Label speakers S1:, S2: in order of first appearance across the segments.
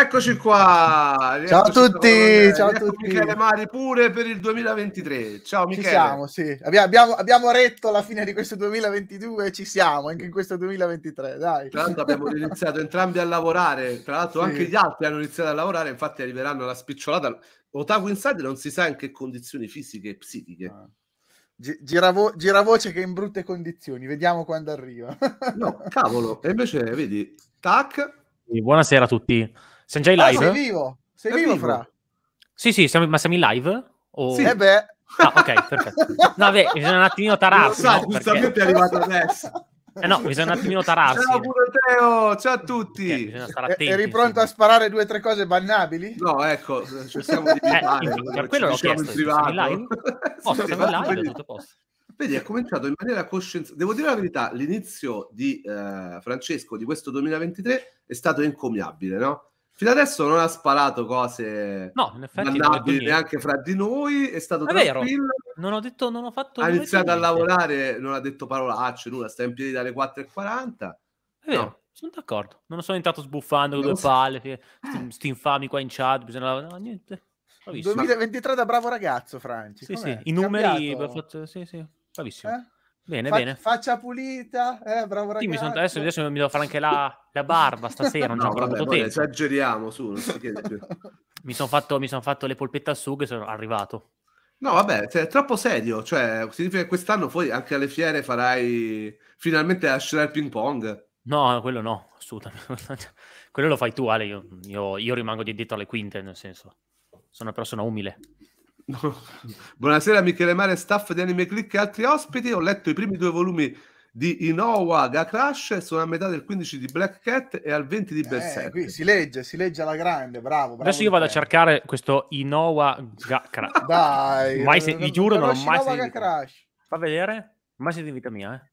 S1: Eccoci qua. Eccoci ciao a tutti. Qua. Eh, ciao a tutti. Michele Mari pure per il 2023. Ciao Michele. Ci siamo, sì. Abbiamo, abbiamo retto la fine di questo 2022 ci siamo anche in questo 2023. Dai. Tra l'altro abbiamo
S2: iniziato entrambi a lavorare. Tra l'altro sì. anche gli altri hanno iniziato a lavorare. Infatti arriveranno alla spicciolata. Otaku Inside non si sa in che condizioni fisiche e psichiche. Ah. Giravo- giravoce che in brutte condizioni, vediamo quando
S1: arriva. no, cavolo, e invece vedi, tac.
S3: Buonasera a tutti. Siamo già in ah, live? Ah, sei
S1: vivo, sei, vivo, vivo, Fra.
S3: Sì, sì, siamo, ma siamo in live? O... Sì, eh beh. Ah, ok, perfetto. No, beh, bisogna un attimino tararsi. Lo so, no, giustamente perché... è arrivato
S1: adesso.
S4: Eh no, bisogna un attimino tararsi. Ciao
S1: pure Teo, ciao a tutti. Okay, attenti, e, eri pronto a sparare
S2: due o tre cose bannabili? No, ecco, cioè siamo di eh, infine, Per quello l'ho diciamo chiesto, Siamo in live? Oh, siamo in live, vedi, tutto posto. Vedi, ha cominciato in maniera coscienza. Devo dire la verità, l'inizio di eh, Francesco di questo 2023 è stato encomiabile, no? Fino adesso non ha sparato cose no, in effetti neanche fra di noi, è stato è tranquillo.
S3: Vero. Non ho detto, non ho fatto Ha iniziato a lavorare,
S2: non ha detto parolacce, nulla, sta in piedi dalle 4.40. È vero. No.
S1: Sono
S3: d'accordo, non sono entrato sbuffando con due so. palle, che, sti, sti infami qua in chat, bisogna... No,
S1: niente. 2023 da bravo ragazzo, Franci. Sì, sì,
S3: i numeri... Fatto... Sì, sì, bravissimo. Eh? Bene, Fa- bene.
S1: Faccia pulita, eh, bravo ragazzi. Sì, mi sono, adesso, adesso,
S3: mi devo fare anche la, la barba stasera, non no, ho ancora avuto tempo.
S2: Esageriamo, su, non si chiede più.
S3: mi sono fatto, son fatto le polpette al sugo e sono arrivato.
S2: No, vabbè, è troppo serio. Cioè, significa che quest'anno poi anche alle fiere farai finalmente lascerai il ping pong.
S3: No, quello no, assolutamente. quello lo fai tu, Ale. Io, io, io rimango dietro alle quinte, nel senso. Sono una persona umile.
S2: Buonasera Michele Mare, staff di Anime Click e altri ospiti. Ho letto i primi due volumi di Inowa Ga Crash, sono a metà del 15 di Black Cat e al 20 di Berserk. Eh, si legge, si legge alla grande, bravo. bravo Adesso io
S3: vado a cercare questo Inowa Ga Crash.
S2: Dai, mai
S3: se... vi giuro, non ho mai sentito. Fa vedere? Mai sentito in vita mia, eh.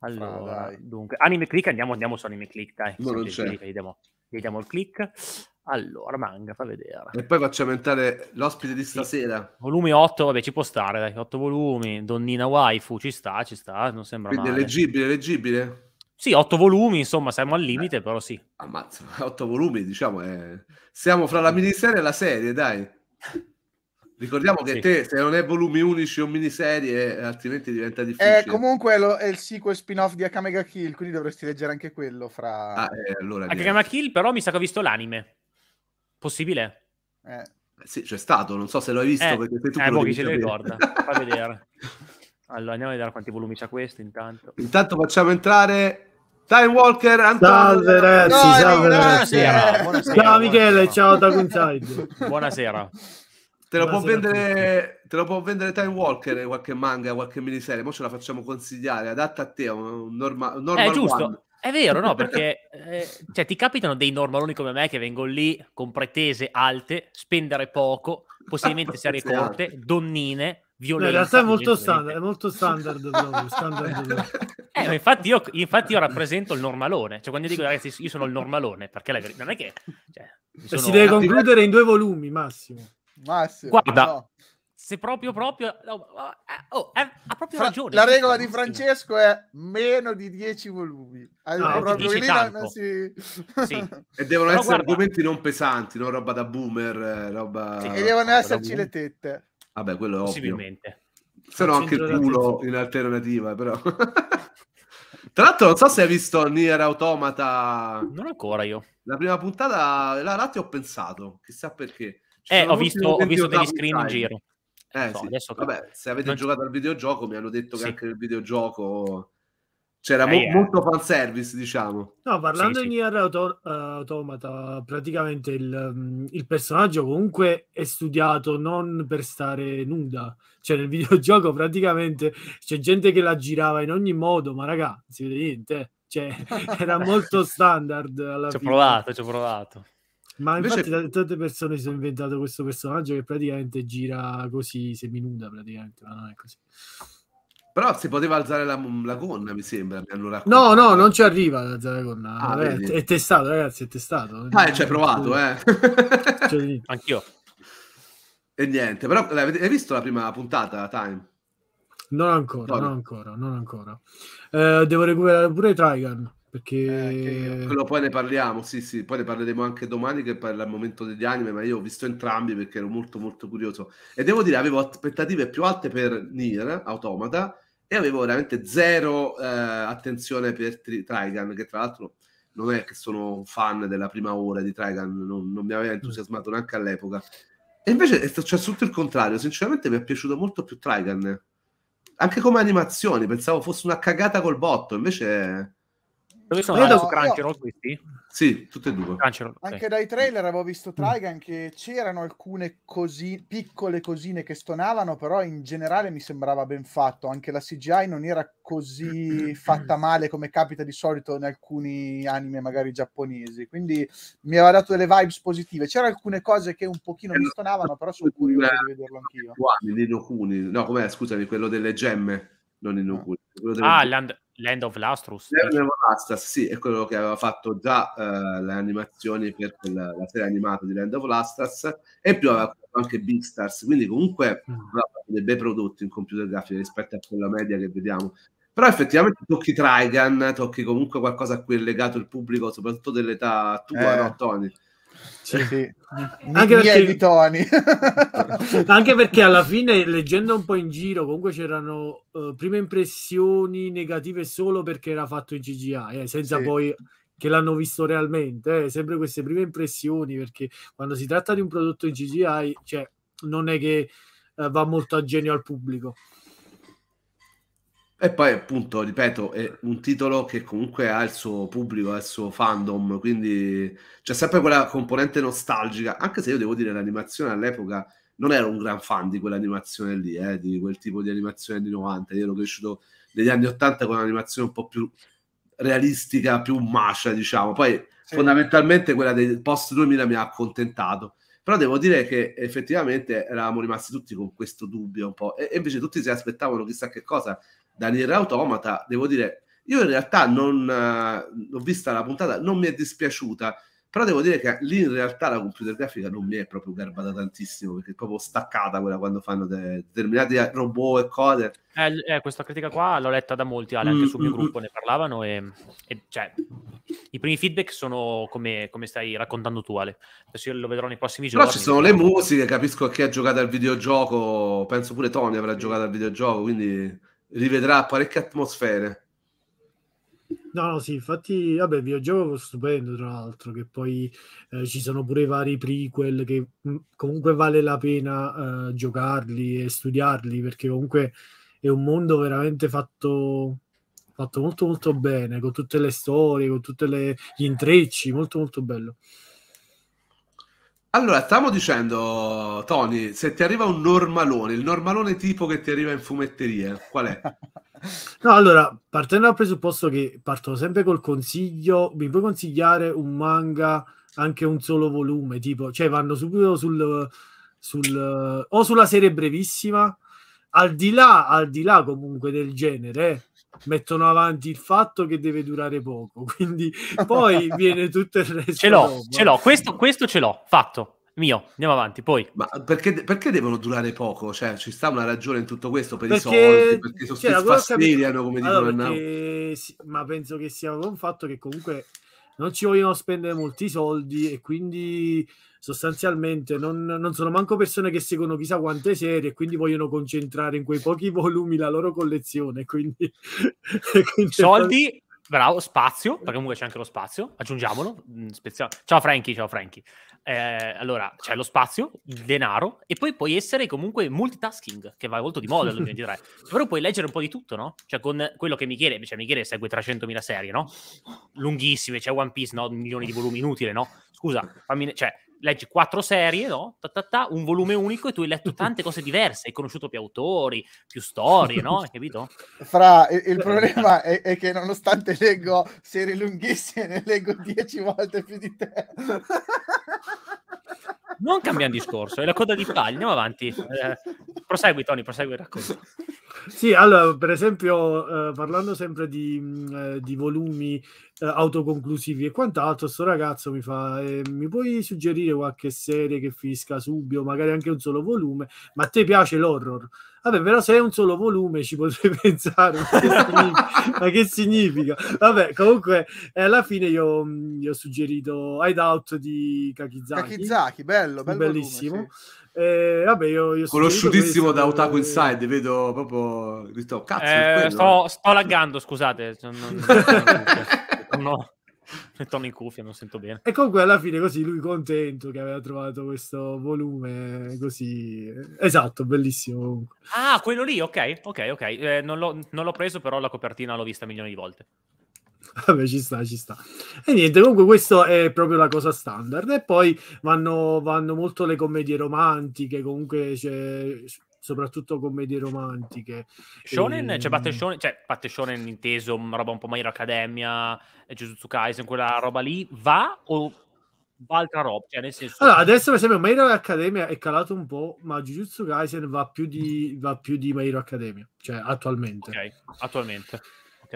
S3: Allora, ah, dunque, Anime Click, andiamo, andiamo su Anime Click, dai. Non c'è. Vediamo, vediamo il click.
S2: Allora, manga, fa vedere. E poi faccio aumentare l'ospite di stasera. Sì. Volume 8, vabbè,
S3: ci può stare, dai, 8 volumi, Donnina Waifu, ci sta, ci sta, non sembra Quindi male. leggibile, leggibile?
S2: Sì, 8 volumi, insomma, siamo al eh. limite, eh. però sì. Ammazza, 8 volumi, diciamo, è... siamo fra la miniserie e la serie, dai. Ricordiamo che sì. te, se non è volumi unici o miniserie, altrimenti diventa eh, difficile. Eh,
S1: comunque lo, è il sequel spin-off di Akamega Kill, quindi dovresti leggere anche quello fra... Ah, eh, allora,
S2: Akamega
S3: Kill però mi sa che ho visto l'anime.
S2: Possibile? Eh. Sì, c'è stato, non so se l'hai visto. Eh, perché tu eh, pochi ce lo ricorda,
S3: fa vedere. Allora, andiamo a vedere quanti volumi c'ha questo intanto.
S2: Intanto facciamo entrare Time Walker Antonio. Salve ragazzi, no, salve buonasera. ragazzi. Eh. Buonasera. Ciao
S5: Michele, ciao Dark Inside.
S2: Buonasera. Te lo, buonasera può vendere, te lo può vendere Time Walker eh, qualche manga, qualche miniserie. Mo ce la facciamo consigliare. Adatta a te, un norma, eh, normal. Eh, giusto. One. È vero, no, perché eh,
S3: cioè, ti capitano dei normaloni come me che vengono lì con pretese alte, spendere poco, possibilmente serie corte, donnine, violenza. No, in realtà è molto standard,
S5: è molto standard. Proprio, standard
S3: eh, infatti, io, infatti, io, rappresento il normalone. Cioè, quando io dico ragazzi, io sono il normalone, perché la verità non è che... Cioè,
S5: eh, sono... Si deve concludere in due volumi, massimo.
S1: Massimo. Guarda, no. Se proprio, proprio... Oh, ha, eh, oh, eh, ha proprio Fra- ragione. La regola di Francesco è meno di 10 volumi. No, lì non si... Sì.
S2: e devono Però essere guarda... argomenti non pesanti, non roba da boomer, eh, roba... Sì, e devono esserci le tette. Vabbè, quello è Possibilmente. ovvio. Se no anche il culo in alternativa, però... Tra l'altro, non so se hai visto Nier Automata. Non ancora io. La prima puntata, là, là ti ho pensato, chissà perché. Ci eh, ho visto, ho visto degli screen in giro. Eh, so, sì. adesso Vabbè, se avete non... giocato al videogioco, mi hanno detto che anche nel videogioco c'era mo- eh. molto fanservice, diciamo.
S5: No, parlando sì, di Nier Auto- eh, Automata, praticamente il, mm, il, personaggio comunque è studiato non per stare nuda. Cioè, nel videogioco praticamente c'è gente che la girava in ogni modo, ma raga, non si vede niente. Eh. Cioè, era molto standard. ci ho provato, ci ho provato. Ma Invece... infatti tante persone si sono inventate questo personaggio che praticamente gira così, seminuda praticamente, ma non è così.
S2: Però si poteva alzare la, la gonna, mi sembra. Mi no, no, non
S5: ci arriva ad alzare la gonna. Ah, Vabbè, è, è testato, ragazzi, è testato. Ah, ci hai provato,
S2: eh. Anch'io. E niente, però hai visto la prima puntata, Time?
S5: Non ancora, no. non ancora, non ancora. Eh, devo recuperare pure Trigan. Perché... Eh, quello
S2: poi ne parliamo, sì, sì, poi ne parleremo anche domani che parla al momento degli anime, ma io ho visto entrambi perché ero molto molto curioso. E devo dire, avevo aspettative più alte per Nier, Automata, e avevo veramente zero eh, attenzione per Tri- Trigun, che tra l'altro non è che sono un fan della prima ora di Trigun, non, non mi aveva mm. entusiasmato neanche all'epoca. E invece c'è cioè, tutto il contrario, sinceramente mi è piaciuto molto più Trigun, anche come animazioni, pensavo fosse una cagata col botto, invece dove sono? Vedo, no, su Crunchyroll io... questi? Sì, tutte e due. Anche
S1: dai trailer avevo visto mm. Trigan che c'erano alcune cosi... piccole cosine che stonavano, però in generale mi sembrava ben fatto. Anche la CGI non era così fatta male come capita di solito in alcuni anime magari giapponesi. Quindi mi aveva dato delle vibes
S2: positive. C'erano alcune cose che un
S1: pochino mi stonavano, però sono
S2: curioso di vederlo anch'io. Qua, ne vedo No, com'è? Scusami, quello delle gemme non Inoculus. Ah, ah
S3: Land, Land, of Lastrus. Land of
S2: Lastrus, sì, è quello che aveva fatto già eh, le animazioni per quella, la serie animata di Land of Lastrus e più aveva fatto anche Big Stars, quindi comunque mm. aveva dei bei prodotti in computer grafica rispetto a quella media che vediamo. Però effettivamente tocchi Trigan, tocchi comunque qualcosa a cui è legato il pubblico, soprattutto dell'età tua, eh. no, Tony? Sì, Anche, perché, anche perché, alla fine leggendo
S5: un po' in giro comunque c'erano uh, prime impressioni negative solo perché era fatto in CGI eh, senza sì. poi che l'hanno visto realmente eh, sempre queste prime impressioni perché quando si tratta di un prodotto in CGI cioè, non è che uh, va molto a genio al pubblico
S2: e poi appunto, ripeto, è un titolo che comunque ha il suo pubblico, ha il suo fandom, quindi c'è sempre quella componente nostalgica, anche se io devo dire l'animazione all'epoca non ero un gran fan di quell'animazione lì, eh, di quel tipo di animazione di 90, io ero cresciuto negli anni 80 con un'animazione un po' più realistica, più mascia, diciamo. Poi sì. fondamentalmente quella del post 2000 mi ha accontentato. Però devo dire che effettivamente eravamo rimasti tutti con questo dubbio un po' e invece tutti si aspettavano chissà che cosa Daniele Automata, devo dire, io in realtà non uh, eh, ho vista la puntata, non mi è dispiaciuta, però devo dire che lì in realtà la computer grafica non mi è proprio garbata tantissimo, perché è proprio staccata quella quando fanno de- determinati robot e code.
S3: Eh, eh, questa critica qua l'ho letta da molti, Ale, anche mm, sul mio mm, gruppo mm. ne parlavano e, e cioè, i primi feedback sono come, come, stai raccontando tu, Ale. Adesso io lo vedrò nei prossimi giorni. Però ci sono le
S2: musiche, capisco chi ha giocato al videogioco, penso pure Tony avrà giocato al videogioco, quindi rivedrà parecchie atmosfere.
S5: No, no, sì, infatti, vabbè, il videogioco stupendo, tra l'altro, che poi eh, ci sono pure i vari prequel che mh, mm, comunque vale la pena eh, giocarli e studiarli, perché comunque è un mondo veramente fatto, fatto molto molto bene, con tutte le storie, con tutti gli intrecci, molto molto bello.
S2: Allora, stavamo dicendo, Tony, se ti arriva un normalone, il normalone tipo che ti arriva in fumetteria, qual è? no, allora, partendo dal presupposto che
S5: parto sempre col consiglio, mi puoi consigliare un manga, anche un solo volume, tipo, cioè vanno subito sul, sul o sulla serie brevissima, al di là, al di là comunque del genere, eh, mettono avanti il fatto che deve durare poco, quindi poi viene tutto il resto. Ce l'ho, dopo. ce l'ho,
S3: questo, questo ce l'ho,
S2: fatto. Mio, andiamo avanti, poi. Ma perché, perché, devono durare poco? Cioè, ci sta una ragione in tutto questo per perché, i soldi, perché sono cioè, fastidiano, come allora, dicono
S5: perché, sì, Ma penso che sia un fatto che comunque non ci vogliono spendere molti soldi e quindi sostanzialmente non, non, sono manco persone che seguono chissà quante serie e quindi vogliono concentrare in quei pochi volumi la loro collezione. Quindi, quindi soldi,
S3: bravo, spazio, perché comunque c'è anche lo spazio, aggiungiamolo. Mm, Spezia... Ciao Frankie, ciao Frankie eh, allora c'è lo spazio, il denaro e poi puoi essere comunque multitasking, che va molto di moda nel 2023. Però puoi leggere un po' di tutto, no? Cioè con quello che Michele, cioè Michele segue 300.000 serie, no? Lunghissime, c'è cioè One Piece, no? Milioni di volumi inutile, no? Scusa, fammi, cioè leggi quattro serie, no? ta, ta, ta, un volume unico e tu hai letto tante cose diverse, hai conosciuto più autori, più storie, no? Hai capito?
S1: Fra, il, il problema è, è, che nonostante leggo serie lunghissime, ne leggo dieci volte più di te.
S5: Non
S3: cambiamo discorso, è la coda di paglia. Andiamo avanti. Eh, prosegui, Tony, prosegui
S4: il racconto.
S5: Sì, allora, per esempio, eh, parlando sempre di, mh, mm, eh, di volumi eh, autoconclusivi e quant'altro, sto ragazzo mi fa, eh, mi puoi suggerire qualche serie che finisca subito, magari anche un solo volume, ma a te piace l'horror? Vabbè, però se è un solo volume ci potrei pensare, ma che significa? Vabbè, comunque alla fine io gli ho suggerito Hideout di Kakizaki. Kakizaki, bello, bello bellissimo. Volume, sì. Eh, vabbè, io, io Conosciutissimo da Otaku Inside,
S2: vedo proprio... Cazzo, eh, sto,
S3: sto laggando, scusate. Non, non, no. Mettono in cuffia, non sento bene.
S5: E comunque alla fine così lui contento che aveva trovato questo volume così... Esatto, bellissimo
S3: Ah, quello lì, ok, ok, ok. Eh, non, l'ho, non l'ho preso, però la copertina l'ho vista milioni di volte.
S5: Vabbè, ci sta, ci sta. E niente, comunque questa è proprio la cosa standard. E poi vanno, vanno molto le commedie romantiche, comunque c'è soprattutto commedie romantiche. Shonen, e... Ehm, cioè Battle
S3: Shonen, cioè Battle Shonen inteso, una roba un po' Mario Academia, eh, Jujutsu Kaisen, quella roba lì, va o altra roba? Cioè, nel senso...
S5: Allora, adesso per esempio My Academia è calato un po', ma Jujutsu Kaisen va più di, va più di My Academia, cioè attualmente.
S3: Ok, attualmente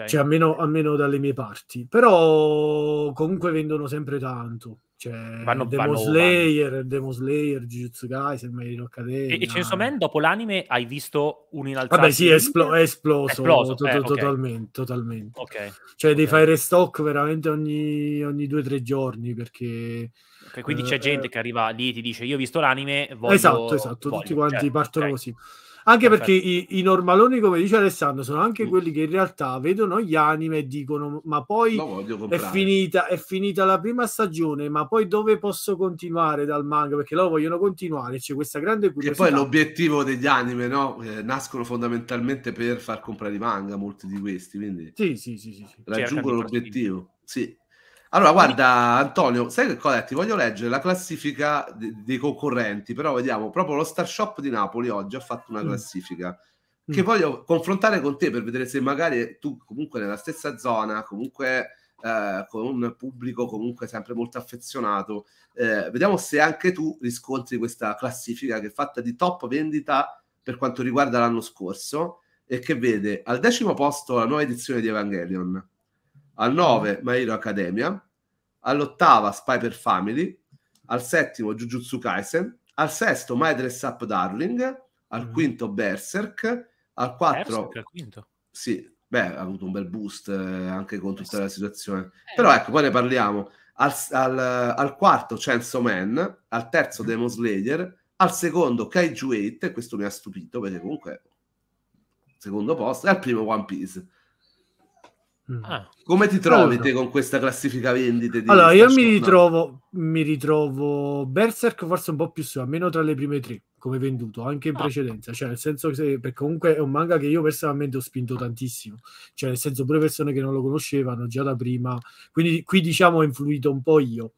S3: okay. cioè,
S5: almeno, almeno, dalle mie parti. Però comunque vendono sempre tanto. Cioè, vanno, Demo vanno, Slayer, vanno. Demo Slayer, Jujutsu Kaisen, My Hero Academia. E, e
S3: Man, dopo l'anime hai visto un in Vabbè sì, è, esplo- è esploso, esploso to- eh, okay. totalmente, totalmente. Okay. Cioè okay. devi
S5: fare stock veramente ogni, ogni due o tre giorni perché... quindi c'è eh, gente eh,
S3: che arriva lì e ti dice io ho visto l'anime, voglio... Esatto, esatto, voglio, tutti quanti certo,
S5: partono così. Anche perché i, i, normaloni, come dice Alessandro, sono anche mm. quelli che in realtà vedono gli anime e dicono: Ma poi è finita, è finita, la prima stagione, ma poi dove posso continuare dal manga? Perché loro vogliono continuare. C'è questa grande curiosità. E poi
S2: l'obiettivo degli anime, no? eh, nascono fondamentalmente per far comprare i manga, molti di questi. Quindi sì, sì, sì, sì, sì. raggiungono l'obiettivo. Sì. Allora, guarda, Antonio, sai che cosa Ti voglio leggere la classifica dei concorrenti, però vediamo, proprio lo Star Shop di Napoli oggi ha fatto una mm. classifica mm. che mm. voglio confrontare con te per vedere se magari tu comunque nella stessa zona, comunque eh, con un pubblico comunque sempre molto affezionato, eh, vediamo se anche tu riscontri questa classifica che è fatta di top vendita per quanto riguarda l'anno scorso e che vede al decimo posto la nuova edizione di Evangelion, al 9 Mairo mm. Academia, all'ottava Spyper Family, al settimo Jujutsu Kaisen, al sesto My Dress Up Darling, al mm. quinto Berserk, al quattro... Berserk, al quinto? Sì, beh, ha avuto un bel boost eh, anche con tutta la situazione. Eh. Però ecco, poi ne parliamo. Al, al, al quarto Chainsaw Man, al terzo mm. Demon Slayer, al secondo Kaiju 8, e questo mi ha stupito perché comunque secondo posto, e al primo One Piece. Mm. Ah. Come ti trovi allora. con questa classifica vendite? allora, io mi ritrovo,
S5: mi ritrovo Berserk forse un po' più su, almeno tra le prime tre, come venduto, anche in ah. precedenza. Cioè, nel senso che perché comunque è un manga che io personalmente ho spinto tantissimo. Cioè, nel senso, pure persone che non lo conoscevano già da prima. Quindi qui diciamo ho influito un po' io.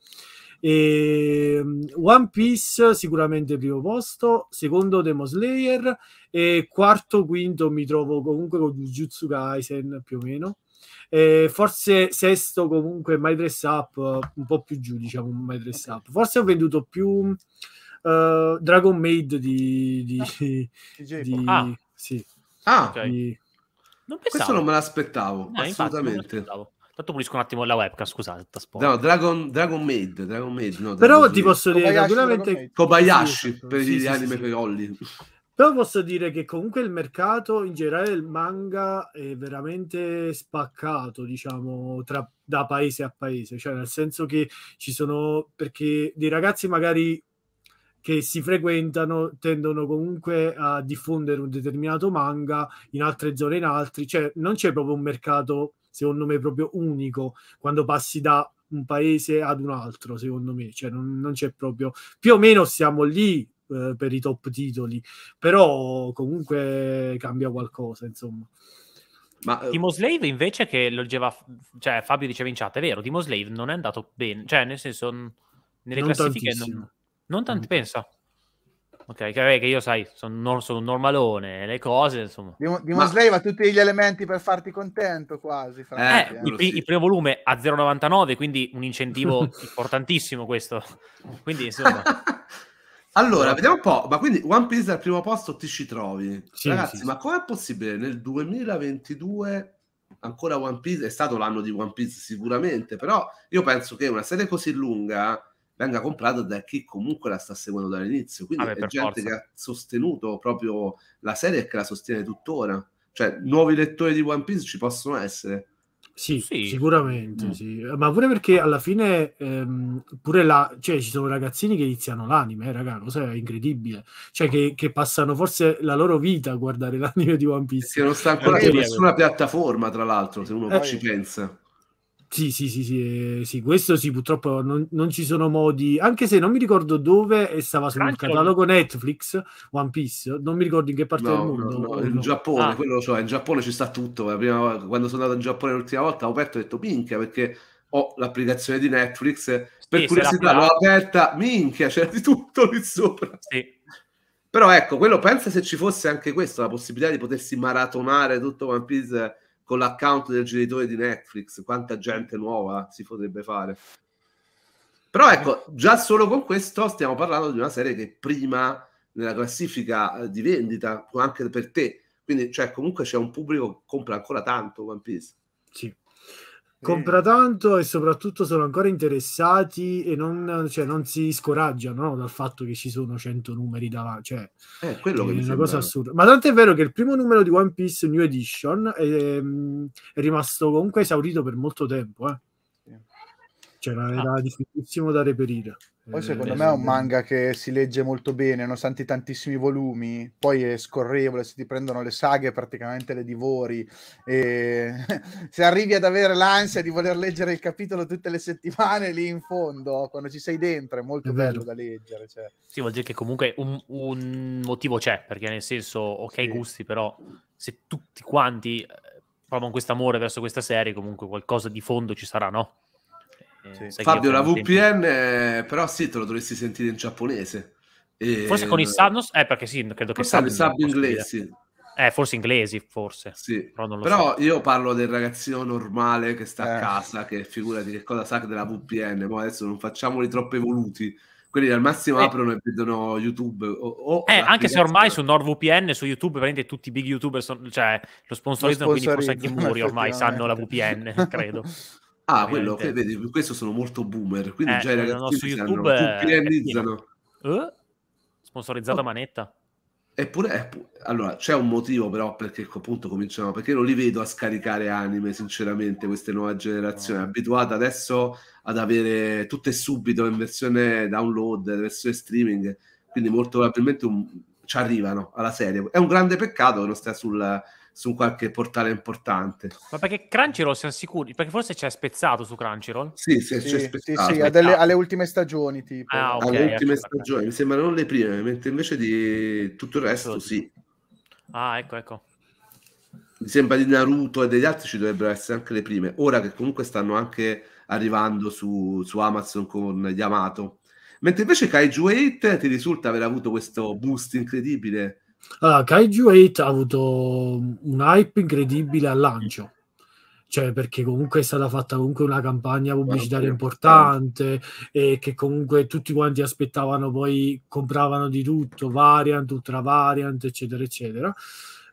S5: E ehm, One Piece sicuramente primo posto, secondo Demon Slayer e quarto, quinto mi trovo comunque con Jujutsu Kaisen più o meno eh, forse sesto comunque My Dress Up, un po' più giù diciamo My Dress okay. Up. Forse ho venduto più uh, Dragon Maid di... di, ah. di, di ah.
S2: Sì. Ah. Okay. Di... Non Questo non me l'aspettavo, eh, no, assolutamente. Tanto pulisco un attimo la webcam, scusate, No, Dragon, Dragon Maid, Dragon Maid no, Dragon Però Maid. ti posso dire, Kobayashi, naturalmente... Kobayashi, per sì, gli sì, anime sì. per Holly.
S5: Però posso dire che comunque il mercato in generale del manga è veramente spaccato, diciamo, tra, da paese a paese, cioè nel senso che ci sono, perché dei ragazzi magari che si frequentano tendono comunque a diffondere un determinato manga in altre zone, in altri, cioè non c'è proprio un mercato, secondo me, proprio unico quando passi da un paese ad un altro, secondo me, cioè non, non c'è proprio, più o meno siamo lì eh, per i top titoli, però comunque cambia qualcosa, insomma.
S3: Ma, eh, Timo Slave invece che lo diceva, cioè Fabio diceva in chat, è vero, Timo Slave non è andato bene, cioè nel senso nelle non classifiche tantissimo. non, non tanto pensa. Ok, che, che io sai, sono, sono un normalone, le cose insomma.
S1: Dimo, Dimo Ma... Slave ha tutti gli elementi per farti contento quasi. Eh, eh. Il, il,
S3: primo volume a 0,99, quindi un incentivo importantissimo questo. Quindi insomma...
S2: Allora, vediamo un po', ma quindi One Piece al primo posto ti ci trovi. Sì, Ragazzi, sì, ma com'è possibile nel 2022 ancora One Piece è stato l'anno di One Piece sicuramente, però io penso che una serie così lunga venga comprata da chi comunque la sta seguendo dall'inizio, quindi Vabbè, è gente forza. che ha sostenuto proprio la serie e che la sostiene tuttora. Cioè, nuovi lettori di One Piece ci possono essere, sì, sì,
S5: sicuramente, mm. sì. ma pure perché alla fine ehm, pure là, cioè, ci sono ragazzini che iniziano l'anime, eh, raga, lo è incredibile, cioè che, che, passano forse la loro vita a guardare l'anime di One Piece. Che non sta ancora eh, su nessuna
S2: piattaforma, tra l'altro, se uno eh, ci pensa.
S5: Sì, sì, sì, sì, eh, sì, questo sì, purtroppo non, non, ci sono modi, anche se non mi ricordo dove e stava sul Anche catalogo Netflix, One Piece, non mi ricordo in che parte no, del mondo. No, no, in
S2: Giappone, ah. quello cioè, in Giappone ci sta tutto, prima, quando sono andato in Giappone l'ultima volta ho aperto e ho detto minchia perché ho l'applicazione di Netflix, per sì, curiosità l'ho aperta, minchia, c'era di tutto lì sopra. Sì. Però ecco, quello pensa se ci fosse anche questo, la possibilità di potersi maratonare tutto One Piece con l'account del genitore di Netflix, quanta mm. gente nuova si potrebbe fare. Però ecco, già solo con questo stiamo parlando di una serie che prima nella classifica eh, di vendita, anche per te. Quindi, cioè, comunque c'è un pubblico che compra ancora tanto One Piece. Sì, compra
S5: tanto e soprattutto sono ancora interessati e non, cioè, non si scoraggiano no? dal fatto che ci sono 100 numeri davanti. Cioè, eh, quello è, è una cosa assurda. Ma tanto è vero che il primo numero di One Piece New Edition è, ehm, è rimasto comunque esaurito per molto tempo. Eh cioè era ah. difficilissimo da reperire.
S4: Poi eh, secondo eh, me è un eh.
S1: manga che si legge molto bene, nonostante i tantissimi volumi, poi è scorrevole, se ti prendono le saghe praticamente le divori, e se arrivi ad avere l'ansia di voler leggere il capitolo tutte le settimane lì in fondo, quando ci sei dentro, è molto è bello. bello da
S4: leggere. Cioè.
S3: Sì, vuol dire che comunque un, un motivo c'è, perché nel senso, ok sì. gusti, però se tutti quanti eh, provano questo amore verso questa serie, comunque qualcosa di fondo
S2: ci sarà, no? Sì. Fabio, la VPN, tempo. però sì, te lo dovresti sentire in giapponese. E... Forse con i sub,
S3: eh, perché sì, credo che che sub, sub inglesi.
S2: Eh, forse inglesi,
S3: forse. Sì. Però, Però
S2: so. io parlo del ragazzino normale che sta eh. a casa, che figura che cosa sa della VPN. Ma adesso non facciamoli troppo evoluti. Quelli al massimo eh. aprono e vedono YouTube. O, o eh, anche se
S3: ormai su NordVPN, su YouTube, veramente tutti i big YouTuber sono, cioè, lo sponsorizzano, lo sponsorizzano quindi forse anche i muri ormai sanno la VPN, credo.
S2: Ah, quello che vedi, questo sono molto boomer, quindi eh, già i ragazzi su YouTube sanno, pianizzano. Eh,
S3: sponsorizzata oh. manetta.
S2: Eppure, eh, allora, c'è un motivo però perché ecco, appunto cominciano, perché non li vedo a scaricare anime, sinceramente, queste nuove generazioni, abituate adesso ad avere tutte subito in versione download, in versione streaming, quindi molto probabilmente un... ci arrivano alla serie. È un grande peccato che non stia sul, su qualche portale importante.
S3: Ma perché Crunchyroll siamo sicuri? Perché forse c'è spezzato su Crunchyroll? Sì, sì, sì c'è spezzato.
S2: Sì, sì, delle, alle
S1: ultime stagioni, tipo. Ah, okay, alle ultime
S2: stagioni, mi sembra non le prime, mentre invece di tutto il resto sì. Ah, ecco, ecco. Mi sembra di Naruto e degli altri ci dovrebbero essere anche le prime. Ora che comunque stanno anche arrivando su, su Amazon con Yamato. Mentre invece Kaiju 8 ti risulta aver avuto questo boost incredibile
S5: allora, ah, Kaiju 8 ha avuto un hype incredibile al lancio, cioè perché comunque è stata fatta comunque una campagna pubblicitaria certo. importante e che comunque tutti quanti aspettavano, poi compravano di tutto, variant, ultra variant, eccetera, eccetera.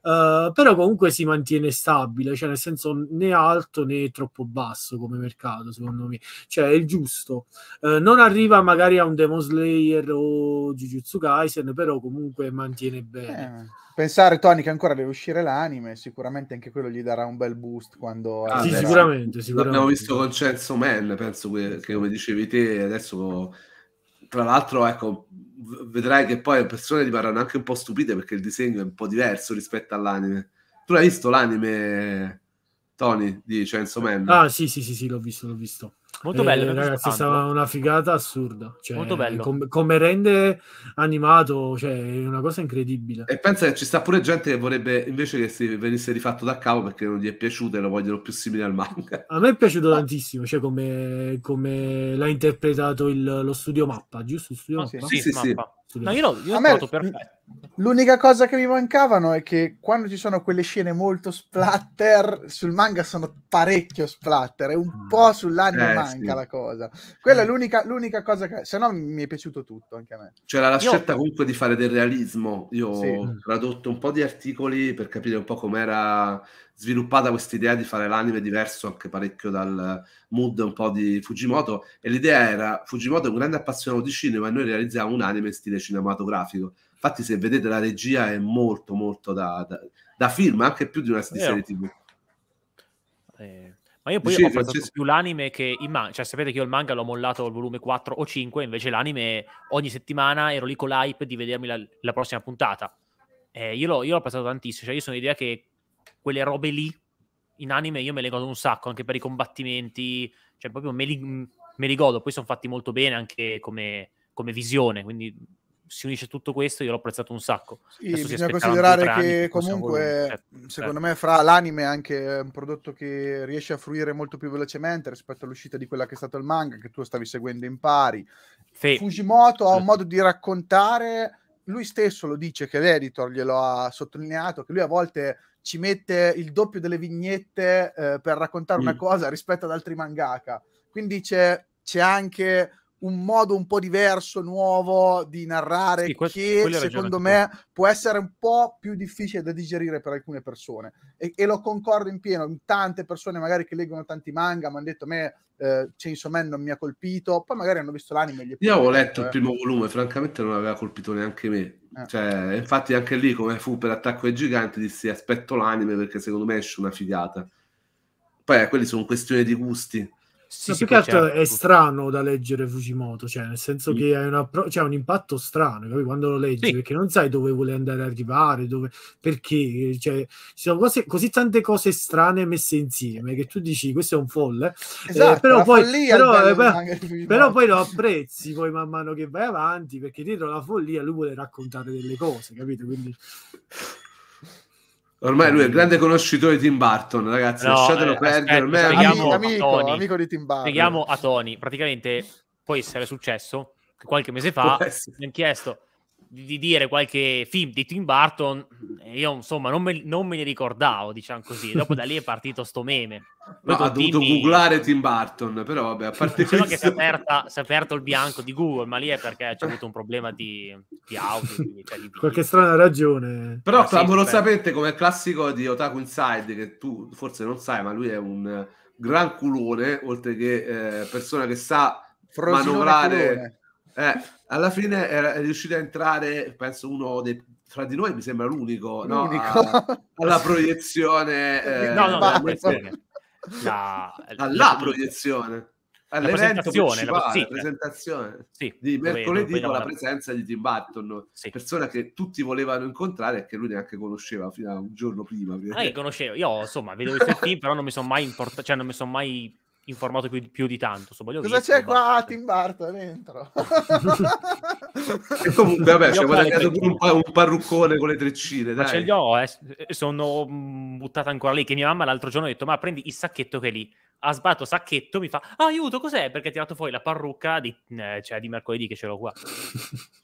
S5: Eh, però comunque si mantiene stabile, cioè nel senso né alto né troppo basso come mercato, secondo me, cioè è il giusto. Uh, non arriva magari a un Demon Slayer o Jujutsu Kaisen, però comunque mantiene bene.
S1: Eh, pensare, Tony, che ancora deve uscire l'anime, sicuramente anche quello gli darà un bel boost quando... Ah,
S2: sì, sicuramente, sicuramente. L'abbiamo visto con Censo Man, penso che, che come dicevi te, adesso tra l'altro ecco vedrai che poi le persone rimarranno anche un po' stupite perché il disegno è un po' diverso rispetto all'anime. Tu l'hai visto l'anime, Tony, di Censo Man? Ah, sì, sì, sì, sì l'ho visto, l'ho visto. Molto eh, bello, ragazzi, è stata
S5: una figata assurda. Cioè, Molto bello. Com- come rende animato, cioè, è una cosa incredibile.
S2: E pensa che ci sta pure gente che vorrebbe invece che si venisse rifatto da capo perché non gli è piaciuto e lo vogliono più simile al manga.
S5: A me è piaciuto ah. tantissimo, cioè, come, come l'ha interpretato il, lo studio Mappa, giusto? Studio oh, Mappa?
S1: Sì, sì, sì.
S4: Mappa. No, io, l'ho, io perfetto.
S1: L'unica cosa che mi mancavano è che quando ci sono quelle scene molto splatter, sul manga sono parecchio splatter, e un mm. po' sull'anima, Eh, stanca sì. la cosa. Quella è eh. l'unica, l'unica cosa che... Se no mi è piaciuto tutto anche a
S2: me. C'era cioè, la scelta Io... comunque di fare del realismo. Io sì. ho mm. tradotto un po' di articoli per capire un po' com'era sviluppata questa idea di fare l'anime diverso anche parecchio dal mood un po' di Fujimoto e l'idea era Fujimoto è un grande appassionato di cinema e noi realizziamo un anime in stile cinematografico infatti se vedete la regia è molto molto da, da, da film anche più di una serie tv eh, ma io poi sì, ho apprezzato Francesco... più
S3: l'anime che il manga. Cioè, sapete che io il manga l'ho mollato al volume 4 o 5, invece l'anime ogni settimana ero lì con l'hype di vedermi la, la prossima puntata. Eh, io, l'ho, io l'ho apprezzato tantissimo. Cioè, io sono l'idea che quelle robe lì in anime io me le godo un sacco, anche per i combattimenti. Cioè, proprio me li, me li godo. Poi sono fatti molto bene anche come, come visione. Quindi si unisce tutto questo, io l'ho apprezzato un sacco. Sì, Adesso bisogna considerare che comunque, volumi, certo, secondo
S1: certo. me, fra l'anime è anche un prodotto che riesce a fruire molto più velocemente rispetto all'uscita di quella che è stato il manga, che tu stavi seguendo in pari. Sì. Fujimoto ha un modo di raccontare, lui stesso lo dice, che l'editor glielo ha sottolineato, che lui a volte ci mette il doppio delle vignette eh, per raccontare mm. una cosa rispetto ad altri mangaka. Quindi c'è, c'è anche un modo un po' diverso, nuovo di narrare sì, questo, che secondo me può essere un po' più difficile da digerire per alcune persone e, e lo concordo in pieno, tante persone magari che leggono tanti manga mi hanno detto a me eh, Chainsaw Man non mi ha colpito, poi magari hanno visto l'anime e gli Io avevo letto eh. il primo
S2: volume, francamente non aveva colpito neanche me. Eh. Cioè, infatti anche lì come fu per Attacco ai Giganti dissi aspetto l'anime perché secondo me esce una figata. Poi eh, quelli sono questioni di gusti sì, no, sì, più che altro
S5: è strano da leggere Fujimoto, cioè nel senso sì. che c'è cioè, un impatto strano capi? quando lo leggi, perché non sai dove vuole andare a arrivare, dove, perché, cioè, ci sono cose, così tante cose strane messe insieme che tu dici questo è un folle, eh, esatto, eh, però, poi, però, eh, però, però, poi, lo apprezzi poi man mano che vai avanti, perché dietro la follia lui vuole raccontare delle cose, capito? Quindi...
S2: Ormai lui è il grande conoscitore di Tim Burton, ragazzi, no, lasciatelo eh, perdere. Ormai è amico, amico, amico, di Tim Burton. Spieghiamo a
S3: Tony, praticamente può essere successo che qualche mese fa mi hanno chiesto di, dire qualche film di Tim Burton, eh, io insomma non me, non me ne ricordavo, diciamo così. Dopo da lì è partito sto meme. no, ha dovuto googlare Tim
S2: Burton, però vabbè, a parte questo... che si è,
S3: aperta, si è, aperto il bianco di Google, ma lì è perché c'è avuto un
S2: problema di, di auto.
S5: Di, cioè di... Qualche strana ragione. Però ah, eh, clamorosamente,
S2: sì, come classico di Otaku Inside, che tu forse non sai, ma lui è un gran culone, oltre che eh, persona che sa Frosinone manovrare... Culone eh, alla fine è riuscito a entrare, penso uno dei, fra di noi mi sembra l'unico, l'unico. No? A, alla proiezione. Eh, no, no, la, la, alla la, proiezione. All'evento la sì, presentazione sì, di mercoledì con la presenza di Tim Burton, sì. persona che tutti volevano incontrare e che lui neanche conosceva fino a un giorno prima. Perché... Ah,
S3: conoscevo. Io, insomma, vedo i film, però non mi sono mai importato, cioè non mi sono mai informato più, più di tanto. Insomma, Cosa c'è
S1: qua ah, Tim Burton dentro?
S2: e comunque, vabbè, c'è guadagnato pure un, pa- un parruccone con le treccine. Dai. Ma ce li
S3: ho, eh. eh sono mm, buttata ancora lì. Che mia mamma l'altro giorno ha detto: Ma prendi il sacchetto che è lì. Ha sbatto sacchetto, mi fa: ah, Aiuto, cos'è? Perché ha tirato fuori la parrucca di, eh, cioè, di mercoledì che ce l'ho qua.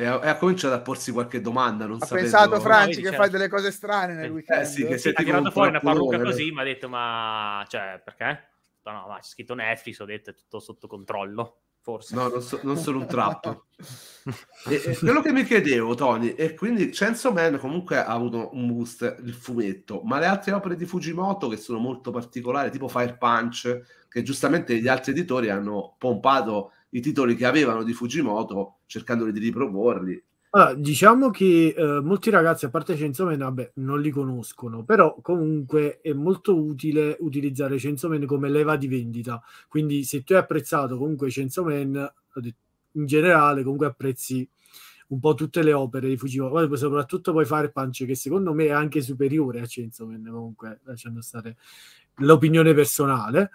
S2: e ha, e ha cominciato a porsi qualche domanda. Non ha sapendo... pensato Franci
S1: no, che certo. fai delle cose
S2: strane nel eh, weekend. Eh sì, che si è tirato fuori una parrucca così,
S3: mi ha detto ma cioè, perché? No, no, ma c'è scritto Netflix, ho detto è tutto sotto controllo. Forse. No, non, so, non sono un
S2: trappo. e, e, quello che mi chiedevo, Tony, e quindi Censo Man comunque ha avuto un boost il fumetto, ma le altre opere di Fujimoto che sono molto particolari, tipo Fire Punch, che giustamente gli altri editori hanno pompato i titoli che avevano di Fujimoto cercandoli di riproporli.
S5: Allora, diciamo che eh, molti ragazzi, a parte Censomen, vabbè, non li conoscono, però comunque è molto utile utilizzare Censomen come leva di vendita. Quindi se tu hai apprezzato comunque Censomen, in generale comunque apprezzi un po' tutte le opere di Fujimoto, soprattutto poi Firepunch, che secondo me è anche superiore a Censomen comunque lasciando stare l'opinione personale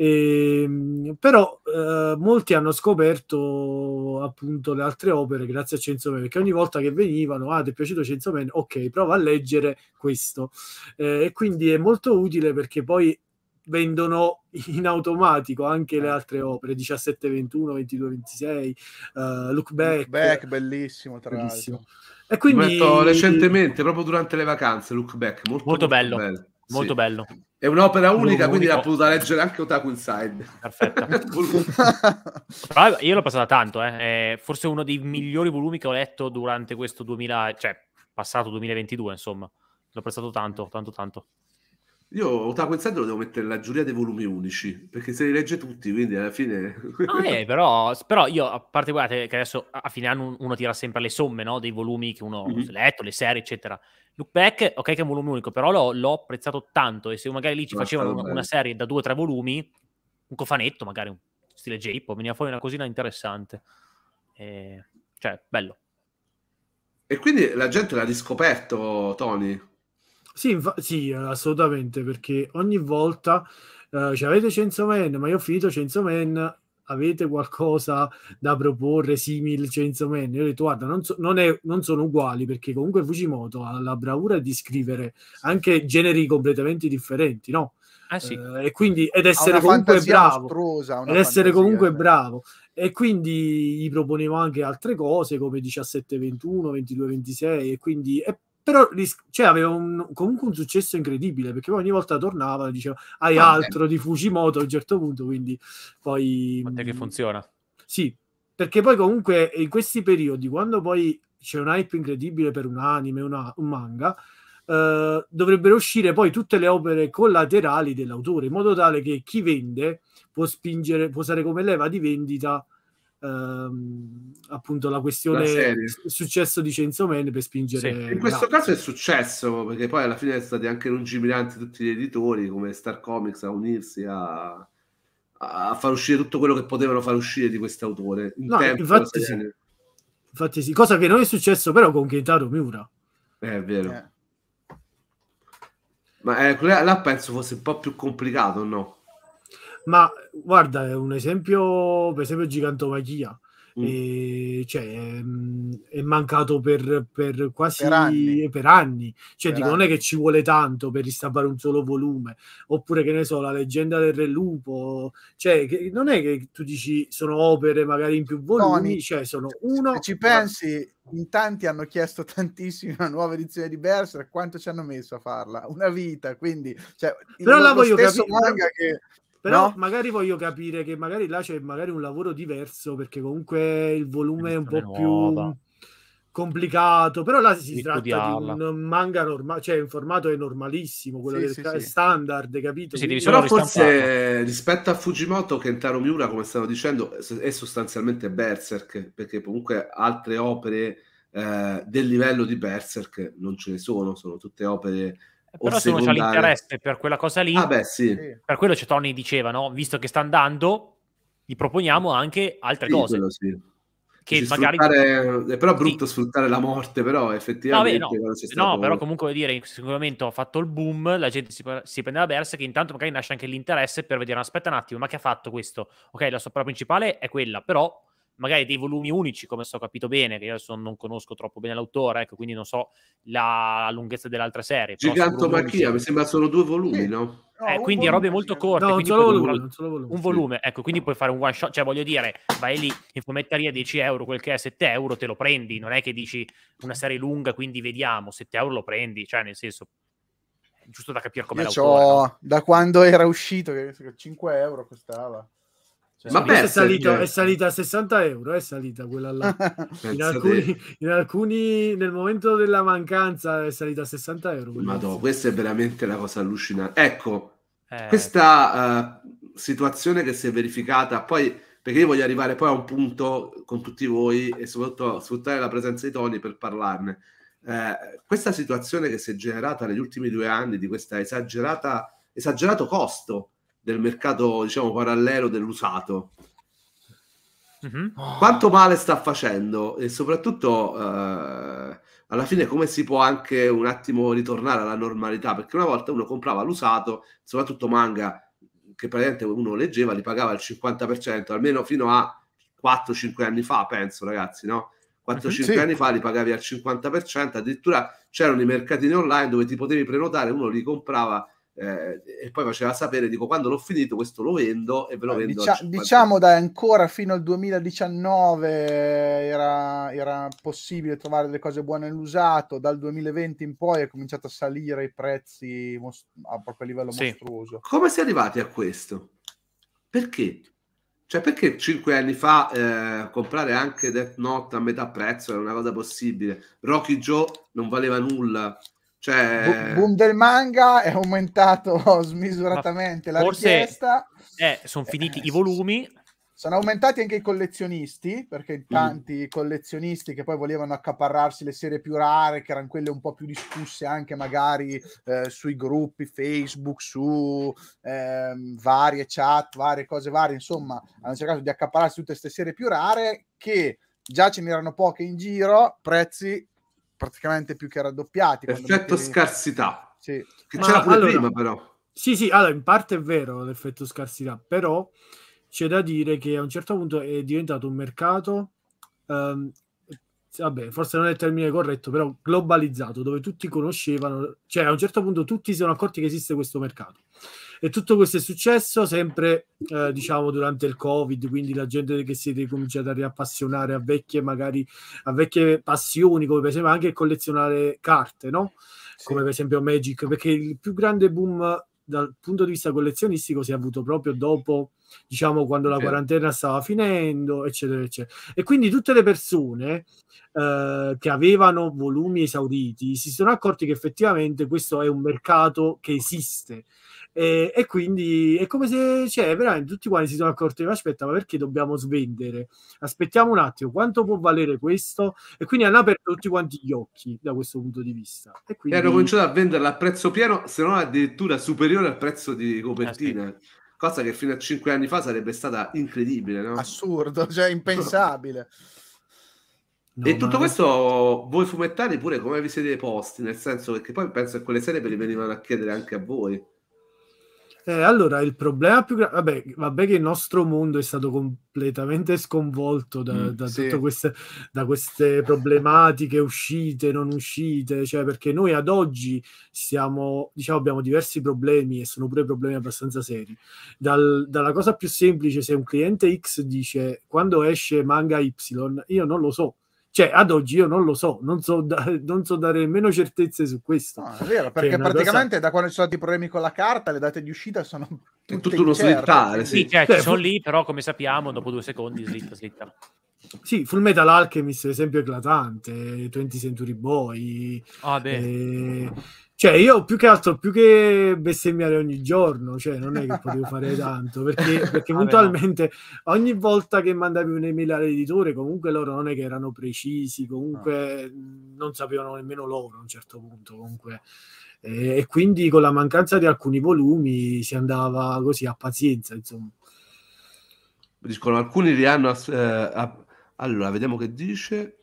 S5: e, ehm, però eh, molti hanno scoperto appunto le altre opere grazie a Censo Cenzomeno perché ogni volta che venivano ah ti è piaciuto Censo Cenzomeno ok prova a leggere questo eh, e quindi è molto utile perché poi vendono in automatico anche le eh. altre opere 17 21 22 26 uh,
S1: look back look back bellissimo tra bellissimo. l'altro
S2: e quindi recentemente proprio durante le vacanze look back molto, molto, molto bello. bello Molto sì. bello. È un'opera unica, quindi l'ha potuta leggere anche Otaku Inside. Perfetto.
S3: io l'ho passata tanto, eh. è forse uno dei migliori volumi che ho letto durante questo 2000, cioè passato 2022, insomma. L'ho prestato tanto, tanto, tanto.
S2: Io Otaku Inside lo devo mettere la giuria dei volumi unici, perché se li legge tutti, quindi alla fine...
S3: ah, eh, però, però, io, a parte guardate che adesso a fine anno uno tira sempre le somme no? dei volumi che uno ha mm-hmm. letto, le serie, eccetera. Look Back, ok che è un volume unico, però l'ho, l'ho apprezzato tanto e se magari lì ci Ma facevano una, una, serie da due o tre volumi, un cofanetto magari, un stile J-pop, veniva fuori una cosina interessante. E,
S2: cioè, bello. E quindi la gente l'ha riscoperto, Tony?
S5: Sì, inf- sì, assolutamente, perché ogni volta uh, cioè, avete Censoman, ma io ho finito Censo Censoman, avete qualcosa da proporre simile Censoman? Io ho detto, guarda, non, so- non, è- non, sono uguali, perché comunque Fujimoto ha la bravura di scrivere anche generi completamente differenti, no? Ah, sì. uh, e quindi ed essere comunque bravo ed essere comunque bravo e quindi gli proponevo anche altre cose come 17 21 22 26 e quindi e però cioè, aveva un, comunque un successo incredibile perché poi ogni volta tornava e diceva hai ah, altro beh. di Fujimoto a un certo punto quindi poi Quant'è che mm, funziona sì perché poi comunque in questi periodi quando poi c'è un hype incredibile per un anime una, un manga eh, dovrebbero uscire poi tutte le opere collaterali dell'autore in modo tale che chi vende può spingere può usare come leva di vendita ehm, appunto la questione la successo di Chainsaw Man per spingere sì. in questo
S2: caso è successo perché poi alla fine sono stati anche lungimiranti tutti gli editori come Star Comics a unirsi a, a far uscire tutto quello che potevano far uscire di quest'autore in no, tempo, infatti, sì.
S5: infatti sì cosa che non è successo però con Kentaro Miura
S2: eh, è vero eh. ma eh, là penso fosse un po' più complicato no?
S5: Ma guarda, è un esempio, per esempio, gigantomachia.
S2: Mm. E,
S5: cioè, ehm, è mancato per, per quasi per anni. Per anni. Cioè, dico, anni. non è che ci vuole tanto per ristampare un solo volume, oppure che ne so, la leggenda del Re Lupo. Cioè, che, non è che tu dici sono opere magari in più volumi, Tony, cioè sono
S1: uno. Se ci pensi, in tanti hanno chiesto tantissimo una nuova edizione di Berserk, quanto ci hanno messo a farla? Una vita, quindi... Cioè, Però la voglio capire. Manga che però no?
S5: magari voglio capire che magari là c'è magari un lavoro diverso perché comunque il volume è un po' nuova. più complicato, però là si, si tratta di un manga normale, cioè in formato è normalissimo, quello sì, sì, ca- sì. standard, capito? Sì, Quindi... Però forse
S2: rispetto a Fujimoto, Kentaro Miura, come stavo dicendo, è sostanzialmente Berserk, perché comunque altre opere eh, del livello di Berserk non ce ne sono, sono tutte opere però se uno c'ha l'interesse
S3: per quella cosa lì, ah beh, sì. per quello c'è Tony diceva, no? visto che sta andando, gli proponiamo anche altre sì, cose. Quello,
S2: sì. Che cioè, magari... Eh, è però brutto sì. sfruttare la morte, però effettivamente... No, beh, no. no però
S3: comunque vuol dire, in questo momento ha fatto il boom, la gente si, si prende la bersa, che intanto magari nasce anche l'interesse per vedere, aspetta un attimo, ma che ha fatto questo? Ok, la sua principale è quella, però magari dei volumi unici, come se ho capito bene, che io adesso non conosco troppo bene l'autore, ecco, quindi non so la lunghezza dell'altra serie. Gigantomachia, mi sembra
S2: solo due volumi, sì. no?
S3: Eh, no, quindi robe molto corte, no, solo volume, un, solo volume, un volume, ecco, quindi puoi fare un one shot, cioè voglio dire, vai lì in fumetteria 10 euro, quel che è 7 euro, te lo prendi, non è che dici una serie lunga, quindi vediamo, 7 euro lo prendi, cioè nel
S5: senso, giusto da capire come l'autore. No?
S1: Da quando era uscito, 5
S5: euro costava.
S1: Cioè, ma beh, è, salita, è cioè salita,
S5: a 60 euro, è salita quella là.
S2: in, alcuni,
S5: in, alcuni, nel momento della mancanza, è salita a 60
S2: euro. Ma no, questa è veramente la cosa allucinante. Ecco, eh. questa uh, situazione che si è verificata, poi perché io voglio arrivare poi a un punto con tutti voi e soprattutto sfruttare la presenza di Tony per parlarne. Uh, questa situazione che si è generata negli ultimi due anni di questa esagerata esagerato costo del mercato diciamo parallelo dell'usato. Mm-hmm. Quanto male sta facendo e soprattutto eh, alla fine come si può anche un attimo ritornare alla normalità perché una volta uno comprava l'usato, soprattutto manga che praticamente uno leggeva, li pagava il 50%, almeno fino a 4-5 anni fa, penso ragazzi, no? 4-5 mm-hmm, sì. anni fa li pagavi al 50%, addirittura c'erano i mercatini online dove ti potevi prenotare, uno li comprava eh, e poi faceva sapere, dico quando l'ho finito questo lo vendo e ve lo eh, vendo. Dicia- diciamo
S1: da ancora fino al 2019 era, era, possibile trovare delle cose buone nell'usato, dal 2020 in poi è cominciato a salire i prezzi most- a proprio livello sì.
S2: mostruoso. Come si è arrivati a questo? Perché? Cioè perché cinque anni fa eh, comprare anche Death Note a metà prezzo era una cosa possibile? Rocky Joe non valeva nulla, cioè... boom
S1: del manga è aumentato smisuratamente Ma la forse, richiesta.
S3: Eh, sono eh, finiti
S1: eh, i volumi. Sono aumentati anche i collezionisti, perché mm. tanti mm. collezionisti che poi volevano accaparrarsi le serie più rare, che erano quelle un po' più discusse anche magari eh, sui gruppi Facebook, su ehm, varie chat, varie cose varie, insomma, hanno cercato di accaparrarsi tutte queste serie più rare che già ce n'erano poche in giro, prezzi praticamente più che raddoppiati. Effetto mettevi...
S2: scarsità. Sì. Che Ma, c'era pure allora, prima però.
S5: Sì, sì, allora in parte è vero l'effetto scarsità, però c'è da dire che a un certo punto è diventato un mercato, ehm, vabbè, forse non è il termine corretto, però globalizzato, dove tutti conoscevano, cioè a un certo punto tutti si sono accorti che esiste questo mercato. E tutto questo è successo sempre, eh, diciamo, durante il Covid, quindi la gente che si è ricominciata a riappassionare a vecchie, magari, a vecchie passioni, come per esempio anche collezionare carte, no? Sì. Come per esempio Magic, perché il più grande boom dal punto di vista collezionistico si è avuto proprio dopo, diciamo, quando la quarantena stava finendo, eccetera, eccetera. E quindi tutte le persone eh, che avevano volumi esauriti si sono accorti che effettivamente questo è un mercato che esiste e, e, quindi è come se cioè, veramente tutti quanti si sono accorti: ma aspetta, ma perché dobbiamo svendere? Aspettiamo un attimo, quanto può valere questo? E quindi hanno aperto tutti quanti gli occhi da questo punto di vista. E, quindi... e hanno
S2: cominciato a venderla a prezzo pieno, se non addirittura superiore al prezzo di eh, copertina. Aspetta. Cosa che fino a cinque anni fa sarebbe stata incredibile, no?
S1: assurdo, cioè impensabile.
S2: No, e tutto questo voi fumettari pure come vi siete posti, nel senso che poi penso che quelle serie ve le venivano a chiedere anche a voi.
S5: Eh, allora, il problema più grande, vabbè, vabbè, che il nostro mondo è stato completamente sconvolto da, mm, da sì. tutte queste, da queste problematiche uscite, non uscite, cioè perché noi ad oggi siamo, diciamo, abbiamo diversi problemi e sono pure problemi abbastanza seri. Dal, dalla cosa più semplice, se un cliente X dice quando esce manga Y, io non lo so cioè, ad oggi io non lo so, non so, da, non so dare meno certezze su questo. No, è vero, cioè, perché cioè, praticamente
S1: cosa... da quando ci sono stati problemi con la carta, le date di uscita sono tutte tutto uno slittare. Sì, sì cioè, Beh, sono fu...
S3: lì, però come sappiamo, dopo due secondi slitta, slitta.
S1: Sì, Full Metal
S5: Alchemist, esempio eclatante, 20 Century Boy. Ah, beh. Eh cioè, io più che altro, più che bestemmiare ogni giorno, cioè, non è che potevo fare tanto, perché, perché puntualmente no. ogni volta che mandavi un'email all'editore, comunque loro non è che erano precisi, comunque no. Ah. non sapevano nemmeno loro a un certo punto, comunque. E, e quindi con la mancanza di alcuni volumi si andava così a pazienza, insomma.
S2: Dicono alcuni li hanno... Eh, a... Allora, vediamo che dice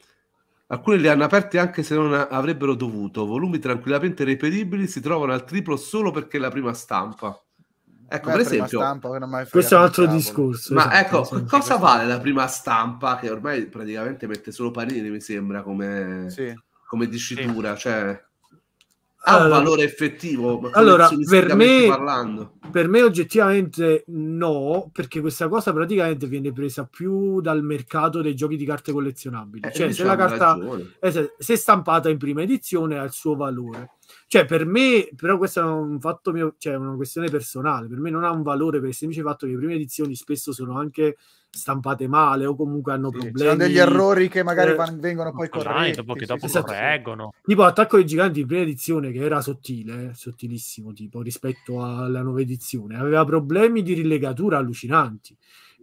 S2: Alcuni li hanno aperti anche se non avrebbero dovuto. Volumi tranquillamente reperibili si trovano al triplo solo perché è la prima stampa. Ecco, Beh, per esempio,
S1: stampa, questo è un altro discorso.
S5: Ma esatto, ecco,
S2: esatto, cosa vale la prima stampa che ormai praticamente mette solo Panini, mi sembra, come, sì. come dicitura? Sì. Cioè, ha allora, valore effettivo? Allora, per me, parlando. per me oggettivamente no,
S5: perché questa cosa praticamente viene presa più dal mercato dei giochi di carte collezionabili. Eh, cioè, se la carta eh, se stampata in prima edizione ha il suo valore. Cioè, per me, però questo è un fatto mio, cioè una questione personale, per me non ha un valore per il semplice fatto che le prime edizioni spesso sono anche stampate male o comunque hanno sì, problemi. Sono degli errori che magari eh,
S1: vengono poi corretti. Dopo che dopo sì, correggono. Esatto.
S5: Tipo Attacco dei Giganti in prima edizione che era sottile, eh, sottilissimo tipo rispetto alla nuova edizione, aveva problemi di rilegatura allucinanti.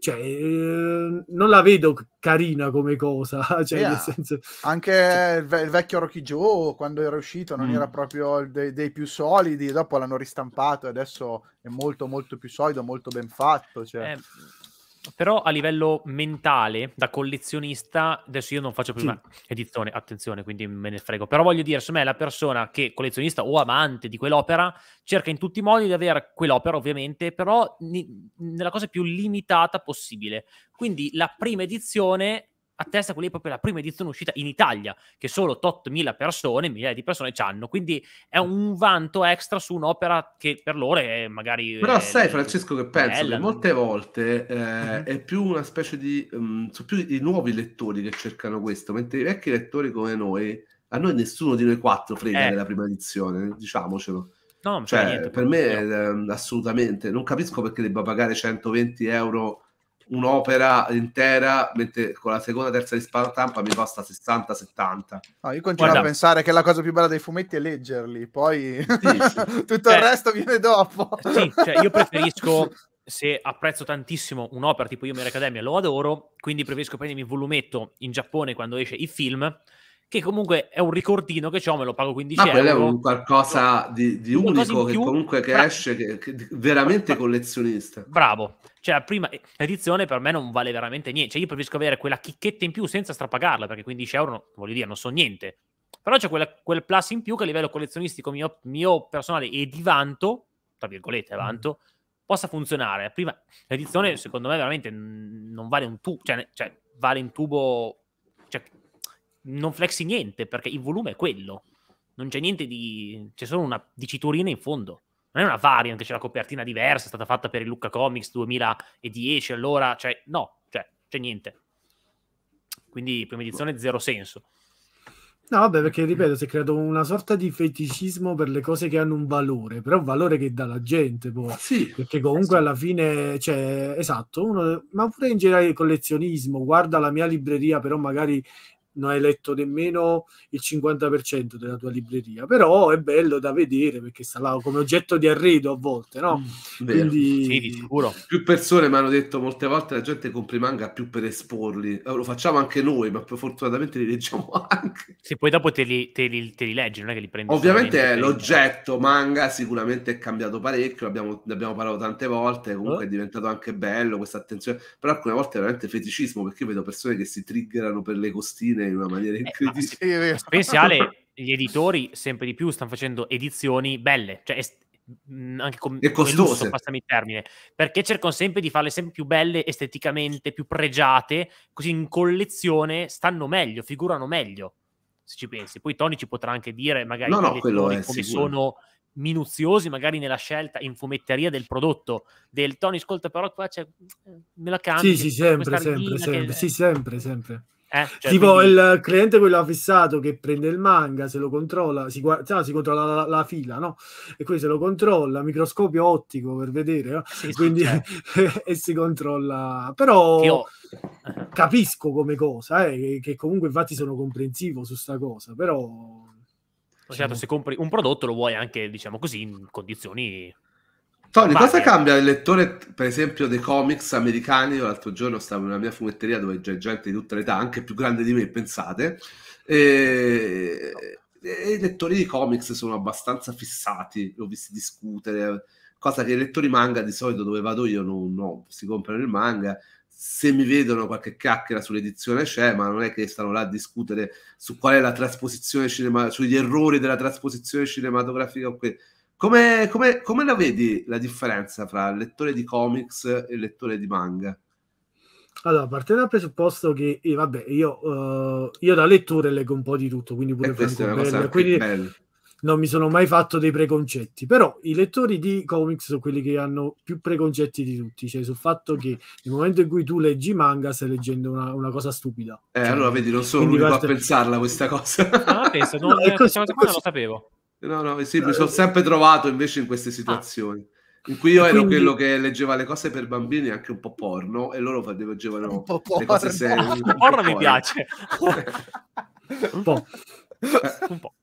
S5: Cioè, eh, non la vedo carina come cosa. Cioè, yeah. senso...
S1: Anche cioè... il, il vecchio Rocky Joe, quando era uscito, non mm. era proprio dei, dei, più solidi. Dopo l'hanno ristampato e adesso è molto, molto più solido, molto ben fatto.
S4: Cioè... Eh,
S3: però a livello mentale, da collezionista, adesso io non faccio più sì. una edizione, attenzione, quindi me ne frego, però voglio dire, secondo me la persona che collezionista o amante di quell'opera cerca in tutti i modi di avere quell'opera, ovviamente, però ni- nella cosa più limitata possibile. Quindi la prima edizione attesta quella è proprio la prima edizione uscita in Italia, che solo tot mila persone, migliaia di persone ci hanno, quindi è un vanto extra su un'opera che per loro è magari... Però è, eh, sai Francesco che penso bella, che molte
S2: non... volte eh, mm-hmm. è più una specie di... Um, sono più i nuovi lettori che cercano questo, mentre i vecchi lettori come noi, a noi nessuno di noi quattro frega eh. prima edizione, diciamocelo.
S3: No, cioè, niente, per me
S2: no. Ehm, assolutamente non capisco perché debba pagare 120 euro un'opera intera, mentre con la seconda e terza di stampa mi costa 60-70.
S1: No, io continuo Guarda. a pensare che la cosa più bella dei fumetti è leggerli, poi sì, sì. tutto cioè, il resto viene dopo. Sì, cioè io preferisco,
S2: se apprezzo
S3: tantissimo un'opera, tipo io Mere Academia, lo adoro, quindi preferisco prendermi il volumetto in Giappone quando esce il film, che comunque è un ricordino che ho, me lo pago 15 euro. Ma quello è un
S2: qualcosa di, di unico che più, comunque che bravo. esce, che, che veramente collezionista. Bravo.
S3: Cioè la prima eh, edizione per me non vale veramente niente. Cioè io preferisco avere quella chicchetta in più senza strapagarla, perché 15 euro, non, voglio dire, non so niente. Però c'è quella, quel plus in più che a livello collezionistico mio, mio personale e di vanto, tra virgolette mm. vanto, mm. possa funzionare. La prima edizione secondo me veramente non vale un tubo, cioè, cioè vale un tubo... Cioè, non flexi niente perché il volume è quello. Non c'è niente di. c'è solo una diciturina in fondo. Non è una variant c'è la copertina diversa, è stata fatta per il Lucca Comics 2010, allora, cioè, no, cioè, c'è niente. Quindi, prima edizione, zero senso.
S5: No, vabbè, perché ripeto, si è creato una sorta di feticismo per le cose che hanno un valore, però un valore che dà la gente poi. Sì, perché comunque alla fine, cioè, esatto, uno, ma pure in generale il collezionismo, guarda la mia libreria, però magari non hai letto nemmeno il 50% della tua libreria, però è bello da vedere perché sta là come oggetto di arredo a volte, no?
S2: Mm, Quindi... Sì, di sicuro. Più persone mi hanno detto molte volte la gente compra i manga più per esporli, eh, lo facciamo anche noi, ma poi fortunatamente li leggiamo
S3: anche. Sì, poi dopo te li, te li, te li leggi, non è che li prendi. Ovviamente l'oggetto
S2: manga sicuramente è cambiato parecchio, abbiamo, ne abbiamo parlato tante volte, comunque oh. è eh? diventato anche bello questa attenzione, però alcune volte è veramente feticismo perché io vedo persone che si triggerano per le costine Disney in una maniera eh, incredibile. Eh, Speciale,
S3: gli editori sempre di più stanno facendo edizioni belle, cioè est- anche con e costose, lusso, passami il termine, perché cercano sempre di farle sempre più belle esteticamente, più pregiate, così in collezione stanno meglio, figurano meglio, se ci pensi. Poi Tony ci potrà anche dire magari no, no, come sicuro. sono minuziosi magari nella scelta in fumetteria del prodotto del Tony ascolta però qua
S5: c'è me la cambio sì sì sempre sempre, sempre. Che... sì sempre sempre eh, cioè, tipo quindi... il cliente quello fissato che prende il manga, se lo controlla, si, guarda, no, si controlla la, la, fila, no? E poi se lo controlla, microscopio ottico per vedere, no? sì, quindi, cioè. e si controlla. Però io... capisco come cosa, eh, che, che, comunque infatti sono comprensivo su sta cosa, però...
S3: Certo, se compri un prodotto lo vuoi anche, diciamo così, in condizioni Tony, Vabbè. cosa cambia
S2: il lettore, per esempio, dei comics americani? Io l'altro giorno stavo in una mia fumetteria dove c'è gente di tutta l'età, anche più grande di me, pensate. E... e, i lettori di comics sono abbastanza fissati, l'ho visto discutere, cosa che i lettori manga di solito dove vado io non no, si comprano il manga. Se mi vedono qualche chiacchiera sull'edizione c'è, ma non è che stanno là a discutere su qual è la trasposizione cinematografica, sugli errori della trasposizione cinematografica o que- come, come, come la vedi la differenza tra lettore di comics e lettore di manga?
S5: Allora, partendo dal presupposto che, eh, vabbè, io, uh, io, da lettore leggo un po' di tutto, quindi pure Franco Belli, quindi bella. non mi sono mai fatto dei preconcetti, però i lettori di comics sono quelli che hanno più preconcetti di tutti, cioè sul fatto che nel momento in cui tu leggi manga stai leggendo una, una cosa stupida. Eh, cioè, allora vedi, non sono l'unico parte... a
S2: pensarla questa cosa. Ah, penso, non, no, eh, questa cosa qua non lo sapevo. No, no, sì, mi sono sempre trovato invece in queste ah. situazioni. Ah. In cui io ero Quindi... quello che leggeva le cose per bambini, anche un po' porno, e loro leggevano un po porno. le cose serie. Un po porno mi piace. un po'. Un po'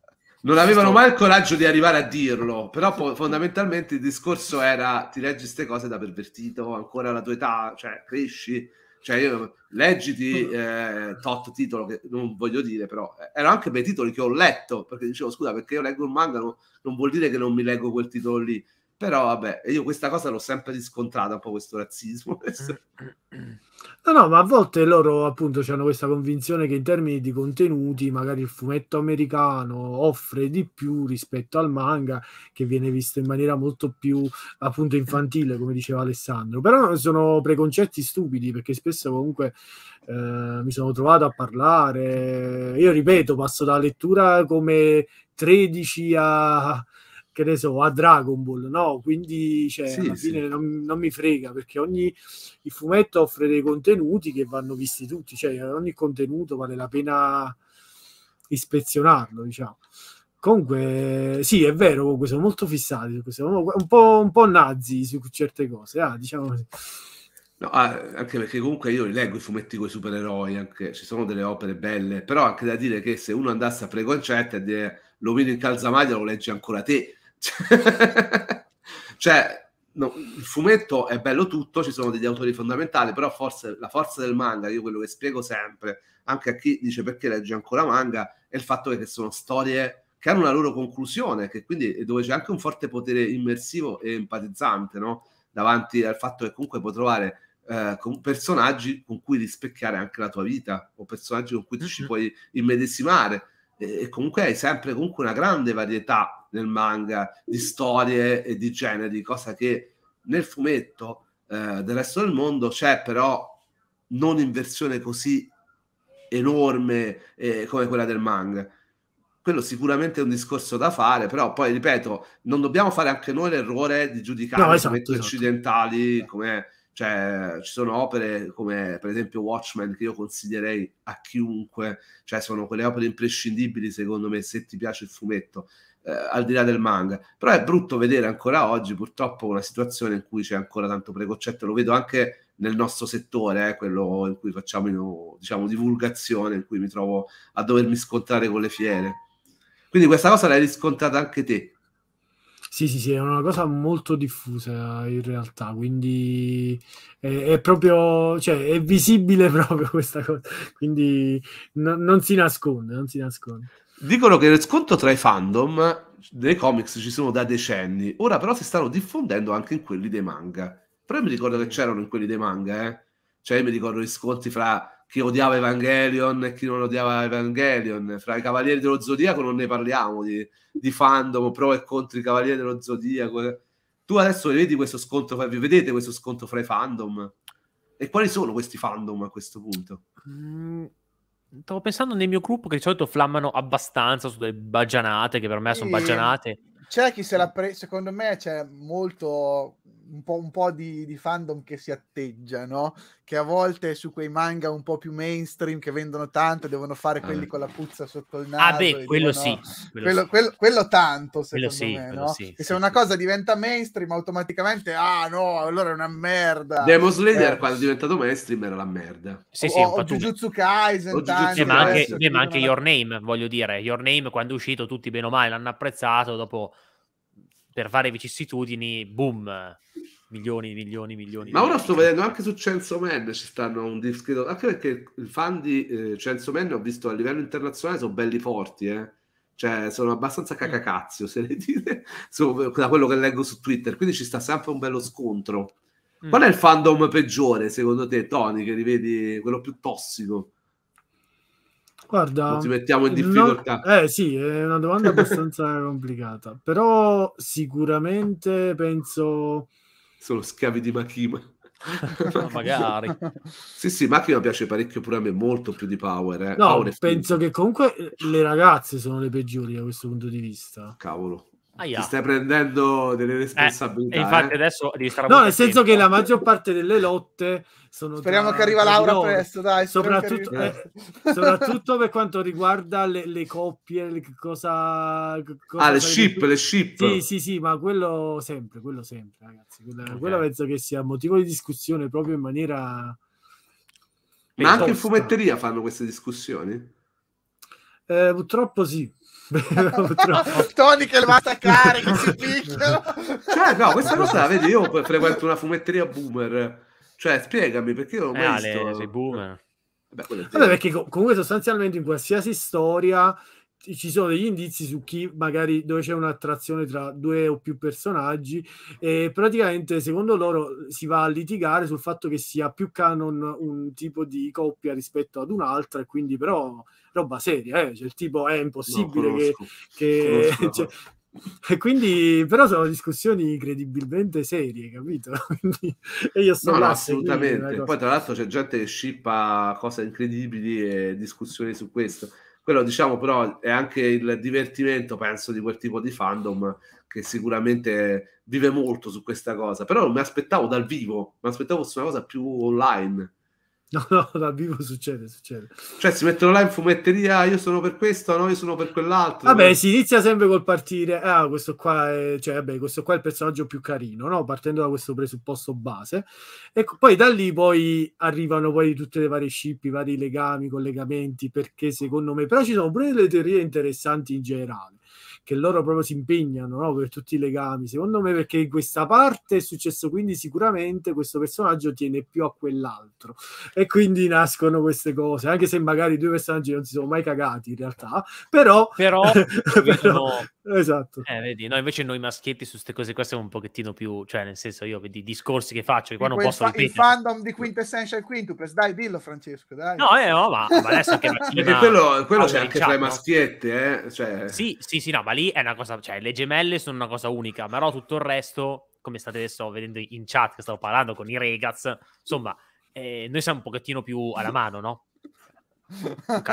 S2: non avevano mai il coraggio di arrivare a dirlo, però po- fondamentalmente il discorso era ti leggi queste cose da pervertito, ancora alla tua età, cioè cresci, cioè, io, leggiti mm. eh, tot titolo, che non voglio dire, però eh, erano anche bei titoli che ho letto, perché dicevo, scusa, perché io leggo un manga, non, non vuol dire che non mi leggo quel titolo lì. Però vabbè, io questa cosa l'ho sempre riscontrata, un po' questo razzismo.
S5: No, no, ma a volte loro appunto hanno questa convinzione che in termini di contenuti magari il fumetto americano offre di più rispetto al manga che viene visto in maniera molto più appunto infantile, come diceva Alessandro. Però sono preconcetti stupidi perché spesso comunque eh, mi sono trovato a parlare. Io ripeto, passo da lettura come 13 a che ne so, a Dragon Ball, no? Quindi cioè, sì, alla fine sì. non, non, mi frega perché ogni il fumetto offre dei contenuti che vanno visti tutti, cioè ogni contenuto vale la pena ispezionarlo, diciamo. Comunque, sì, è vero, comunque sono molto fissati sono un po', un po' nazi su certe cose, ah, diciamo così.
S2: No, ah, anche perché comunque io leggo i fumetti con i supereroi, anche, ci sono delle opere belle, però anche da dire che se uno andasse a Preconcetti preconcette e l'omino in calzamaglia lo leggi ancora te, cioè, no, il fumetto è bello tutto, ci sono degli autori fondamentali, però forse la forza del manga, io quello che spiego sempre, anche a chi dice perché legge ancora manga, è il fatto che sono storie che hanno una loro conclusione, che quindi dove c'è anche un forte potere immersivo e empatizzante, no? Davanti al fatto che comunque puoi trovare eh, con personaggi con cui rispecchiare anche la tua vita, o personaggi con cui tu ci mhm. puoi immedesimare. E, e comunque hai sempre comunque una grande varietà nel manga di storie e di generi, cosa che nel fumetto eh, del resto del mondo c'è però non in versione così enorme eh, come quella del manga. Quello sicuramente è un discorso da fare, però poi ripeto, non dobbiamo fare anche noi l'errore di giudicare no, i esatto, fumetti esatto. occidentali come cioè ci sono opere come per esempio Watchmen che io consiglierei a chiunque, cioè sono quelle opere imprescindibili secondo me se ti piace il fumetto eh, al di là del manga. Però è brutto vedere ancora oggi purtroppo una situazione in cui c'è ancora tanto preconcetto, lo vedo anche nel nostro settore, eh, quello in cui facciamo diciamo, divulgazione, in cui mi trovo a dovermi scontrare con le fiere. Quindi questa cosa l'hai riscontrata anche te?
S5: Sì, sì, sì, è una cosa molto diffusa in realtà, quindi è, è proprio, cioè è visibile proprio questa cosa, quindi no, non si nasconde, non si nasconde.
S2: Dicono che il sconto tra i fandom nei comics ci sono da decenni, ora però si stanno diffondendo anche in quelli dei manga. Però mi ricordo che c'erano in quelli dei manga, eh? cioè mi ricordo gli sconti fra chi odiava Evangelion e chi non odiava Evangelion, fra i Cavalieri dello Zodiaco non ne parliamo di, di fandom, pro e contro i Cavalieri dello Zodiaco. Eh. Tu adesso vedi questo scontro, vedete questo scontro fra i fandom? E quali sono questi fandom a questo punto?
S3: Mm, Stavo pensando nel mio gruppo che di solito flammano abbastanza su delle baggianate che per me sono baggianate.
S2: C'è
S1: chi se la prende, secondo me c'è molto un po', un po di, di, fandom che si atteggia, no? Che a volte su quei manga un po' più mainstream che vendono tanto devono fare quelli ah. con la puzza sotto il ah, naso. Ah, beh, quello, dicono,
S4: sì, quello, quello, sì.
S1: quello, quello, tanto, secondo sì, me, no?
S4: Sì,
S2: e
S1: se una cosa diventa mainstream, automaticamente, ah no, allora è una merda. Demon Slayer, eh.
S2: quando è diventato mainstream, era la merda. Sì, o, sì, o, o Jujutsu
S1: Kaisen, o tanti, Jujutsu eh, ma anche,
S3: ma anche Your Name, voglio dire, Your Name quando è uscito tutti bene o male l'hanno apprezzato, dopo per varie vicissitudini, boom, milioni, milioni, milioni. Ma ora
S2: sto vedendo anche su Censo Man ci stanno un discreto, anche perché i fan di eh, Censo Man ho visto a livello internazionale sono belli forti, eh. Cioè, sono abbastanza mm. cacacazio, se le dite, su, da quello che leggo su Twitter. Quindi ci sta sempre un bello scontro. Mm. Qual è il fandom peggiore, secondo te, Tony, che rivedi quello più tossico?
S5: Guarda, non ti mettiamo in eh, difficoltà. Non... Eh sì, è una domanda abbastanza complicata, però sicuramente penso...
S2: Sono schiavi di Makima. magari. Sì, sì, Makima piace parecchio pure a me, molto più di Power. Eh. No, Power penso
S5: che comunque le ragazze sono le peggiori da questo punto di vista.
S2: Cavolo. Aia. Ti stai prendendo delle eh, responsabilità. Eh, infatti, eh. adesso No, nel senso che la maggior parte delle
S5: lotte sono. Speriamo che arriva Laura no, presto, dai. Soprattutto, eh, soprattutto per quanto riguarda le, le coppie, le, cosa, cosa, Ah, le ship, le ship. Sì, sì, sì, ma quello sempre, quello sempre, ragazzi. Quello, okay. quello penso che sia motivo di discussione proprio in maniera. Ma anche in fumetteria
S2: fanno queste discussioni?
S5: Eh, purtroppo sì.
S2: Tony che va a attaccare, che si picchiano. cioè, no, questa cosa, vedi, io frequento una fumetteria boomer. Cioè, spiegami, perché io non ho eh, mai Ale, sei boomer. Beh, Vabbè,
S5: perché comunque sostanzialmente in qualsiasi storia ci sono degli indizi su chi magari dove c'è un'attrazione tra due o più personaggi e praticamente secondo loro si va a litigare sul fatto che sia più canon un tipo di coppia rispetto ad un'altra e quindi però roba seria eh? cioè, il tipo è impossibile no, che, che conosco, cioè, quindi però sono discussioni incredibilmente serie capito e io sono no, assolutamente
S2: poi tra l'altro c'è gente che scippa cose incredibili e discussioni su questo quello diciamo però è anche il divertimento, penso, di quel tipo di fandom che sicuramente vive molto su questa cosa, però non mi aspettavo dal vivo, mi aspettavo su una cosa più online. No, no, dal vivo succede, succede. Cioè si mettono là in fumetteria, io sono per questo, no, io sono per quell'altro. Vabbè, però. si inizia sempre col partire, ah, questo qua è,
S5: cioè, vabbè, questo qua è il personaggio più carino, no? Partendo da questo presupposto base. E poi da lì poi arrivano poi tutte le varie ship, i vari legami, collegamenti, perché secondo me... Però ci sono pure delle teorie interessanti in generale che loro proprio si impegnano no? per tutti i legami. Secondo me, perché in questa parte è successo, quindi sicuramente questo personaggio tiene più a quell'altro. E quindi nascono queste cose, anche se magari i due personaggi non si sono mai cagati in realtà, però... Però... però Esatto.
S3: Eh, vedi, no, invece noi maschietti su queste cose qua siamo un pochettino più... Cioè, nel senso, io vedi i discorsi che faccio, che qua non posso ripetere. Il fandom
S1: di Quintessential Quintuples, dai, dillo Francesco, dai. No, eh, no, ma, ma adesso anche... Perché
S3: quello, quello c'è anche tra i diciamo,
S2: maschietti, eh? Cioè... Sì,
S3: sì, sì, no, ma lì lì è una cosa, cioè le gemelle sono una cosa unica, però tutto il resto, come state adesso vedendo in chat che stavo parlando con i regaz, insomma, eh, noi siamo un pochettino più alla mano, no?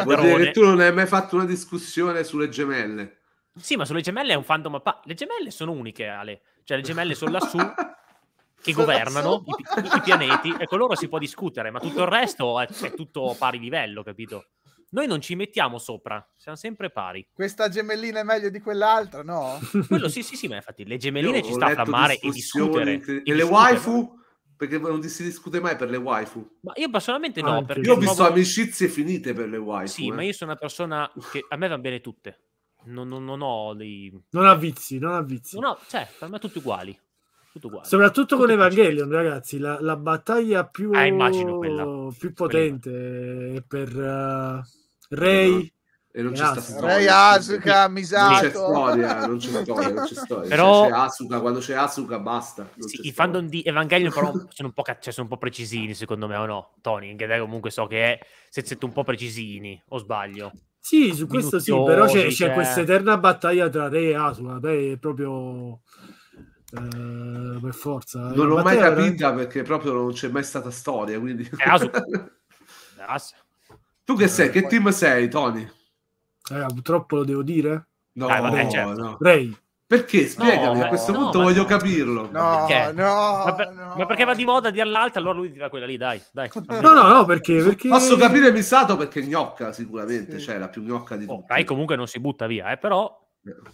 S4: Vuol dire che tu non
S2: hai mai fatto una discussione sulle gemelle.
S3: Sì, ma sulle gemelle è un fandom a pa- Le gemelle sono uniche, Ale. Cioè, le gemelle sono lassù che sono governano lassù. I, i, pianeti e con loro si può discutere, ma tutto il resto è, è tutto pari livello, capito? Noi non ci mettiamo sopra, siamo sempre pari.
S1: Questa gemellina è meglio di quell'altra, no?
S3: Quello sì, sì, sì, ma infatti
S2: le gemelline Io ci sta a flammare e discutere. Che... E, e le waifu? perché non si discute mai per le waifu. Ma io personalmente no. Ah, io ho visto nuovo... amicizie finite per le waifu. Sì, eh. ma
S3: io sono una persona che a me vanno bene tutte. Non, non, non ho dei...
S5: Non ha vizi, non ha vizi. No,
S3: cioè, per me tutti uguali. Tutto uguali. Soprattutto
S5: Tutto con Evangelion, ragazzi, la, la battaglia più, ah, più potente quella. per... Uh Ray e non
S2: c'è storia. Ray Asuka, Misato. Non c'è storia, non c'è storia. Però... Cioè, c'è Asuka, quando c'è Asuka basta. Sì, I fandom
S3: di Evangelion però sono un, po ca- cioè, sono un po' precisini secondo me o no? Tony, che te comunque so che è siete un po' precisini o sbaglio.
S5: Sì, su questo sì, però c'è, c'è, c'è cioè. questa eterna battaglia tra Re e Asuka, beh, è proprio...
S2: Eh, per forza non l'ho mai capita veramente... perché proprio non c'è mai stata storia quindi eh, Asuka Tu che eh, sei? Che team sei, Tony?
S5: Eh, purtroppo lo devo dire?
S2: No, ah, vabbè, certo. no. Ray. Perché? Spiegami,
S3: no, a questo no, punto voglio no. capirlo. No, perché? Ma, per, ma, perché va di moda di all'altra, allora lui dirà quella lì, dai. dai. No, no, no,
S2: perché, perché... Posso capire Misato perché gnocca sicuramente, sì. cioè la più gnocca di oh, tutti. dai, comunque non si butta via, eh, però...
S3: Eh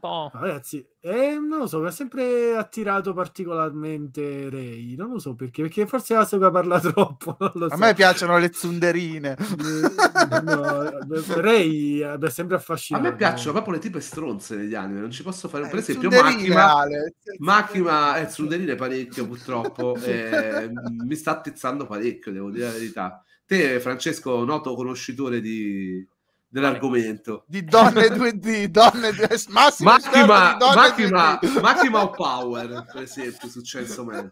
S5: po'. Ragazzi, eh, non lo so, mi ha sempre attirato particolarmente Ray, non lo so perché, perché forse Asuka
S1: parla troppo. So. A me piacciono le zunderine. Eh,
S4: no,
S5: eh,
S2: Ray mi ha sempre affascinato. A me piacciono proprio le tipe stronze negli anime, non ci posso fare... Eh, esempio Macchina, Ale. Macchima è eh, zunderine parecchio purtroppo, mi sta attizzando parecchio, devo dire la verità. Te, Francesco, noto conoscitore di dell'argomento. Di
S1: donne 2D, donne 2D, massima, massima, massima, massima
S2: power, per esempio, successo meglio.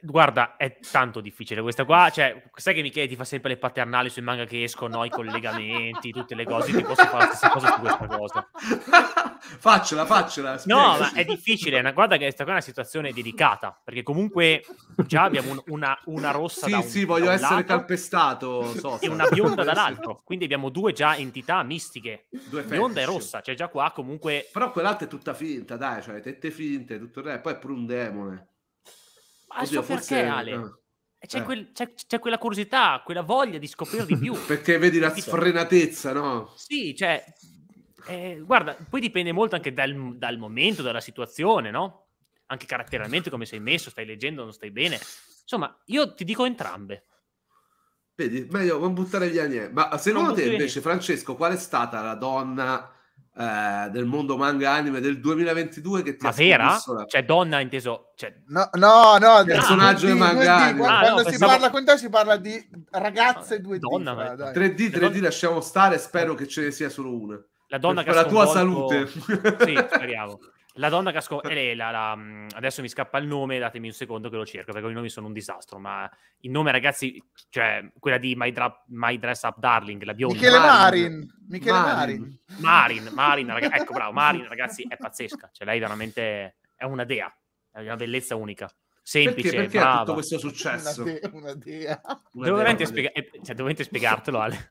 S3: Guarda, è tanto difficile questa qua. Cioè, sai che Michele ti fa sempre le paternali sui manga che escono, i collegamenti, tutte le cose. Io ti posso fare la stessa cosa su questa cosa.
S2: faccela, faccela. Spiega. No, ma è
S3: difficile. Una, guarda che questa qua è una situazione delicata, perché comunque già abbiamo un, una, una, rossa sì, da un Sì, voglio essere
S2: calpestato. Sosa. E una bionda dall'altro.
S3: Quindi abbiamo due
S2: già entità mistiche. Due bionda e rossa. Cioè già qua comunque... Però quell'altra è tutta finta, dai. Cioè, tette finte, tutto il resto. Poi è pure un demone adesso Oddio, perché Ale? Eh, eh, c'è, eh. quel,
S3: c'è, c'è, quella curiosità, quella voglia di scoprire di più.
S2: Perché vedi la sfrenatezza, no?
S3: Sì, cioè, eh, guarda, poi dipende molto anche dal, dal, momento, dalla situazione, no? Anche caratterialmente come sei messo, stai leggendo, non stai bene. Insomma,
S2: io ti dico entrambe. Vedi, meglio non buttare via niente. Ma secondo te invece, niente. Francesco, qual è stata la donna eh, del mondo manga anime del 2022 che ti Ma vera? La... Cioè donna inteso... Cioè...
S1: No, no, no, personaggio di manga anime. Ah, quando no, si pensavo... parla con te si parla di ragazze 2D. Ah, donna, fra, ma... 3D, 3D
S2: don... lasciamo stare, spero eh. che ce ne sia solo una. La donna per, che per la tua volto... salute. Sì, speriamo.
S3: La donna che ha scoperto. Eh. Eh, mm, adesso mi scappa il nome, datemi un secondo che lo cerco, perché i nomi sono un disastro. Ma il nome, ragazzi, cioè quella di My, Dra- My Dress Up Darling, la bionda. Michele Marin. Marin.
S1: Michele Marin.
S3: Marin, Marin, raga- ecco, bravo. Marin, ragazzi, è pazzesca. Cioè, lei veramente è una dea, è una bellezza unica semplice, perché, perché brava. tutto
S4: questo
S1: successo? Una, de- una dea. Una eh, cioè, Devo dea, una spiega-
S2: dea. Cioè, spiegartelo, Ale.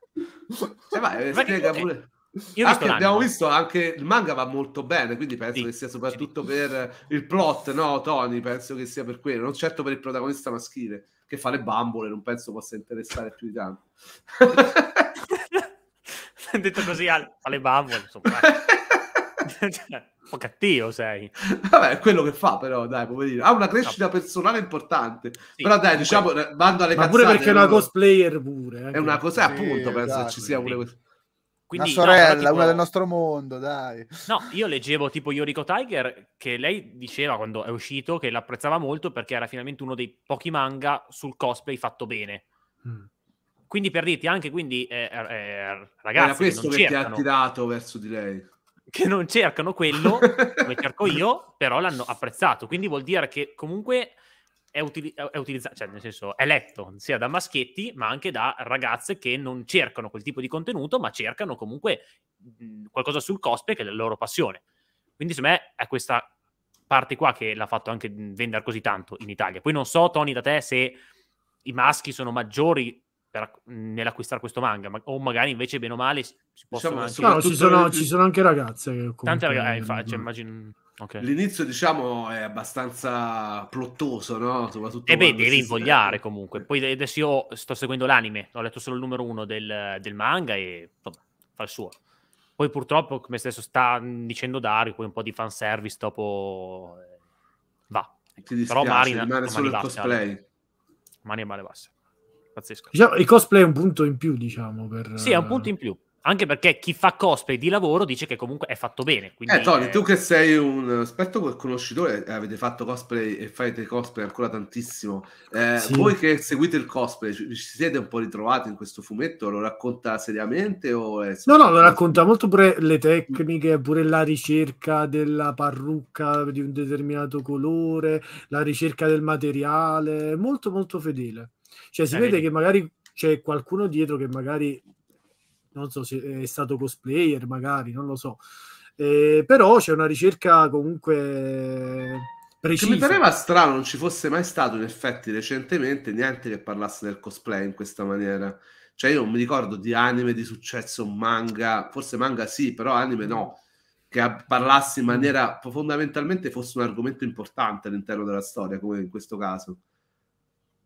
S2: Eh vai, spiega pure. Io ah, visto abbiamo visto anche il manga va molto bene, quindi penso sì, che sia soprattutto sì. per il plot, no Tony? Penso che sia per quello, non certo per il protagonista maschile che fa le bambole, non penso possa interessare più di tanto. Detto così, fa le bambole, insomma. Cioè, un po' cattivo sei. Vabbè, è quello che fa, però, dai, poverino. Ha una crescita no. personale importante. Sì, però, dai, diciamo, comunque... Eh, alle Ma cazzate. pure perché è una
S1: cosplayer pure.
S5: Eh, è una cosa, sì, appunto, esatto, penso ci
S2: sia pure questo.
S3: Quindi, una sorella, no, tipo, una del
S1: nostro mondo, dai.
S3: No, io leggevo tipo Yoriko Tiger che lei diceva quando è uscito che l'apprezzava molto perché era finalmente uno dei pochi manga sul cosplay fatto bene. Mm. Quindi per dirti anche, quindi, eh, eh, eh ragazzi, era questo che, che ti ha attirato
S2: verso di lei. Che non cercano quello, come
S3: cerco io, però l'hanno apprezzato. Quindi vuol dire che comunque è, utili- è utilizzato, cioè nel senso è letto sia da maschietti ma anche da ragazze che non cercano quel tipo di contenuto ma cercano comunque mhmm, qualcosa sul cosplay che è la loro passione. Quindi secondo me è questa parte qua che l'ha fatto anche mhmm, vendere così tanto in Italia. Poi non so Tony da te se i maschi sono maggiori per, nell'acquistare questo manga, ma, o magari invece bene o male si
S2: possono diciamo, anche... No, ci sono, le... ci sono,
S5: anche ragazze. Eh, comunque... Tante
S3: ragazze, eh, cioè, immagino... Okay.
S2: L'inizio, diciamo, è abbastanza plottoso, no? Soprattutto e eh beh, devi invogliare
S3: comunque. Poi adesso io sto seguendo l'anime, ho letto solo il numero uno del, del manga e insomma, fa il suo. Poi purtroppo, come stesso sta dicendo Dario, poi un po' di fanservice dopo eh, va. Ti dispiace, Però Mari rimane solo il cosplay. Allora. Eh. Mani e male basse. Pazzesco. Diciamo, il cosplay
S5: è un punto in più, diciamo. Per... Sì, è un
S3: punto in più anche perché chi fa cosplay di lavoro dice che comunque è fatto bene. Eh, Tony, è... tu
S2: che sei un esperto conoscitore, eh, avete fatto cosplay e fate cosplay ancora tantissimo. Eh, sì. Voi che seguite il cosplay, ci siete un po' ritrovati in questo fumetto? Lo racconta seriamente? O è...
S5: No, no, lo racconta molto pure le tecniche, pure la ricerca della parrucca di un determinato colore, la ricerca del materiale, molto molto fedele. Cioè si eh, vede che magari c'è qualcuno dietro che magari non so se è stato cosplayer magari, non lo so. Eh, però c'è una ricerca comunque precisa. Che mi pareva
S2: strano non ci fosse mai stato in effetti recentemente niente che parlasse del cosplay in questa maniera. Cioè io non mi ricordo di anime di successo, manga, forse manga sì, però anime no, che parlassi in mm. maniera fondamentalmente fosse un argomento importante all'interno della storia, come in questo caso.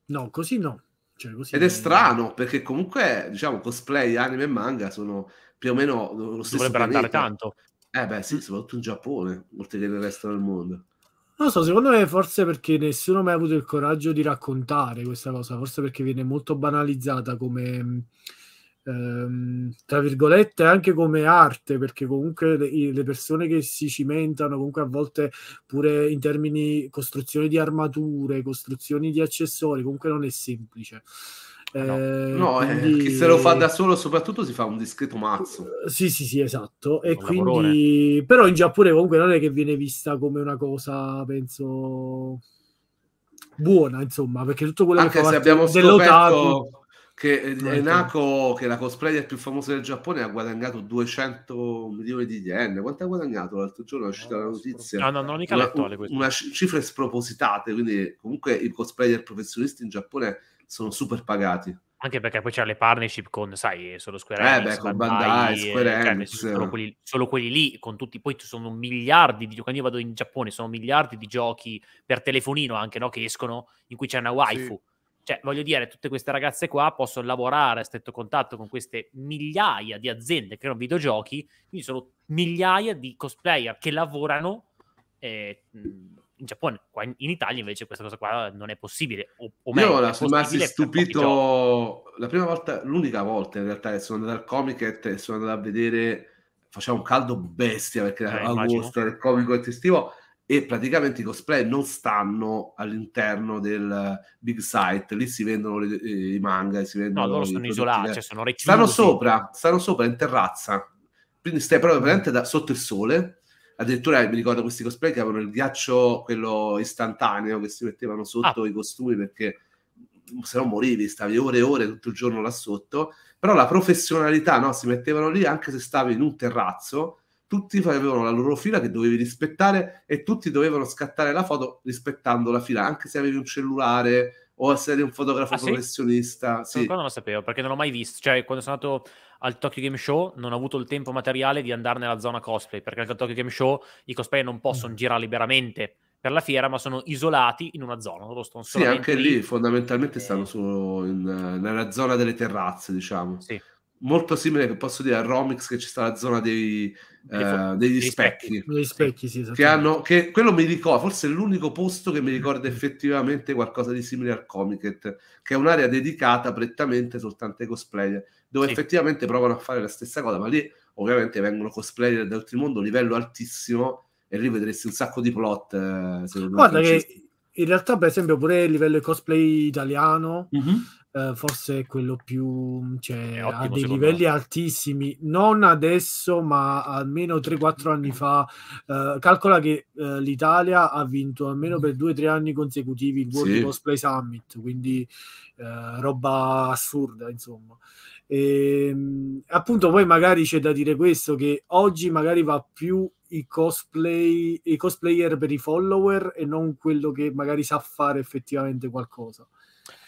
S5: No, così no. Cioè, Ed è strano
S2: perché comunque diciamo cosplay, anime e manga sono più o meno lo stesso. Dovrebbero andare tanto. Eh beh sì, soprattutto in Giappone, oltre che nel resto del mondo.
S5: Non so, secondo me forse perché nessuno mai ha avuto il coraggio di raccontare questa cosa, forse perché viene molto banalizzata come ehm, tra virgolette anche come arte perché comunque le, le, persone che si cimentano comunque a volte pure in termini costruzioni di armature costruzioni di accessori comunque non
S2: è semplice eh no, eh, no eh, quindi... eh, chi se lo fa da solo soprattutto si fa un discreto mazzo.
S5: Eh, sì, sì, sì, esatto. E quindi, però in Giappone comunque non è che viene vista come una cosa, penso, buona, insomma, perché tutto quello Anche che fa se abbiamo scoperto
S2: che eh, eh, Nako, che è la cosplayer più famosa del Giappone, ha guadagnato 200 milioni di yen. Quanto ha guadagnato l'altro giorno? È eh, uscita la notizia. No, ah, no, non mica una, un, una cifre spropositate, quindi comunque i cosplayer professionisti in Giappone sono super pagati.
S3: Anche perché poi c'è le partnership con, sai, solo Square Enix, eh, beh, con Bandai, Square cioè, Enix. solo, quelli, solo, quelli, lì, con tutti, poi ci sono miliardi di, quando io vado in Giappone, sono miliardi di giochi per telefonino anche, no, che escono, in cui c'è una waifu. Sì cioè, voglio dire, tutte queste ragazze qua possono lavorare a stretto contatto con queste migliaia di aziende che creano videogiochi, quindi sono migliaia di cosplayer che lavorano eh, in Giappone. Qua in, Italia invece questa cosa qua non è possibile. O, o meglio, Io la sono rimasto stupito
S2: la prima volta, l'unica volta in realtà che sono andato al Comic e sono andato a vedere, faceva un caldo bestia perché eh, agosto, il Comic Con estivo e praticamente i cosplay non stanno all'interno del eh, big site, lì si vendono le, eh, i manga, si vendono... No, loro sono isolati, cioè sono reclusi. Stanno sopra, stanno sopra in terrazza, quindi stai proprio veramente da, sotto il sole, addirittura eh, mi ricordo questi cosplay che avevano il ghiaccio, quello istantaneo, che si mettevano sotto ah. i costumi perché mm, se no morivi, stavi ore e ore tutto il giorno là sotto, però la professionalità, no? si mettevano lì anche se stavi in un terrazzo, tutti avevano la loro fila che dovevi rispettare e tutti dovevano scattare la foto rispettando la fila, anche se avevi un cellulare o se eri un fotografo ah, professionista. Sì? Sì. non
S3: lo sapevo perché non l'ho mai visto, cioè quando sono andato al Tokyo Game Show non ho avuto il tempo materiale di andare nella zona cosplay, perché al Tokyo Game Show i cosplay non possono mm. girare liberamente per la fiera, ma sono isolati in una zona. Loro sono sì, anche lì,
S2: lì fondamentalmente stanno eh. solo in, nella zona delle terrazze, diciamo. Sì molto simile che posso dire a Romix che ci sta la zona dei, eh, degli specchi,
S5: degli specchi sì, esatto. che hanno
S2: che quello mi ricorda forse è l'unico posto che mi ricorda effettivamente qualcosa di simile al Comicet che è un'area dedicata prettamente soltanto ai cosplayer dove sì. effettivamente provano a fare la stessa cosa ma lì ovviamente vengono cosplayer da tutto il mondo livello altissimo e lì vedresti un sacco di plot eh, guarda che
S5: in realtà, per esempio, pure a livello di cosplay italiano, mm-hmm. eh, forse è quello più cioè, ottimo, a dei livelli me. altissimi. Non adesso, ma almeno 3-4 anni fa. Eh, calcola che eh, l'Italia ha vinto almeno per 2-3 anni consecutivi il World sì. Cosplay Summit, quindi eh, roba assurda, insomma. E, ehm, appunto, poi magari c'è da dire questo: che oggi magari va più i cosplay, i cosplayer per i follower e non quello che magari sa fare effettivamente qualcosa.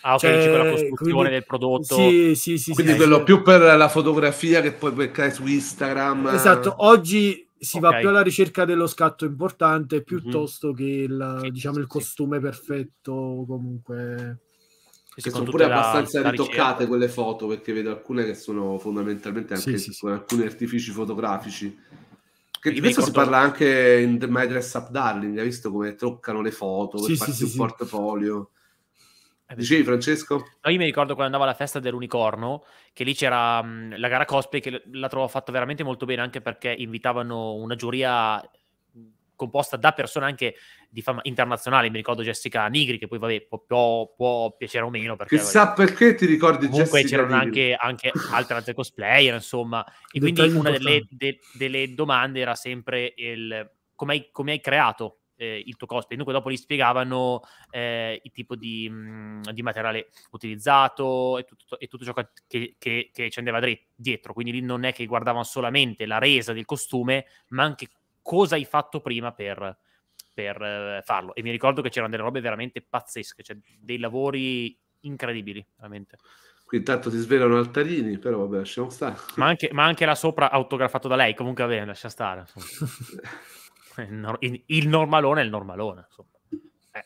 S2: Ah, ok, cioè, quella costruzione quindi, del prodotto. Sì, sì, sì. Quindi sì, quello sì. più per la fotografia che puoi beccare su Instagram. Esatto, oggi
S5: si okay. va più alla ricerca dello scatto importante mhm. piuttosto mm-hmm. che il, sì, diciamo, il costume perfetto comunque che sono pure abbastanza ritoccate
S2: quelle foto perché vedo alcune che sono fondamentalmente anche sì, sì, con sì. alcuni artifici fotografici. Che di questo ricordo... si parla anche in The My Dress Up Darling, hai visto come toccano le foto per farsi un portafoglio. Eh, Dicevi Francesco?
S3: No, io mi ricordo quando andavo alla festa dell'unicorno, che lì c'era mh, la gara cosplay che la trovo fatta veramente molto bene anche perché invitavano una giuria composta da persone anche di fama internazionale, mi ricordo Jessica Nigri, che poi vabbè, può, può piacere o meno.
S2: Perché, Chissà vabbè, perché ti ricordi comunque Jessica Comunque c'erano
S3: anche, anche altre, altre cosplayer, insomma. E quindi una delle, de, delle, domande era sempre il, come, hai, come hai creato eh, il tuo cosplay. Dunque dopo gli spiegavano eh, il tipo di, mh, mm, di, materiale utilizzato e tutto, e tutto ciò che, che, che ci andava dietro. Quindi lì non è che guardavano solamente la resa del costume, ma anche cosa hai fatto prima per, per eh, farlo. E mi ricordo che c'erano delle robe veramente pazzesche, cioè dei lavori incredibili, veramente.
S2: Qui intanto si svelano altarini, però vabbè, lasciamo stare. Ma anche, ma anche
S3: là sopra autografato da lei, comunque vabbè, lascia stare. Eh, il normalone è il normalone, insomma. Eh.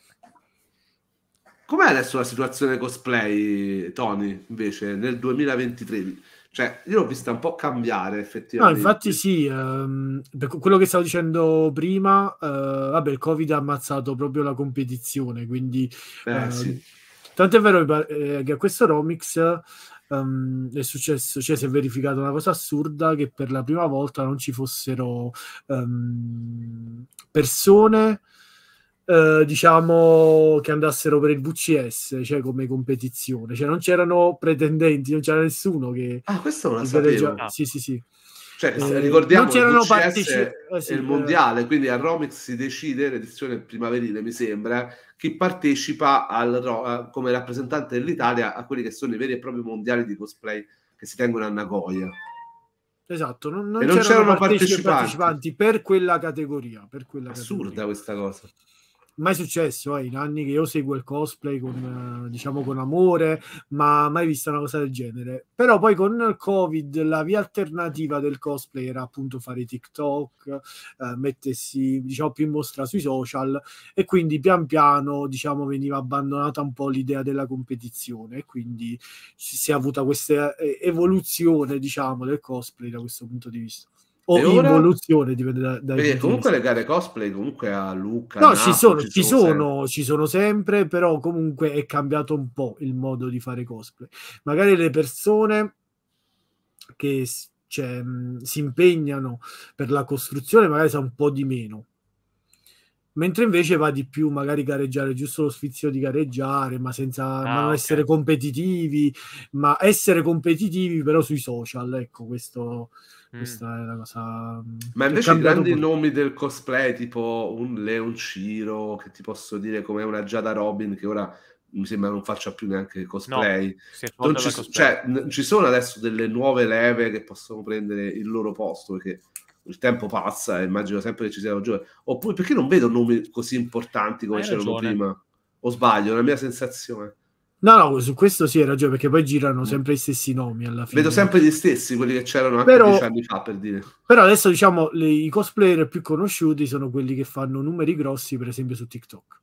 S2: Com'è adesso la situazione cosplay, Tony, invece, nel 2023? Cioè, io l'ho vista un po' cambiare effettivamente. No, infatti
S5: sì, ehm, quello che stavo dicendo prima, eh, vabbè, il Covid ha ammazzato proprio la competizione, quindi... Eh, eh, sì. Tanto è vero che eh, a questo Romix Um, è successo, cioè si è verificata una cosa assurda che per la prima volta non ci fossero um, persone eh, diciamo che andassero per il VCS, cioè come competizione, cioè non c'erano pretendenti, non c'era nessuno che Ah, questo non lo sapevo. Ah. Sì, sì, sì.
S2: Cioè, eh, ricordiamo non c'erano il partecipanti eh, sì, il eh. mondiale, eh. quindi a Romix si decide l'edizione primaverile, mi sembra, chi partecipa al, come rappresentante dell'Italia a quelli che sono i veri e propri mondiali di cosplay che si tengono a Nagoya.
S5: Esatto, non, non, c'erano, c'erano partecipanti. partecipanti. per quella categoria. Per quella Assurda
S2: categoria. questa cosa
S5: mai successo eh, in anni che io seguo il cosplay con, eh, diciamo, con amore, ma mai vista una cosa del genere. Però poi con il Covid la via alternativa del cosplay era appunto fare TikTok, eh, mettersi diciamo, più in mostra sui social e quindi pian piano diciamo, veniva abbandonata un po' l'idea della competizione e quindi si è avuta questa eh, evoluzione diciamo, del cosplay da
S2: questo punto di vista o ora... evoluzione dipende
S5: da, da Beh, comunque le
S2: gare cosplay comunque a Luca no Napoli, ci sono ci sono, sono
S5: ci sono sempre però comunque è cambiato un po' il modo di fare cosplay magari le persone che cioè, mm, si impegnano per la costruzione magari sa un po' di meno mentre invece va di più magari gareggiare giusto lo sfizio di gareggiare ma senza ah, non okay. essere competitivi ma essere competitivi però sui social ecco questo questa mm. è la cosa. Mm, Ma invece i grandi pure.
S2: nomi del cosplay, tipo un Leon Ciro che ti posso dire come una Giada Robin, che ora mi sembra non faccia più neanche cosplay. No, ci, cosplay. Cioè, n- ci sono adesso delle nuove leve che possono prendere il loro posto perché il tempo passa e immagino sempre che ci siano giovani. Oppure perché non vedo nomi così importanti come Hai c'erano ragione. prima? O sbaglio, è la mia sensazione. No, no,
S5: su questo sì hai ragione, perché poi girano mm. sempre gli stessi nomi alla fine. Vedo sempre
S2: gli stessi, quelli che c'erano anche però, dieci anni fa, per dire.
S5: Però adesso, diciamo, le, i cosplayer più conosciuti sono quelli che fanno numeri grossi, per esempio, su TikTok.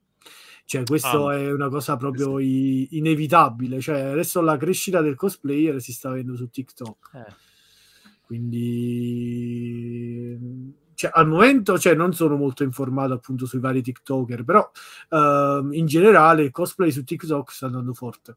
S5: Cioè, questo ah, è una cosa proprio i, inevitabile. Cioè, adesso la crescita del cosplayer si sta avendo su TikTok. Eh. Quindi cioè, al momento cioè, non sono molto informato appunto sui vari TikToker, però uh, in generale il cosplay su TikTok sta andando forte.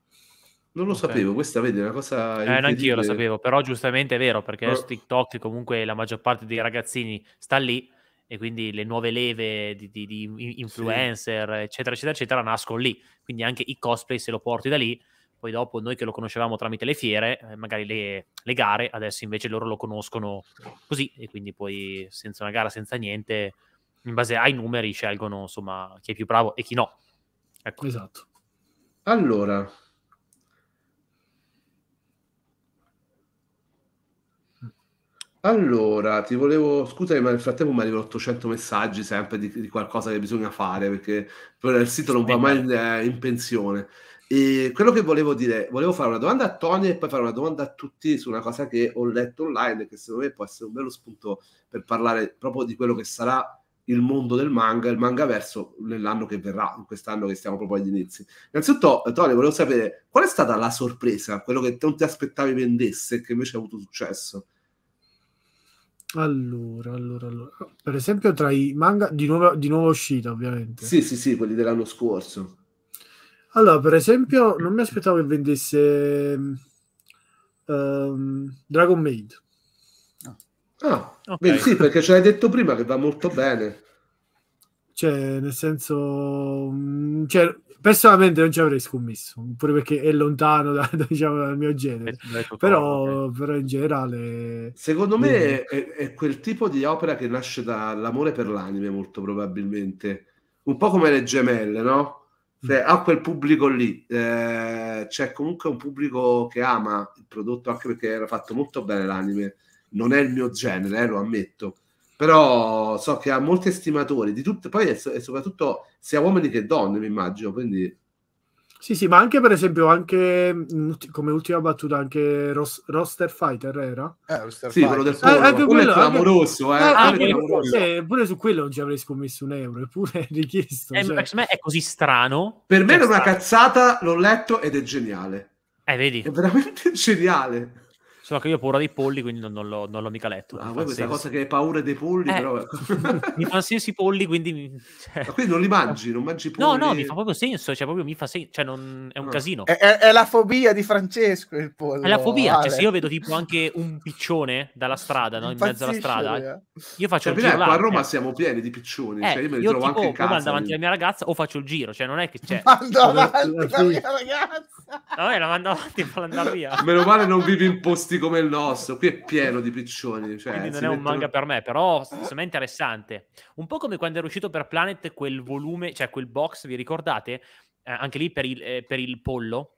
S2: Non lo okay. sapevo, questa vedi è una cosa. Eh, neanche io lo sapevo,
S3: però giustamente è vero perché però... su TikTok comunque la maggior parte dei ragazzini sta lì e quindi le nuove leve di, di, di influencer, sì. eccetera, eccetera, eccetera, nascono lì. Quindi anche i cosplay, se lo porti da lì, poi dopo noi che lo conoscevamo tramite le fiere, eh, magari le, le gare, adesso invece loro lo conoscono così e quindi poi senza una gara, senza niente, in base ai numeri scelgono insomma chi è più bravo e chi no. Ecco. Esatto.
S2: Allora, Allora, ti volevo, scusami, ma nel frattempo mi arrivano 800 messaggi sempre di, di qualcosa che bisogna fare perché il sito non va mai in, eh, in pensione. E quello che volevo dire, volevo fare una domanda a Tony e poi fare una domanda a tutti su una cosa che ho letto online, che secondo me può essere un bello spunto per parlare proprio di quello che sarà il mondo del manga, il manga verso nell'anno che verrà, in quest'anno che stiamo proprio agli inizi. Innanzitutto, Tony, volevo sapere qual è stata la sorpresa, quello che non ti aspettavi vendesse e che invece ha avuto successo.
S5: Allora, allora, allora, per esempio tra i manga di nuova, di nuova uscita,
S2: ovviamente. Sì, sì, sì, quelli dell'anno scorso.
S5: Allora, per esempio, non mi aspettavo che vendesse um, Dragon Maid.
S2: Ah, ah okay. Beh, sì, perché ce l'hai detto prima che va molto bene.
S5: Cioè, nel senso, mm, cioè, personalmente non ci avrei scommesso, pure perché è lontano da, da, diciamo, dal mio genere. Eh, però, però, in generale... Secondo me
S2: è, è, quel tipo di opera che nasce dall'amore per l'anime, molto probabilmente. Un po' come le gemelle, no? cioè, mm. a quel pubblico lì eh, c'è comunque un pubblico che ama il prodotto anche perché era fatto molto bene l'anime non è il mio genere eh, lo ammetto però so che ha molti estimatori di tutte poi e soprattutto sia uomini che donne mi immagino quindi sì, sì, ma anche per esempio, anche
S5: mm, come ultima battuta, anche Ros Roster Fighter era? Eh, Roster sì, Fighter. quello del Polo. Eh, anche quello, quello anche... Amoroso, eh. Eh, Eh, pure su quello non ci avrei scommesso un euro, eppure è richiesto. Eh, cioè. Per me
S2: è così strano. Per me è una cazzata, l'ho letto ed è geniale.
S3: Eh, vedi? È veramente geniale. Solo che io ho paura dei polli, quindi non, non, l'ho, non l'ho, mica
S2: letto. Ah, poi questa senso. cosa che hai paura dei polli, eh, però... mi
S3: fa senso i polli, quindi... Cioè... Ma quindi non li mangi, non mangi polli? No, no, mi fa proprio senso, cioè proprio mi fa senso,
S1: cioè non... è un no. Ah.
S3: casino. È, è, è,
S1: la fobia di Francesco il pollo. È la fobia, vale. cioè se io
S3: vedo tipo anche un piccione dalla strada, no? in mezzo alla strada, eh. io faccio cioè, il giro. Là, qua a Roma eh. siamo pieni di piccioni, cioè eh, cioè io me li trovo tipo, anche in casa. Io davanti alla mia ragazza o faccio il giro, cioè non è che c'è... Cioè mando cioè, avanti
S4: la mia ragazza!
S3: Vabbè, la mando avanti e andare via. Meno male
S2: non vivi in posti gusti come il nostro, qui è pieno di piccioni. Cioè, Quindi non è un manga per
S3: me, però secondo interessante. Un po' come quando era uscito per Planet quel volume, cioè quel box, vi ricordate? Eh, anche lì per il, eh, per il, pollo,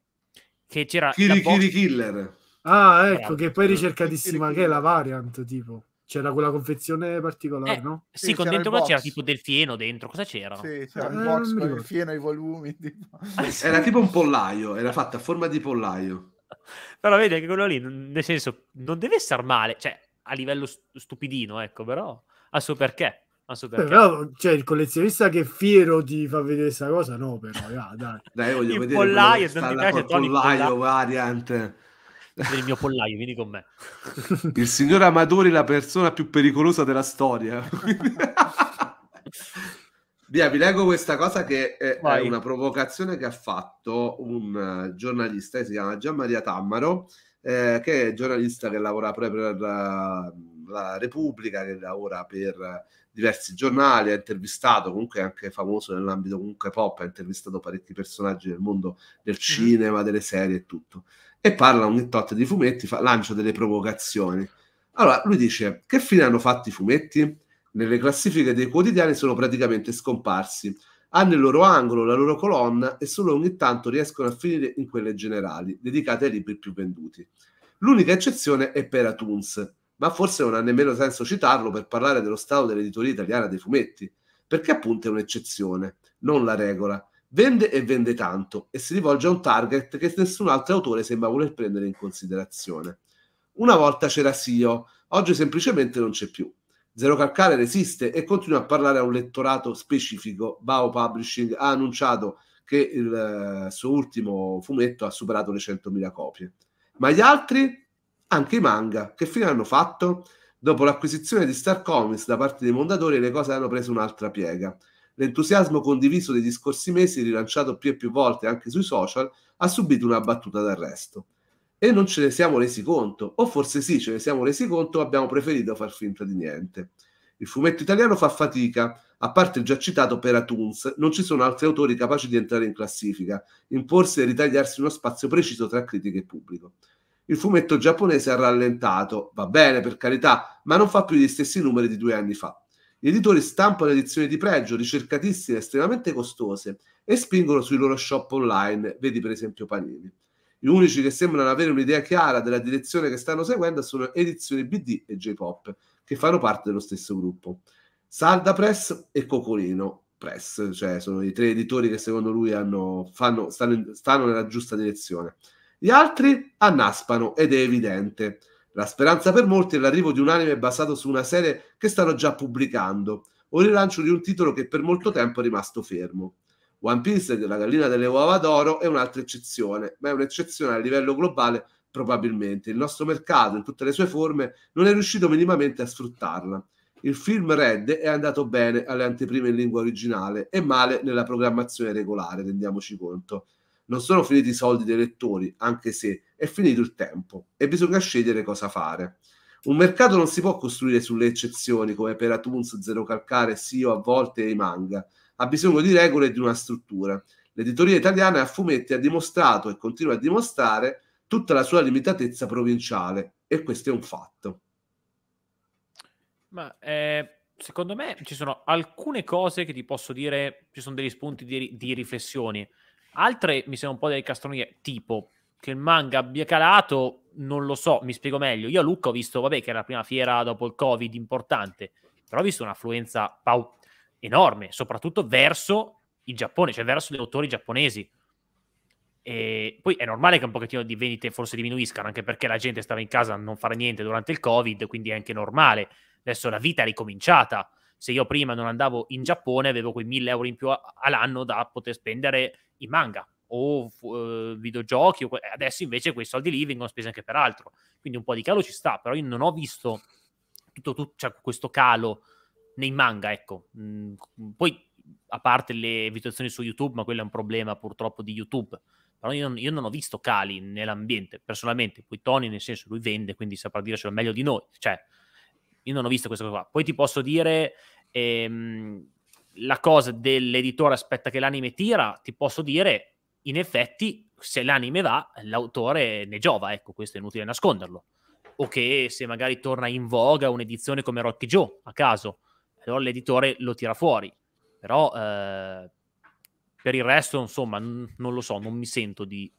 S3: che c'era... Kiri box... Kiri
S2: Killer.
S5: Ah, ecco, eh, che poi ricercatissima, che è la variant, tipo. C'era quella confezione particolare, eh, no? Sì, sì con dentro c'era tipo
S3: del fieno dentro, cosa c'era?
S2: Sì, c'era eh, il box con il
S1: fieno, i volumi. Tipo.
S5: Ah, sì. Era tipo un
S2: pollaio, era fatta a forma di pollaio
S3: però vedi che quello lì, nel senso, non deve star male, cioè a livello stupidino, ecco, però ha suo perché. Però
S5: cioè, il collezionista che è fiero di far vedere questa cosa, no, però ah, dai.
S3: dai, voglio il vedere pollaio, non ti piace Tony pollaio variant. Il mio pollaio, vieni con me.
S2: Il signor Amadori la persona più pericolosa della storia. Via, vi leggo questa cosa che è, è una provocazione che ha fatto un eh, giornalista si chiama Gian Maria Tammaro, eh, che è giornalista che lavora proprio per la, eh, la Repubblica, che lavora per diversi giornali, ha intervistato, comunque è anche famoso nell'ambito comunque pop, ha intervistato parecchi personaggi del mondo del mhm. cinema, delle serie e tutto. E parla ogni tot di fumetti, fa, lancia delle provocazioni. Allora, lui dice, che fine hanno fatto i fumetti? nelle classifiche dei quotidiani sono praticamente scomparsi. Hanno il loro angolo, la loro colonna e solo ogni tanto riescono a finire in quelle generali, dedicate ai libri più venduti. L'unica eccezione è per Atunes, ma forse non ha nemmeno senso citarlo per parlare dello stato dell'editoria italiana dei fumetti, perché appunto è un'eccezione, non la regola. Vende e vende tanto e si rivolge a un target che nessun altro autore sembra voler prendere in considerazione. Una volta c'era Sio, oggi semplicemente non c'è più Zero Calcare resiste e continua a parlare a un lettorato specifico. Bao Publishing ha annunciato che il eh, suo ultimo fumetto ha superato le 100.000 copie. Ma gli altri? Anche i manga. Che fine hanno fatto? Dopo l'acquisizione di Star Comics da parte dei Mondadori, le cose hanno preso un'altra piega. L'entusiasmo condiviso degli scorsi mesi, rilanciato più e più volte anche sui social, ha subito una battuta d'arresto e non ce ne siamo resi conto, o forse sì, ce ne siamo resi conto, ma abbiamo preferito far finta di niente. Il fumetto italiano fa fatica, a parte il già citato per non ci sono altri autori capaci di entrare in classifica, imporsi e ritagliarsi uno spazio preciso tra critica e pubblico. Il fumetto giapponese ha rallentato, va bene per carità, ma non fa più gli stessi numeri di due anni fa. Gli editori stampano edizioni di pregio, ricercatissime, estremamente costose, e spingono sui loro shop online, vedi per esempio Panini. Gli unici che sembrano avere un'idea chiara della direzione che stanno seguendo sono Edizioni BD e J-Pop, che fanno parte dello stesso gruppo. Salda Press e Cocolino Press, cioè sono i tre editori che secondo lui hanno, fanno, stanno, stanno nella giusta direzione. Gli altri annaspano ed è evidente. La speranza per molti è l'arrivo di un anime basato su una serie che stanno già pubblicando o il rilancio di un titolo che per molto tempo è rimasto fermo. One Piece la gallina delle uova d'oro è un'altra eccezione, ma è un'eccezione a livello globale probabilmente. Il nostro mercato, in tutte le sue forme, non è riuscito minimamente a sfruttarla. Il film Red è andato bene alle anteprime in lingua originale e male nella programmazione regolare, rendiamoci conto. Non sono finiti i soldi dei lettori, anche se è finito il tempo e bisogna scegliere cosa fare. Un mercato non si può costruire sulle eccezioni come per Atuns, Zero Calcare, Sio a volte e i manga ha bisogno di regole e di una struttura. L'editoria italiana a fumetti ha dimostrato e continua a dimostrare tutta la sua limitatezza provinciale e questo è un fatto.
S3: Ma eh, secondo me ci sono alcune cose che ti posso dire, ci sono degli spunti di, di riflessioni, altre mi sembra un po' delle castronerie, tipo che il manga abbia calato, non lo so, mi spiego meglio. Io a Lucca ho visto, vabbè, che era la prima fiera dopo il Covid importante, però ho visto un'affluenza pau- enorme, soprattutto verso il Giappone, cioè verso gli autori giapponesi. E poi è normale che un pochettino di vendite forse diminuiscano, anche perché la gente stava in casa a non fare niente durante il Covid, quindi è anche normale. Adesso la vita è ricominciata. Se io prima non andavo in Giappone, avevo quei 1000 euro in più all'anno da poter spendere in manga o uh, videogiochi. O... adesso invece quei soldi lì vengono spesi anche per altro. Quindi un po' di calo ci sta, però io non ho visto tutto, tutto cioè, questo calo nei manga, ecco. Mm, poi, a parte le vituazioni su YouTube, ma quello è un problema purtroppo di YouTube. Però io non, io non ho visto Kali nell'ambiente, personalmente. Poi Tony, nel senso, lui vende, quindi saprà dircelo meglio di noi. Cioè, io non ho visto questa cosa qua. Poi ti posso dire... Ehm, la cosa dell'editore aspetta che l'anime tira, ti posso dire, in effetti, se l'anime va, l'autore ne giova, ecco, questo è inutile nasconderlo. O che se magari torna in voga un'edizione come Rocky Joe, a caso, allora l'editore lo tira fuori. Però eh, per il resto, insomma, n- non lo so, non mi sento di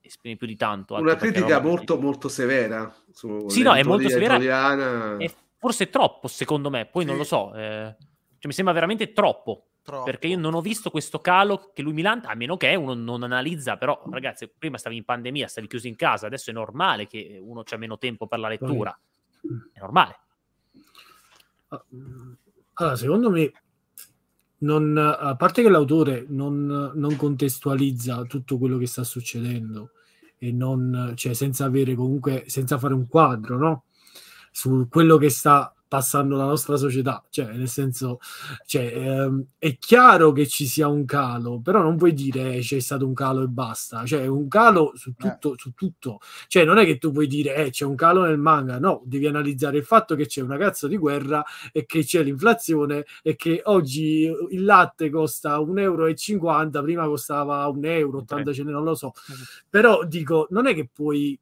S3: esprimere più di tanto. Una ecco, critica
S2: molto, di... molto severa. sì, no, è molto severa. Italiana. È
S3: forse troppo, secondo me, poi sì. non lo so. Eh, cioè, mi sembra veramente troppo. Troppo. Perché io non ho visto questo calo che lui mi Milan, a meno che uno non analizza, però mm. ragazzi, prima stavi in pandemia, stavi chiuso in casa, adesso è normale che uno c'ha meno tempo per la lettura. È normale.
S4: Ah, mm.
S5: Allora, secondo me, non, a parte che l'autore non, non, contestualizza tutto quello che sta succedendo, e non, cioè, senza avere comunque, senza fare un quadro, no? Su quello che sta passando la nostra società. Cioè, nel senso, cioè, ehm, è chiaro che ci sia un calo, però non puoi dire eh, c'è stato un calo e basta. Cioè, un calo su eh. tutto, eh. su tutto. Cioè, non è che tu puoi dire eh, c'è un calo nel manga. No, devi analizzare il fatto che c'è una cazzo di guerra e che c'è l'inflazione e che oggi il latte costa 1,50 euro, prima costava 1 euro, 80 okay. ce ne non lo so. Però dico, non è che puoi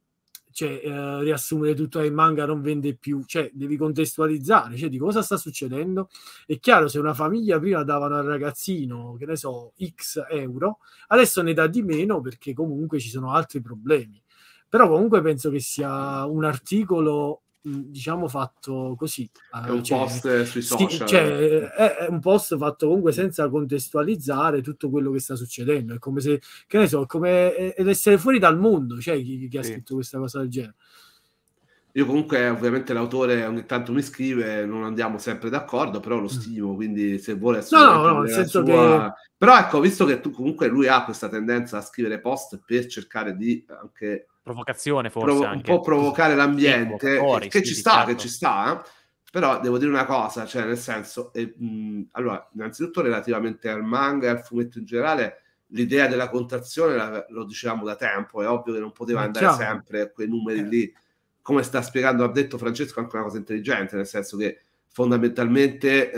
S5: cioè, eh, riassumere tutto il manga non vende più, cioè, devi contestualizzare, cioè, di cosa sta succedendo. È chiaro, se una famiglia prima davano al ragazzino, che ne so, x euro, adesso ne dà di meno perché comunque ci sono altri problemi. Però comunque penso che sia un articolo diciamo fatto così. È eh, un cioè, post eh, sui social. Sì, cioè, è, è, un post fatto comunque senza contestualizzare tutto quello che sta succedendo. È come se, che ne so, come, è, è essere fuori dal mondo, cioè chi, chi ha sì. scritto questa cosa del genere.
S2: Io comunque, ovviamente, l'autore ogni tanto mi scrive, non andiamo sempre d'accordo, però lo mm. stimo, quindi se vuole no, no, no, nel senso sua... che... Però ecco, visto che tu comunque lui ha questa tendenza a scrivere post per cercare di anche
S3: provocazione forse provo- un po'
S2: provocare l'ambiente tempo, fuori, eh, che, sì, ci sta, certo. che ci sta eh? però devo dire una cosa cioè nel senso eh, mh, mm, allora innanzitutto relativamente al manga e al fumetto in generale l'idea della contrazione la, lo dicevamo da tempo è ovvio che non poteva eh, andare Ciao. sempre a quei numeri eh. lì come sta spiegando ha detto Francesco anche una cosa intelligente nel senso che fondamentalmente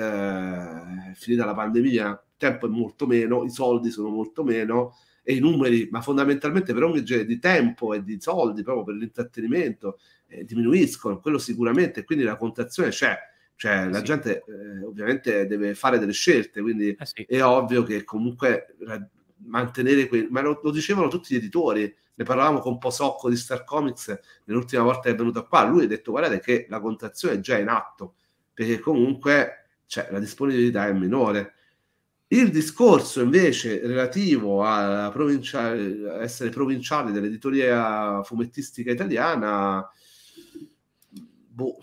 S2: finita la pandemia il tempo è molto meno i soldi sono molto meno e i numeri, ma fondamentalmente per ogni genere di tempo e di soldi, proprio per l'intrattenimento, eh, diminuiscono, quello sicuramente, quindi la contrazione c'è, cioè la sì. gente eh, ovviamente deve fare delle scelte, quindi eh sì. è ovvio che comunque ra- mantenere quel... ma lo, lo, dicevano tutti gli editori, ne parlavamo con Posocco di Star Comics nell'ultima volta che è venuto qua, lui ha detto guardate che la contrazione è già in atto, perché comunque cioè, la disponibilità è minore il discorso invece relativo a, provincia- essere provinciale dell'editoria fumettistica italiana, boh,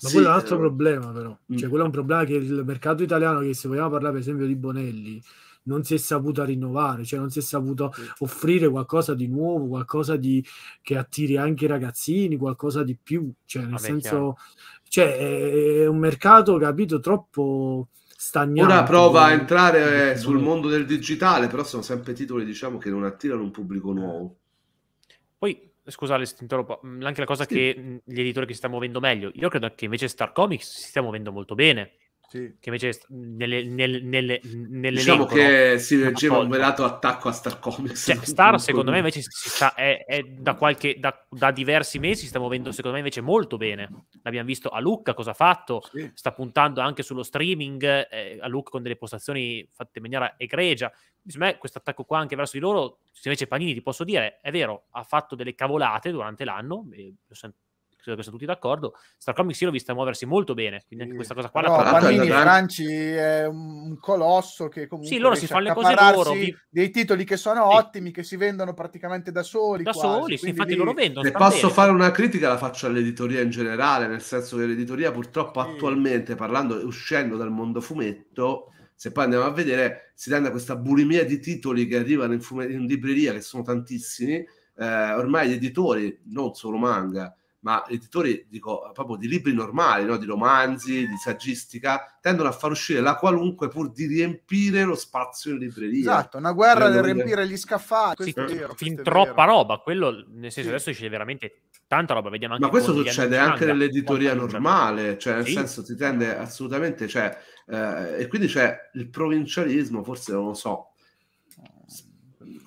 S2: ma sì, quello è un altro eh,
S5: problema, però. Mm. Cioè, quello è un problema che il mercato italiano, che se vogliamo parlare per esempio di Bonelli, non si è saputo rinnovare, cioè non si è saputo sì. offrire qualcosa di nuovo, qualcosa di, che attiri anche i ragazzini, qualcosa di più. Cioè, nel Vabbè, senso, chiaro. cioè, è un mercato, capito, troppo stagnante. Ora prova a entrare sul
S2: mondo del digitale, però sono sempre titoli diciamo, che non attirano un pubblico nuovo.
S3: Poi, scusate se ti interrompo, mm, anche la cosa sì. che mm, gli editori che si stanno muovendo meglio, io credo che invece Star Comics si stia muovendo molto bene sì. Che invece nelle, nelle, nelle, diciamo che si leggeva un velato
S2: attacco a Star Comics. Cioè, Star, secondo me, invece
S3: sta, è, è da, qualche, da, da, diversi mesi si sta muovendo, secondo me, invece molto bene. L'abbiamo visto a Lucca cosa ha fatto, sì. sta puntando anche sullo streaming. Eh, a Lucca con delle postazioni fatte in maniera egregia. Secondo me, questo attacco qua anche verso di loro. Se invece Panini, ti posso dire, è vero, ha fatto delle cavolate durante l'anno. Eh, credo che siamo tutti d'accordo. Starcomic sì l'ho vista muoversi molto bene, quindi anche questa cosa qua no, la Panini Franci
S1: è un colosso che comunque Sì, loro si fanno le cose loro, dei titoli che sono sì. ottimi, che si vendono praticamente da soli Da quasi, soli, sì, infatti lì... loro vendono. Se posso bene. fare
S2: una critica la faccio all'editoria in generale, nel senso che l'editoria purtroppo sì. attualmente parlando uscendo dal mondo fumetto se poi andiamo a vedere, si tende a questa bulimia di titoli che arrivano in, fume- in libreria, che sono tantissimi, eh, ormai gli editori, non solo manga, ma editori dico proprio di libri normali, no? di romanzi, di saggistica, tendono a far uscire la qualunque pur di riempire lo spazio in libreria. Esatto, una guerra nel riempire
S1: gli scaffali. Sì, vero, fin troppa
S3: roba, quello nel senso sì. adesso c'è veramente tanta roba, vediamo anche Ma questo succede anche manga, nell'editoria
S2: normale, cioè nel sì. senso si tende assolutamente, cioè, eh, e quindi c'è il provincialismo, forse non lo so,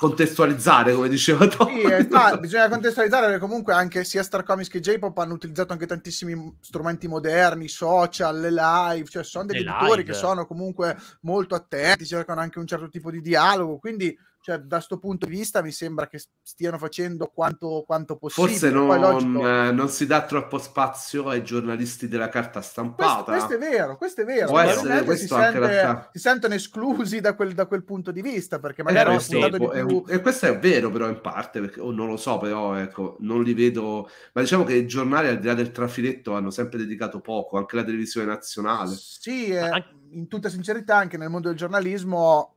S2: contestualizzare, come diceva Tom.
S1: Sì, esatto, bisogna contestualizzare perché comunque anche sia Star Comics che J-Pop hanno utilizzato anche tantissimi strumenti moderni, social, le live, cioè sono degli editori che sono comunque molto attenti, cercano anche un certo tipo di dialogo, quindi cioè, da questo punto di vista mi sembra che stiano facendo quanto, quanto possibile. Forse non, logico...
S2: Eh, non, si dà troppo spazio ai giornalisti della carta stampata. Questo, questo è
S1: vero, questo è vero. Può essere, questo si, sente, si, sentono esclusi da quel, da quel, punto di vista, perché magari eh, sì, più... è un... E questo è
S2: vero però in parte, perché, oh, non lo so, però ecco, non li vedo... Ma diciamo che i giornali, al di là del trafiletto, hanno sempre dedicato poco, anche la televisione nazionale.
S1: Sì, eh, in tutta sincerità, anche nel mondo del giornalismo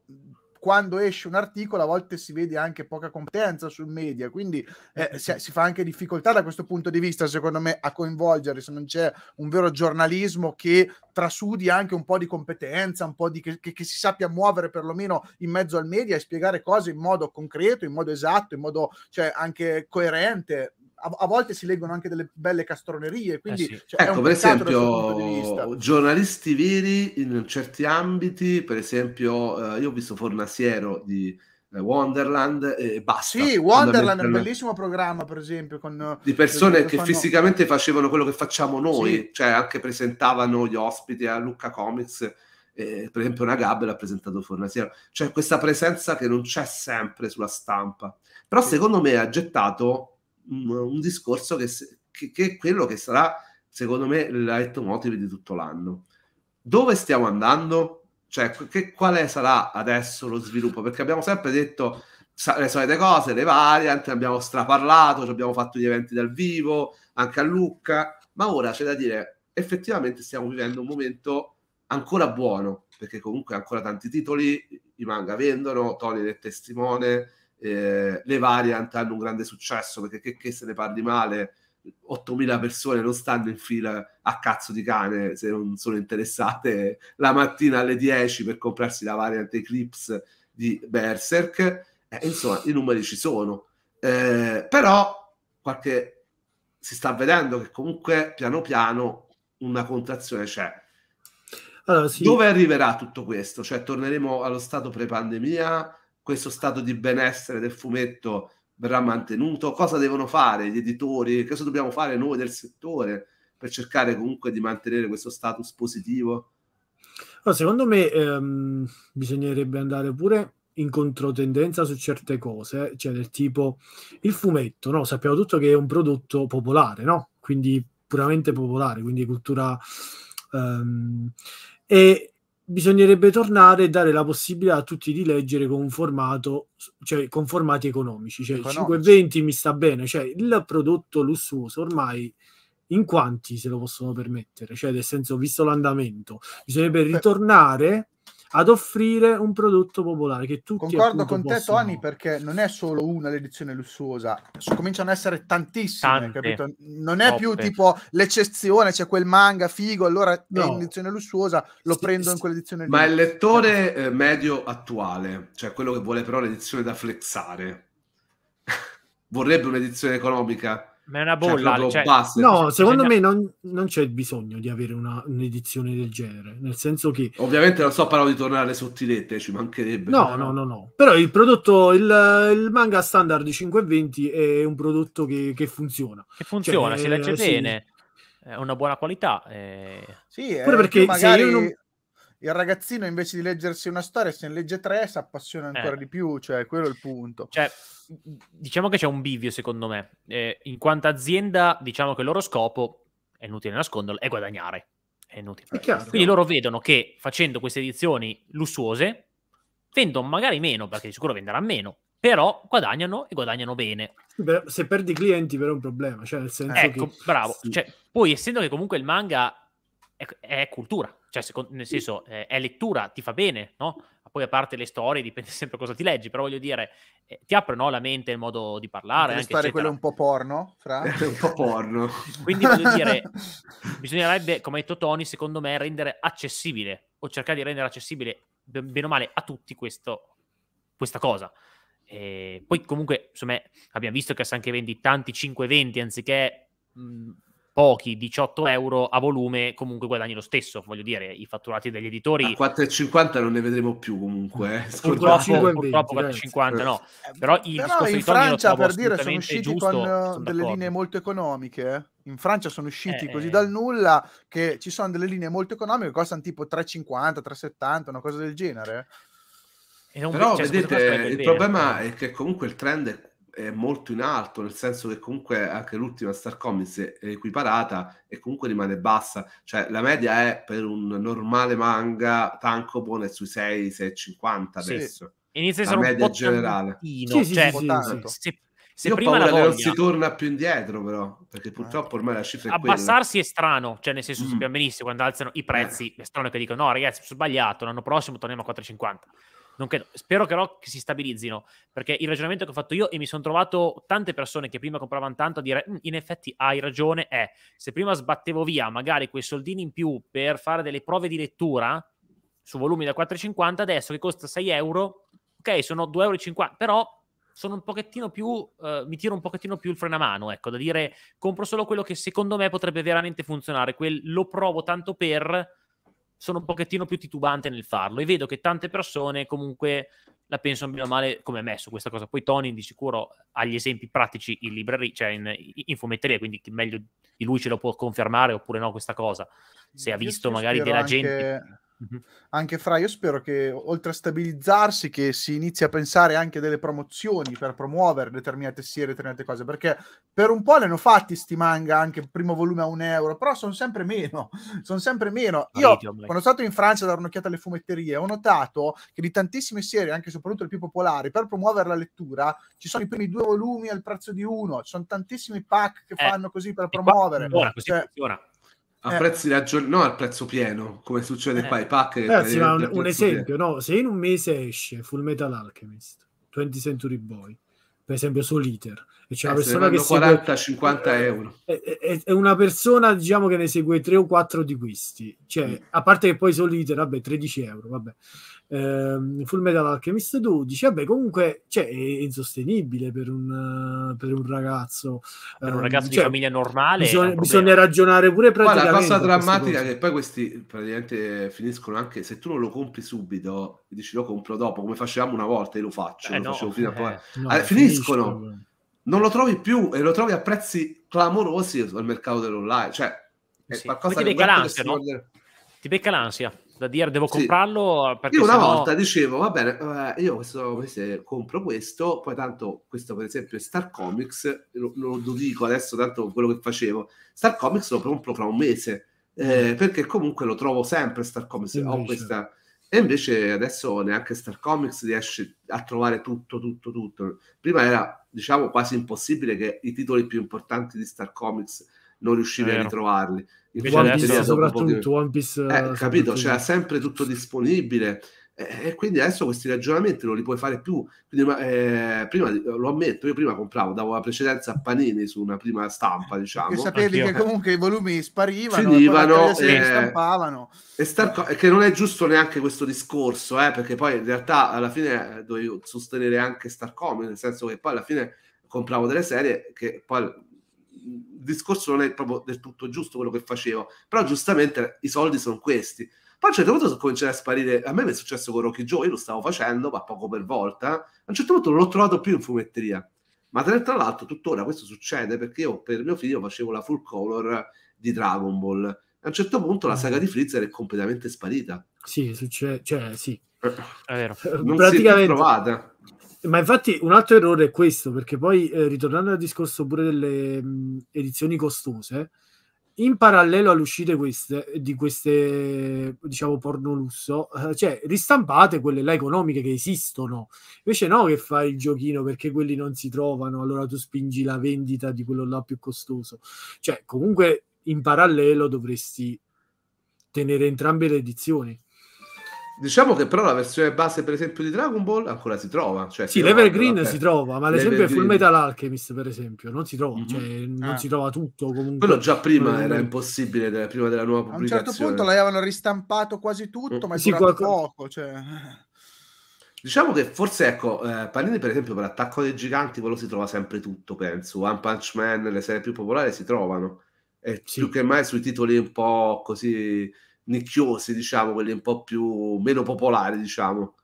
S1: quando esce un articolo a volte si vede anche poca competenza sul media, quindi eh, eh, eh si, si, fa anche difficoltà da questo punto di vista, secondo me, a coinvolgere se non c'è un vero giornalismo che trasudi anche un po' di competenza, un po' di che, che, che si sappia muovere perlomeno in mezzo al media e spiegare cose in modo concreto, in modo esatto, in modo cioè, anche coerente a, a, volte si leggono anche delle belle castronerie. Quindi, eh sì. cioè, ecco, per esempio,
S2: giornalisti veri in certi ambiti, per esempio, eh, io ho visto Fornasiero di. Eh, Wonderland e basta. Sì, Wonderland è un bellissimo
S1: programma, per esempio, con, eh, di persone che, che fanno... fisicamente
S2: facevano quello che facciamo noi, sì. cioè anche presentavano gli ospiti a Lucca Comics. Eh, per esempio, una gabbia l'ha presentato Fornasiero, cioè questa presenza che non c'è sempre sulla stampa. Però, sì. secondo me, ha gettato un, un discorso che, che, che, è quello che sarà, secondo me, l'ettomotive di tutto l'anno. Dove stiamo andando? Cioè, che, quale sarà adesso lo sviluppo? Perché abbiamo sempre detto le solite cose, le variant, abbiamo straparlato, abbiamo fatto gli eventi dal vivo, anche a Lucca, ma ora c'è da dire, effettivamente stiamo vivendo un momento ancora buono, perché comunque ancora tanti titoli, i manga vendono, Tony è testimone, eh, le variant hanno un grande successo perché che, che se ne parli male 8.000 persone non stanno in fila a cazzo di cane se non sono interessate la mattina alle 10 per comprarsi la variant Eclipse di Berserk eh, insomma i numeri ci sono eh, però qualche si sta vedendo che comunque piano piano una contrazione c'è allora, sì. dove arriverà tutto questo? cioè torneremo allo stato pre pandemia questo stato di benessere del fumetto verrà mantenuto? Cosa devono fare gli editori? Cosa dobbiamo fare noi del settore per cercare comunque di mantenere questo status positivo?
S5: Allora, secondo me ehm, bisognerebbe andare pure in controtendenza su certe cose, cioè del tipo il fumetto, no? sappiamo tutto che è un prodotto popolare, no? quindi puramente popolare, quindi cultura... Ehm, e bisognerebbe tornare e dare la possibilità a tutti di leggere con un formato, cioè con formati economici. Cioè, economici. 5,20 mi sta bene, cioè il prodotto lussuoso ormai in quanti se lo possono permettere, cioè nel senso visto l'andamento, bisognerebbe ritornare ad offrire un prodotto popolare che tutti concordo con te possono... Tony
S1: perché non è solo una l'edizione lussuosa cominciano ad essere tantissime Tante, non è troppe. più tipo l'eccezione c'è cioè quel manga figo allora no. è un'edizione lussuosa lo sì, prendo sì. in quell'edizione ma il
S2: lettore eh, medio attuale cioè quello che vuole però l'edizione da flexare vorrebbe un'edizione economica ma è una cioè, bolla. Cioè, cioè... Basta, no, cioè, secondo bisogna...
S5: me non, non, c'è bisogno di avere una, un'edizione del genere. Nel senso che.
S2: Ovviamente non sto parlando di tornare alle sottilette, ci mancherebbe.
S5: No, no, no, no. Però il prodotto, il, il manga standard di 520 è un prodotto che, che funziona. Che funziona, cioè, si legge eh, bene,
S3: sì. è una buona qualità. Eh...
S1: Sì, Pure perché magari... se io non il ragazzino invece di leggersi una storia se ne legge tre si appassiona eh. ancora eh. di più, cioè quello è il punto. Cioè,
S3: diciamo che c'è un bivio secondo me, eh, in quanto azienda diciamo che il loro scopo, è inutile nasconderlo, è guadagnare, è inutile. È chiaro, Quindi no? loro vedono che facendo queste edizioni lussuose vendono magari meno, perché di sicuro venderanno meno, però guadagnano e guadagnano bene.
S5: se perdi clienti però è un problema, cioè nel senso ecco, che...
S3: bravo, sì. cioè, poi essendo che comunque il manga è, è cultura, cioè, secondo, nel senso, eh, è lettura, ti fa bene, no? Ma poi a parte le storie, dipende sempre cosa ti leggi, però voglio dire, eh, ti apre no, la mente il modo di parlare. Anche, fare quello un
S1: po' porno, fra? un po' porno. Quindi voglio dire,
S3: bisognerebbe, come ha detto Tony, secondo me, rendere accessibile o cercare di rendere accessibile, bene o male, a tutti questo, questa cosa. E poi comunque, insomma, abbiamo visto che se anche vendi tanti 5 520 anziché mhmm, pochi 18 euro a volume comunque guadagni lo stesso voglio dire i fatturati degli editori a
S2: 4,50 non ne vedremo più comunque eh. purtroppo,
S3: purtroppo 4,50 no eh, però, il però in Francia per dire sono usciti giusto, con sono delle linee
S1: molto economiche eh. in Francia sono usciti eh, così dal eh. nulla che ci sono delle linee molto economiche che costano tipo 3,50 3,70 una cosa del genere però
S2: cioè, vedete il problema è che comunque il trend è è molto in alto, nel senso che comunque anche l'ultima Star Comics è equiparata e comunque rimane bassa, cioè la media è per un normale manga Tankobon è sui 6, 6,50 adesso. Sì. Inizia la media un po generale. Sì, cioè, sì, sì, se, se Io prima la voglia... non si torna più indietro però, perché purtroppo ormai la cifra è Abbassarsi
S3: quella. è strano, cioè nel senso mm. sappiamo benissimo quando alzano i prezzi, eh. è strano che dicono no ragazzi ho sbagliato, l'anno prossimo torniamo a 4,50 non credo. Spero però che si stabilizzino, perché il ragionamento che ho fatto io e mi sono trovato tante persone che prima compravano tanto a dire mm, in effetti hai ragione, è se prima sbattevo via magari quei soldini in più per fare delle prove di lettura su volumi da 4,50, adesso che costa 6 euro, ok, sono 2,50 euro, però sono un pochettino più, eh, mi tiro un pochettino più il freno a mano, ecco, da dire compro solo quello che secondo me potrebbe veramente funzionare, quel lo provo tanto per sono un pochettino più titubante nel farlo e vedo che tante persone comunque la pensano meno male come me su questa cosa. Poi Tony di sicuro ha gli esempi pratici in libreria, cioè in, in fumetteria, quindi meglio di lui ce lo può confermare oppure no questa cosa. Se ha visto magari della anche... gente
S1: Mm-hmm. Anche fra, io spero che oltre a stabilizzarsi, che si inizi a pensare anche delle promozioni per promuovere determinate serie, determinate cose, perché per un po' ne hanno fatti sti manga, anche il primo volume a un euro, però sono sempre meno, sono sempre meno. io, quando sono stato in Francia a dare un'occhiata alle fumetterie, ho notato che di tantissime serie, anche soprattutto le più popolari, per promuovere la lettura, ci sono i primi due volumi al prezzo di uno, ci sono tantissimi pack che eh, fanno così per promuovere. Ora, così
S2: cioè, funziona a eh. prezzi ragionati, non al prezzo pieno, come succede eh. qua ai pack. Eh, Ragazzi, ma un, un esempio,
S5: pieno. no? se in un
S1: mese esce Full
S5: Metal Alchemist, 20 Century Boy, per esempio Soliter, c'è una eh, persona che
S2: 40-50 eh, euro. È, eh, è,
S5: è, una persona, diciamo, che ne segue 3 o 4 di questi. Cioè, mm. a parte che poi solite, vabbè, 13 euro, vabbè. Eh, Full Metal Alchemist 12, vabbè, comunque cioè, è insostenibile per un, per un ragazzo. Per un ehm, ragazzo cioè, di famiglia normale. Bisogna, bisogna ragionare pure praticamente. Poi la cosa drammatica è che poi
S2: questi praticamente finiscono anche, se tu non lo compri subito, dici lo compro dopo, come facevamo una volta, e lo faccio, eh, lo no, facevo fino a poi... No, finiscono. Finisco, non lo trovi più e lo trovi a prezzi clamorosi sul mercato dell'online. Cioè, è sì. qualcosa Poi ti becca l'ansia, no?
S4: Ordine...
S3: Ti becca l'ansia da dire devo sì. comprarlo perché io una sennò... volta dicevo va bene
S2: eh, io questo, questo, compro questo poi tanto questo per esempio è Star Comics lo, lo, dico adesso tanto quello che facevo Star Comics lo compro fra un mese eh, mm. perché comunque lo trovo sempre Star Comics Invece. ho questa e invece adesso neanche Star Comics riesce a trovare tutto, tutto, tutto. Prima era, diciamo, quasi impossibile che i titoli più importanti di Star Comics non riuscivi a ritrovarli. In One soprattutto, One
S5: Piece, eh, eh capito? C'era
S2: sempre tutto disponibile e quindi adesso questi ragionamenti non li puoi fare più. Quindi, eh, prima, lo ammetto, io prima compravo, davo la precedenza a Panini su una prima stampa, diciamo. Perché sapevi Anch'io. che
S1: comunque i volumi sparivano, finivano e, eh,
S2: stampavano. E star- che non è giusto neanche questo discorso, eh, perché poi in realtà alla fine dovevo sostenere anche Starcom, nel senso che poi alla fine compravo delle serie che poi il discorso non è proprio del tutto giusto quello che facevo, però giustamente i soldi sono questi. Poi a un certo punto cominciare a sparire. A me mi è successo con Rocky Joe, io lo stavo facendo, ma poco per volta. A un certo punto non l'ho trovato più in fumetteria. Ma tra, l'altro, tuttora questo succede perché io per mio figlio facevo la full color di Dragon Ball. A un certo punto la mm. saga di Freezer è completamente sparita.
S5: Sì, succede, cioè, sì. Eh, è
S2: vero. Non Praticamente... trovata.
S5: Ma infatti un altro errore è questo, perché poi eh, ritornando al discorso pure delle mh, mm, edizioni costose, eh, in parallelo all'uscita queste, di queste, diciamo, porno lusso, eh, cioè ristampate quelle là economiche che esistono. Invece no che fai il giochino perché quelli non si trovano, allora tu spingi la vendita di quello là più costoso. Cioè, comunque in parallelo dovresti tenere entrambe le edizioni.
S2: Diciamo che però la versione base, per esempio, di Dragon Ball ancora si trova. Cioè, sì, l'Evergreen si trova, ma l'esempio è Full Metal
S5: Alchemist, per esempio, non si trova, mm-hmm. cioè, ah. non si trova tutto. Comunque. Quello già prima mm-hmm. era
S2: impossibile, prima della nuova pubblicazione. A un certo punto l'avevano ristampato quasi tutto, mm. ma è sì, durato
S1: poco. Cioè...
S2: Diciamo che forse, ecco, eh, Panini per esempio per Attacco dei Giganti, quello si trova sempre tutto, penso. One Punch Man, le serie più popolari si trovano. E sì. più che mai sui titoli un po' così nicchiosi, diciamo, quelli un po' più meno popolari, diciamo.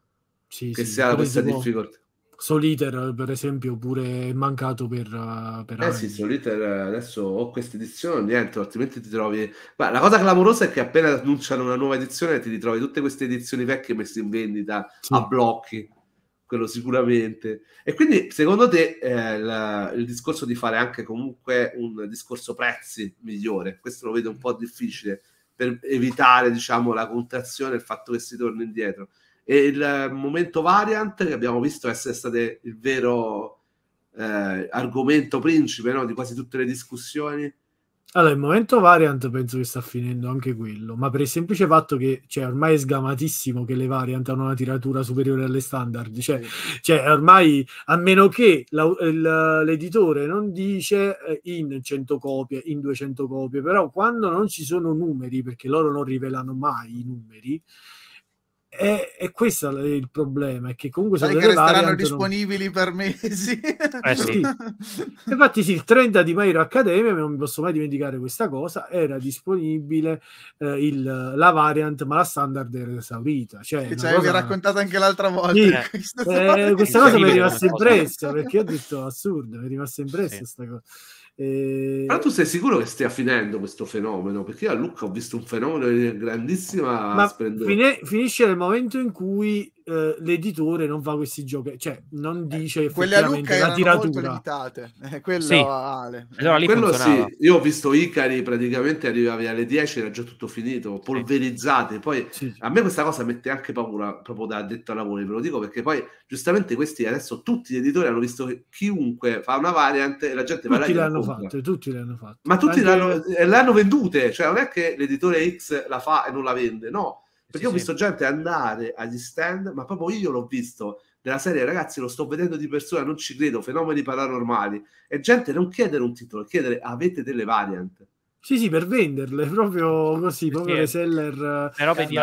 S2: Sì, che sì, si ha questa difficoltà.
S5: Soliter, per esempio, pure è mancato per, per eh anni. sì,
S2: Soliter eh, adesso ho questa edizione, niente, altrimenti ti trovi... Ma la cosa clamorosa è che appena annunciano una nuova edizione ti ritrovi tutte queste edizioni vecchie messe in vendita sì. a blocchi, quello sicuramente. E quindi, secondo te, eh, la, il discorso di fare anche comunque un discorso prezzi migliore, questo lo vedo un po' difficile, per evitare diciamo, la contrazione e il fatto che si torni indietro. E il momento variant, che abbiamo visto essere stato il vero eh, argomento principe no? di quasi tutte le discussioni,
S5: allora, il momento variant penso che sta finendo anche quello, ma per il semplice fatto che cioè, ormai è sgamatissimo che le variant hanno una tiratura superiore alle standard, cioè, cioè ormai a meno che la, il, l'editore non dice eh, in 100 copie, in 200 copie, però quando non ci sono numeri, perché loro non rivelano mai i numeri, è, è, questo il problema, è che comunque Sai che resteranno disponibili
S1: non... per mesi. Eh, sì.
S5: Infatti sì, il 30 di Mairo Accademia, non mi posso mai dimenticare questa cosa, era disponibile eh, il, la variant, ma la standard era esaurita. Cioè, che ci avevi raccontato
S1: anche l'altra volta. Sì. Eh, questa cosa mi è
S5: rimasta impressa, perché ho detto assurdo, mi è rimasta impressa questa cosa. E... Però tu sei
S2: sicuro che stia finendo questo fenomeno? Perché io a Lucca ho visto un fenomeno di grandissima... Ma fine,
S5: finisce nel momento in cui eh, l'editore non fa questi giochi, cioè non eh, dice eh, quelle a Lucca la tiratura.
S2: limitate, eh, quello sì. Ale. Allora, quello sì. Io ho visto Icari praticamente arrivavi alle 10 era già tutto finito, polverizzate, poi sì, a me questa cosa mette anche paura proprio da detto a lavoro, ve lo dico perché poi giustamente questi adesso tutti gli editori hanno visto che chiunque fa una variante e la gente tutti va là l'hanno
S5: fatte, tutti l'hanno fatte. Ma tutti
S2: l'hanno, eh, l'hanno vendute, cioè non è che l'editore X la fa e non la vende, no perché sì, ho visto sì. gente andare agli stand, ma proprio io l'ho visto della serie, ragazzi, lo sto vedendo di persona, non ci credo, fenomeni paranormali. E gente non chiedere un titolo, chiedere avete delle variant.
S5: Sì, sì, per venderle, proprio così, proprio sì, le seller. Però vedi,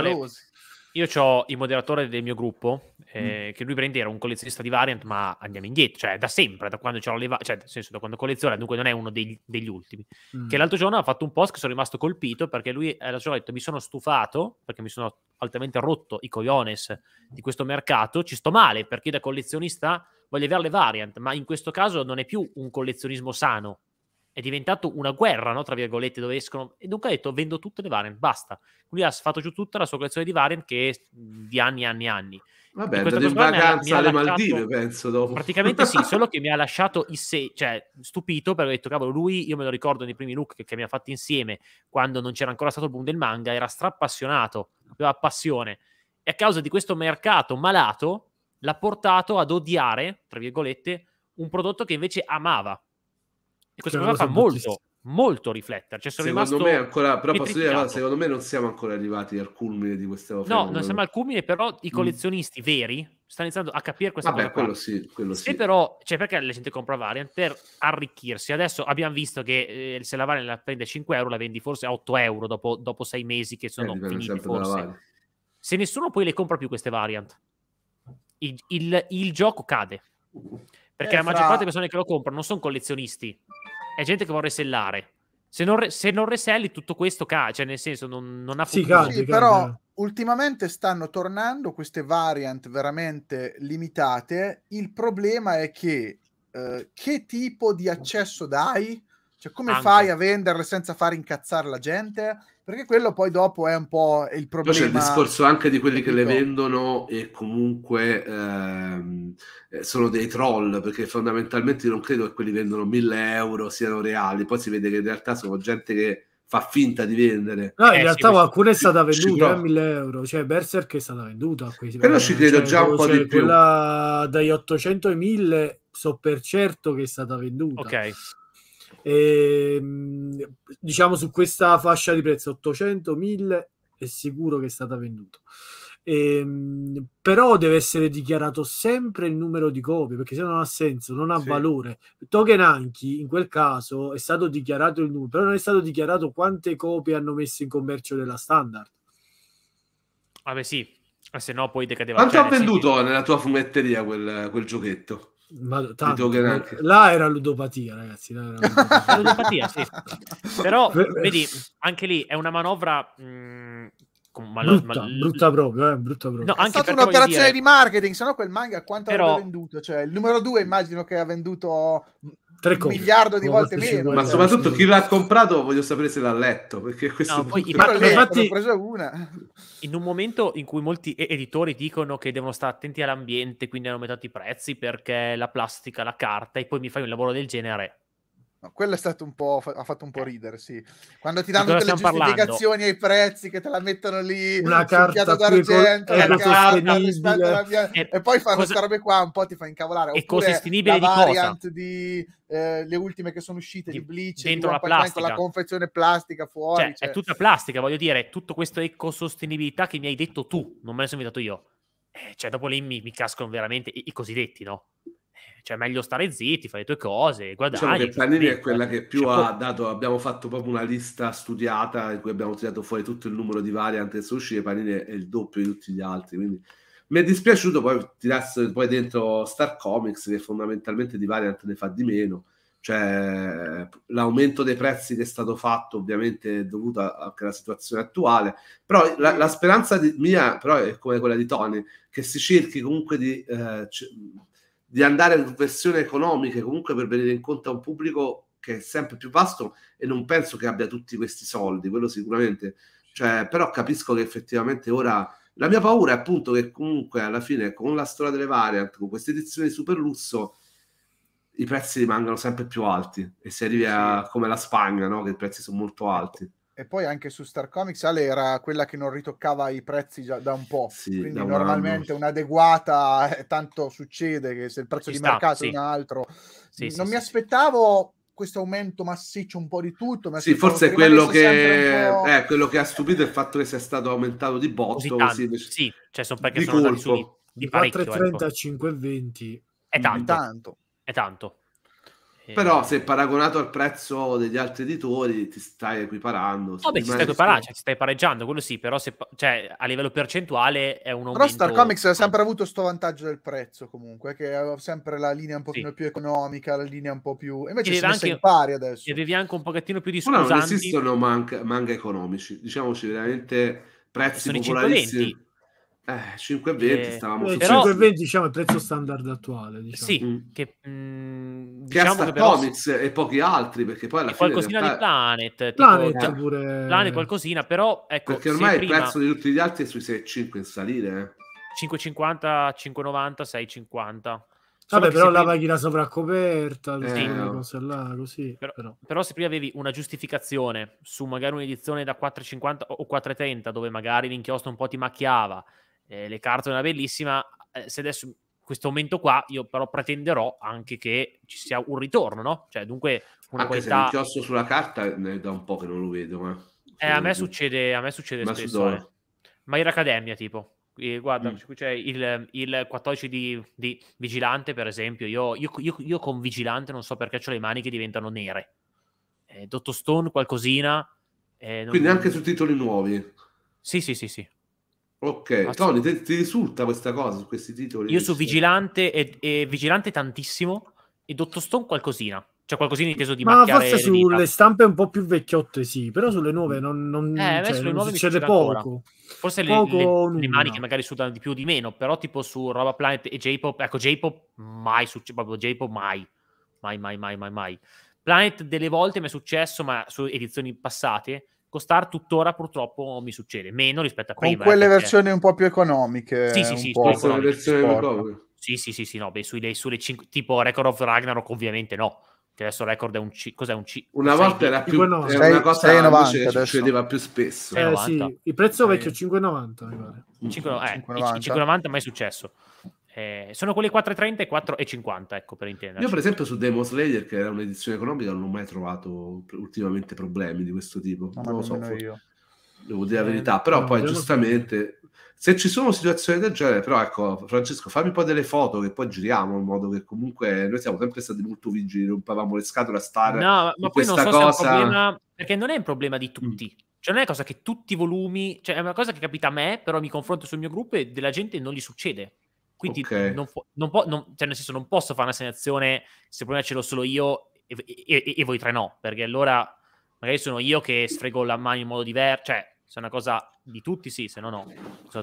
S3: io ho il moderatore del mio gruppo, eh, mm. che lui prende, era un collezionista di Variant, ma andiamo indietro, cioè da sempre, da quando c'erano le va- cioè nel senso da quando colleziona, dunque non è uno degli, degli ultimi. Mm. Che l'altro giorno ha fatto un post che sono rimasto colpito perché lui eh, ha detto mi sono stufato, perché mi sono altamente rotto i coiones di questo mercato, ci sto male perché da collezionista voglio avere le Variant, ma in questo caso non è più un collezionismo sano, è diventato una guerra, no? tra virgolette, dove escono. E dunque ha detto: Vendo tutte le variant, basta. Lui ha sfatto giù tutta la sua collezione di variant che è di anni e anni e anni. Vabbè, andate in vacanza ha, alle lasciato, Maldive,
S2: penso. Dopo.
S3: Praticamente sì, solo che mi ha lasciato il se- cioè, stupito perché ho detto: Cavolo, lui, io me lo ricordo nei primi look che, che mi fatto insieme quando non c'era ancora stato il boom del manga, era strappassionato, aveva passione. E a causa di questo mercato malato l'ha portato ad odiare, tra virgolette, un prodotto che invece amava e questo cioè, problema fa molto, molto riflettere.
S2: Cioè, sono secondo me ancora, però posso dire, secondo me non siamo ancora arrivati al culmine di questa No, non siamo
S3: al culmine, però i mm. collezionisti mm. veri stanno iniziando a capire questa Vabbè, cosa. Quello sì, quello se sì. però, cioè perché la gente compra Variant? Per arricchirsi. Adesso abbiamo visto che eh, se la Variant la prende a 5 euro, la vendi forse a 8 euro dopo, dopo 6 mesi che sono eh, finiti forse. Se nessuno poi le compra più queste Variant, il, il, il gioco cade. Perché eh, la maggior fra... parte delle persone che lo comprano non sono collezionisti, è gente che vuole sellare. Se non, re- se non reselli tutto questo, ca- cioè nel senso non, non ha futuro. Sì, sì, però
S1: ultimamente stanno tornando queste variant veramente limitate. Il problema è che eh, che tipo di accesso dai? Cioè come Anche. fai a venderle senza far incazzare la gente? perché quello poi dopo è un po' il problema. Poi c'è il discorso
S2: anche di quelli che le vendono e comunque ehm, sono dei troll, perché fondamentalmente non credo che quelli che vendono 1000 euro siano reali, poi si vede che in realtà sono gente che fa finta di vendere. No, in eh, realtà sì, qualcuno
S5: è stata venduta a eh, 1000 euro, cioè Berserk è stata venduta a questi. Però ci credo cioè, già un cioè, po' cioè, di più. Dagli 800 ai 1000 so per certo che è stata venduta. Ok. E, ehm, diciamo su questa fascia di prezzo 800-1000 è sicuro che è stata venduta. Ehm, però deve essere dichiarato sempre il numero di copie perché se no non ha senso, non ha sì. valore. Token Anki in quel caso è stato dichiarato il numero, però non è stato dichiarato quante copie hanno messo in commercio della standard.
S3: Vabbè, sì, ma se no poi decadeva. Quanto cioè, ha
S2: venduto nella tua fumetteria quel, quel giochetto? Vado, tanto,
S5: là era ludopatia, ragazzi. Là era ludopatia.
S1: ludopatia
S3: sì. Però vedi, anche lì è una manovra. Mh, mm,
S5: ma brutta, la, brutta, proprio, eh, brutta proprio. No, è stata
S3: un'operazione
S1: dire... di marketing, se no quel manga quanto Però... avrebbe venduto? Cioè, il numero 2 immagino che ha venduto Tre un miliardo di volte meno.
S2: Ma soprattutto chi l'ha comprato voglio sapere se l'ha letto, perché questo no, poi, ma, infatti,
S3: In un momento in cui molti editori dicono che devono stare attenti all'ambiente, quindi hanno aumentato i prezzi perché la plastica, la carta, e poi mi fai un lavoro del genere
S1: No, quello è stato un po'. ha fatto un po' ridere, sì. Quando ti danno delle le giustificazioni parlando? ai prezzi, che te la mettono lì, una carta d'argento, la carta, mia... e, e, poi fanno cosa... queste robe qua, un po' ti fa incavolare. E sostenibile di variant di eh, le ultime che sono uscite di, di Bleach dentro la plastica, con la confezione plastica fuori. Cioè, cioè... È tutta
S3: plastica, voglio dire, tutto questo ecosostenibilità che mi hai detto tu, non me ne sono invitato io. Eh, cioè, dopo lì mi, mi cascano veramente i, i cosiddetti, no? cioè meglio stare zitti, fai le tue cose, guadagni. Diciamo che Panini è quella che più cioè, ha
S2: dato, abbiamo fatto proprio una lista studiata in cui abbiamo tirato fuori tutto il numero di variant che sono uscite, Panini è il doppio di tutti gli altri, quindi mi è dispiaciuto poi tirarsi poi dentro Star Comics che fondamentalmente di variant ne fa di meno, cioè l'aumento dei prezzi che è stato fatto ovviamente è dovuto anche alla situazione attuale, però la, la speranza mia però è come quella di Tony, che si cerchi comunque di eh, di andare in versione economica comunque per venire incontro a un pubblico che è sempre più vasto e non penso che abbia tutti questi soldi, quello sicuramente, cioè, però capisco che effettivamente ora la mia paura è appunto che comunque alla fine con la storia delle variant, con queste edizioni super lusso, i prezzi rimangano sempre più alti e si arrivi a come la Spagna, no? che i prezzi sono molto alti
S1: e poi anche su Star Comics Ale era quella che non ritoccava i prezzi già da un po'. Sì,
S2: Quindi normalmente
S1: un un'adeguata, eh, tanto succede che se il prezzo Ci di sta, mercato sì. è un altro. Sì, non mi aspettavo questo aumento massiccio un po' di tutto. Sì, forse quello che,
S2: eh, quello che ha stupito è il fatto che sia stato aumentato di botto. Così, così sì, cioè sono perché di sono colpo. di, di 4,30 ecco.
S5: a
S3: 5,20. È tanto. È tanto. È tanto. Eh, però se
S2: paragonato al prezzo degli altri editori ti stai equiparando. no, beh, ci, stai equiparando, cioè, ti
S3: stai pareggiando, quello sì, però se, cioè, a livello percentuale è un aumento... Però Star Comics ha
S1: sempre avuto questo vantaggio del prezzo comunque, che aveva sempre la linea un po' sì. più economica, la linea un po' più... Invece si anche, in pari adesso.
S3: E avevi anche un pochettino più di scusanti. No, non esistono
S2: manga, manga economici, diciamoci veramente prezzi popolarissimi. Eh, 5,20 che... stavamo eh, su 5,20
S5: diciamo il prezzo standard attuale diciamo. sì mm. che, mh, mm, diciamo che, che però... Comics
S2: e pochi altri perché poi alla fine qualcosina realtà... di Planet Planet, tipo, eh. pure... Planet qualcosina
S3: però ecco perché ormai prima... il
S2: prezzo di tutti gli altri è sui 6,5 in salire
S3: eh. 5,50 5,90 6,50 Vabbè, però la paghi la
S5: sovraccoperta, eh, sì. cose là, così. Però, però.
S3: però, se prima avevi una giustificazione su magari un'edizione da 4,50 o 4,30 dove magari l'inchiostro un po' ti macchiava eh, le carte è una bellissima, eh, se adesso questo momento qua io però pretenderò anche che ci sia un ritorno, no? Cioè dunque una anche qualità... se l'inchiostro
S2: sulla carta è eh, da un po' che non lo vedo, eh.
S3: eh a, me succede, a me succede Ma spesso, eh. Ma in Accademia, tipo eh, guarda, mm. c'è il, il 14 di, di, Vigilante, per esempio. Io, io, io, io, con Vigilante non so perché ho le mani che diventano nere. Eh, Dotto Stone, qualcosina. Eh, non... Quindi anche su
S2: titoli nuovi. Sì, sì, sì, sì. Ok, Tony, ti, ti, risulta questa cosa su questi titoli? Io su Vigilante
S3: e, e Vigilante tantissimo e Dottor Stone qualcosina. Cioè qualcosina inteso di Ma forse sulle dita.
S5: stampe un po' più vecchiotte sì, però sulle nuove mm. non, non, eh, cioè, sulle non succede poco. Ancora. Forse poco le,
S3: le, le, mani che magari sudano di più o di meno, però tipo su Roba Planet e J-Pop, ecco J-Pop mai, succe- proprio J-Pop mai, mai, mai, mai, mai, mai. Planet delle volte mi è successo, ma su edizioni passate, Costar tuttora purtroppo mi succede meno rispetto a prima. Con eh, quelle perché... versioni
S1: un po' più economiche. Sì, sì, sì, sì,
S3: sì, sì, sì, no, beh, sulle, sulle 5, tipo Record of Ragnarok ovviamente no, che adesso Record è un C, cos'è un C? Una volta 6, era più, 5, era una cosa 6,90 che
S5: succedeva più spesso. Eh, sì, il prezzo vecchio è 5,90 5,90
S3: eh, 5,90 mai successo. Eh, sono quelli 4,30 e 4,50, ecco per intenderci. Io per esempio
S2: su Demon Slayer, che era un'edizione economica, non ho mai trovato ultimamente problemi di questo tipo. non lo so, io. devo dire la eh, verità, però poi giustamente... Se ci sono situazioni del genere, però ecco, Francesco, fammi poi delle foto che poi giriamo in modo che comunque noi siamo sempre stati molto vigili, rompavamo le scatole a stare no, ma poi questa non so cosa. Problema,
S3: perché non è un problema di tutti. Mm. Cioè, non è una cosa che tutti i volumi, cioè, è una cosa che capita a me, però mi confronto sul mio gruppo e della gente non gli succede. Quindi okay. non, fu- non, po- non, cioè nel senso, non posso fare una segnazione se il problema ce l'ho solo io e, e, e, e, voi tre no, perché allora magari sono io che sfrego la mano in modo diverso, cioè se è una cosa di tutti sì, se no no.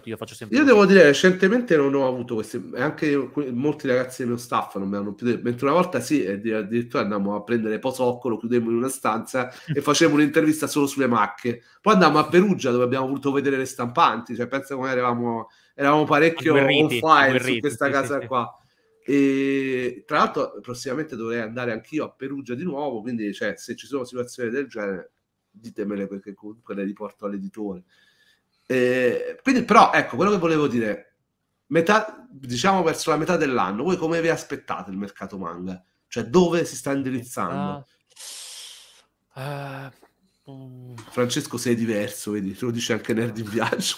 S3: Io, faccio sempre io devo dire,
S2: recentemente non ho avuto queste, anche molti ragazzi del mio staff non mi hanno più detto, mentre una volta sì, addirittura andavamo a prendere Posocco, lo chiudemmo in una stanza e facevamo un'intervista solo sulle macchie. Poi andavamo a Perugia dove abbiamo voluto vedere le stampanti, cioè pensa come eravamo eravamo parecchio agguerriti, on fire su questa casa qua. E tra l'altro, prossimamente dovrei andare anch'io a Perugia di nuovo. Quindi, cioè, se ci sono situazioni del genere, ditemele perché comunque le riporto all'editore. E quindi, però, ecco quello che volevo dire: metà, diciamo verso la metà dell'anno, voi come vi aspettate il mercato manga? Cioè, dove si sta indirizzando? Uh, uh, Francesco, sei diverso, vedi, te lo dice anche Nerd in viaggio.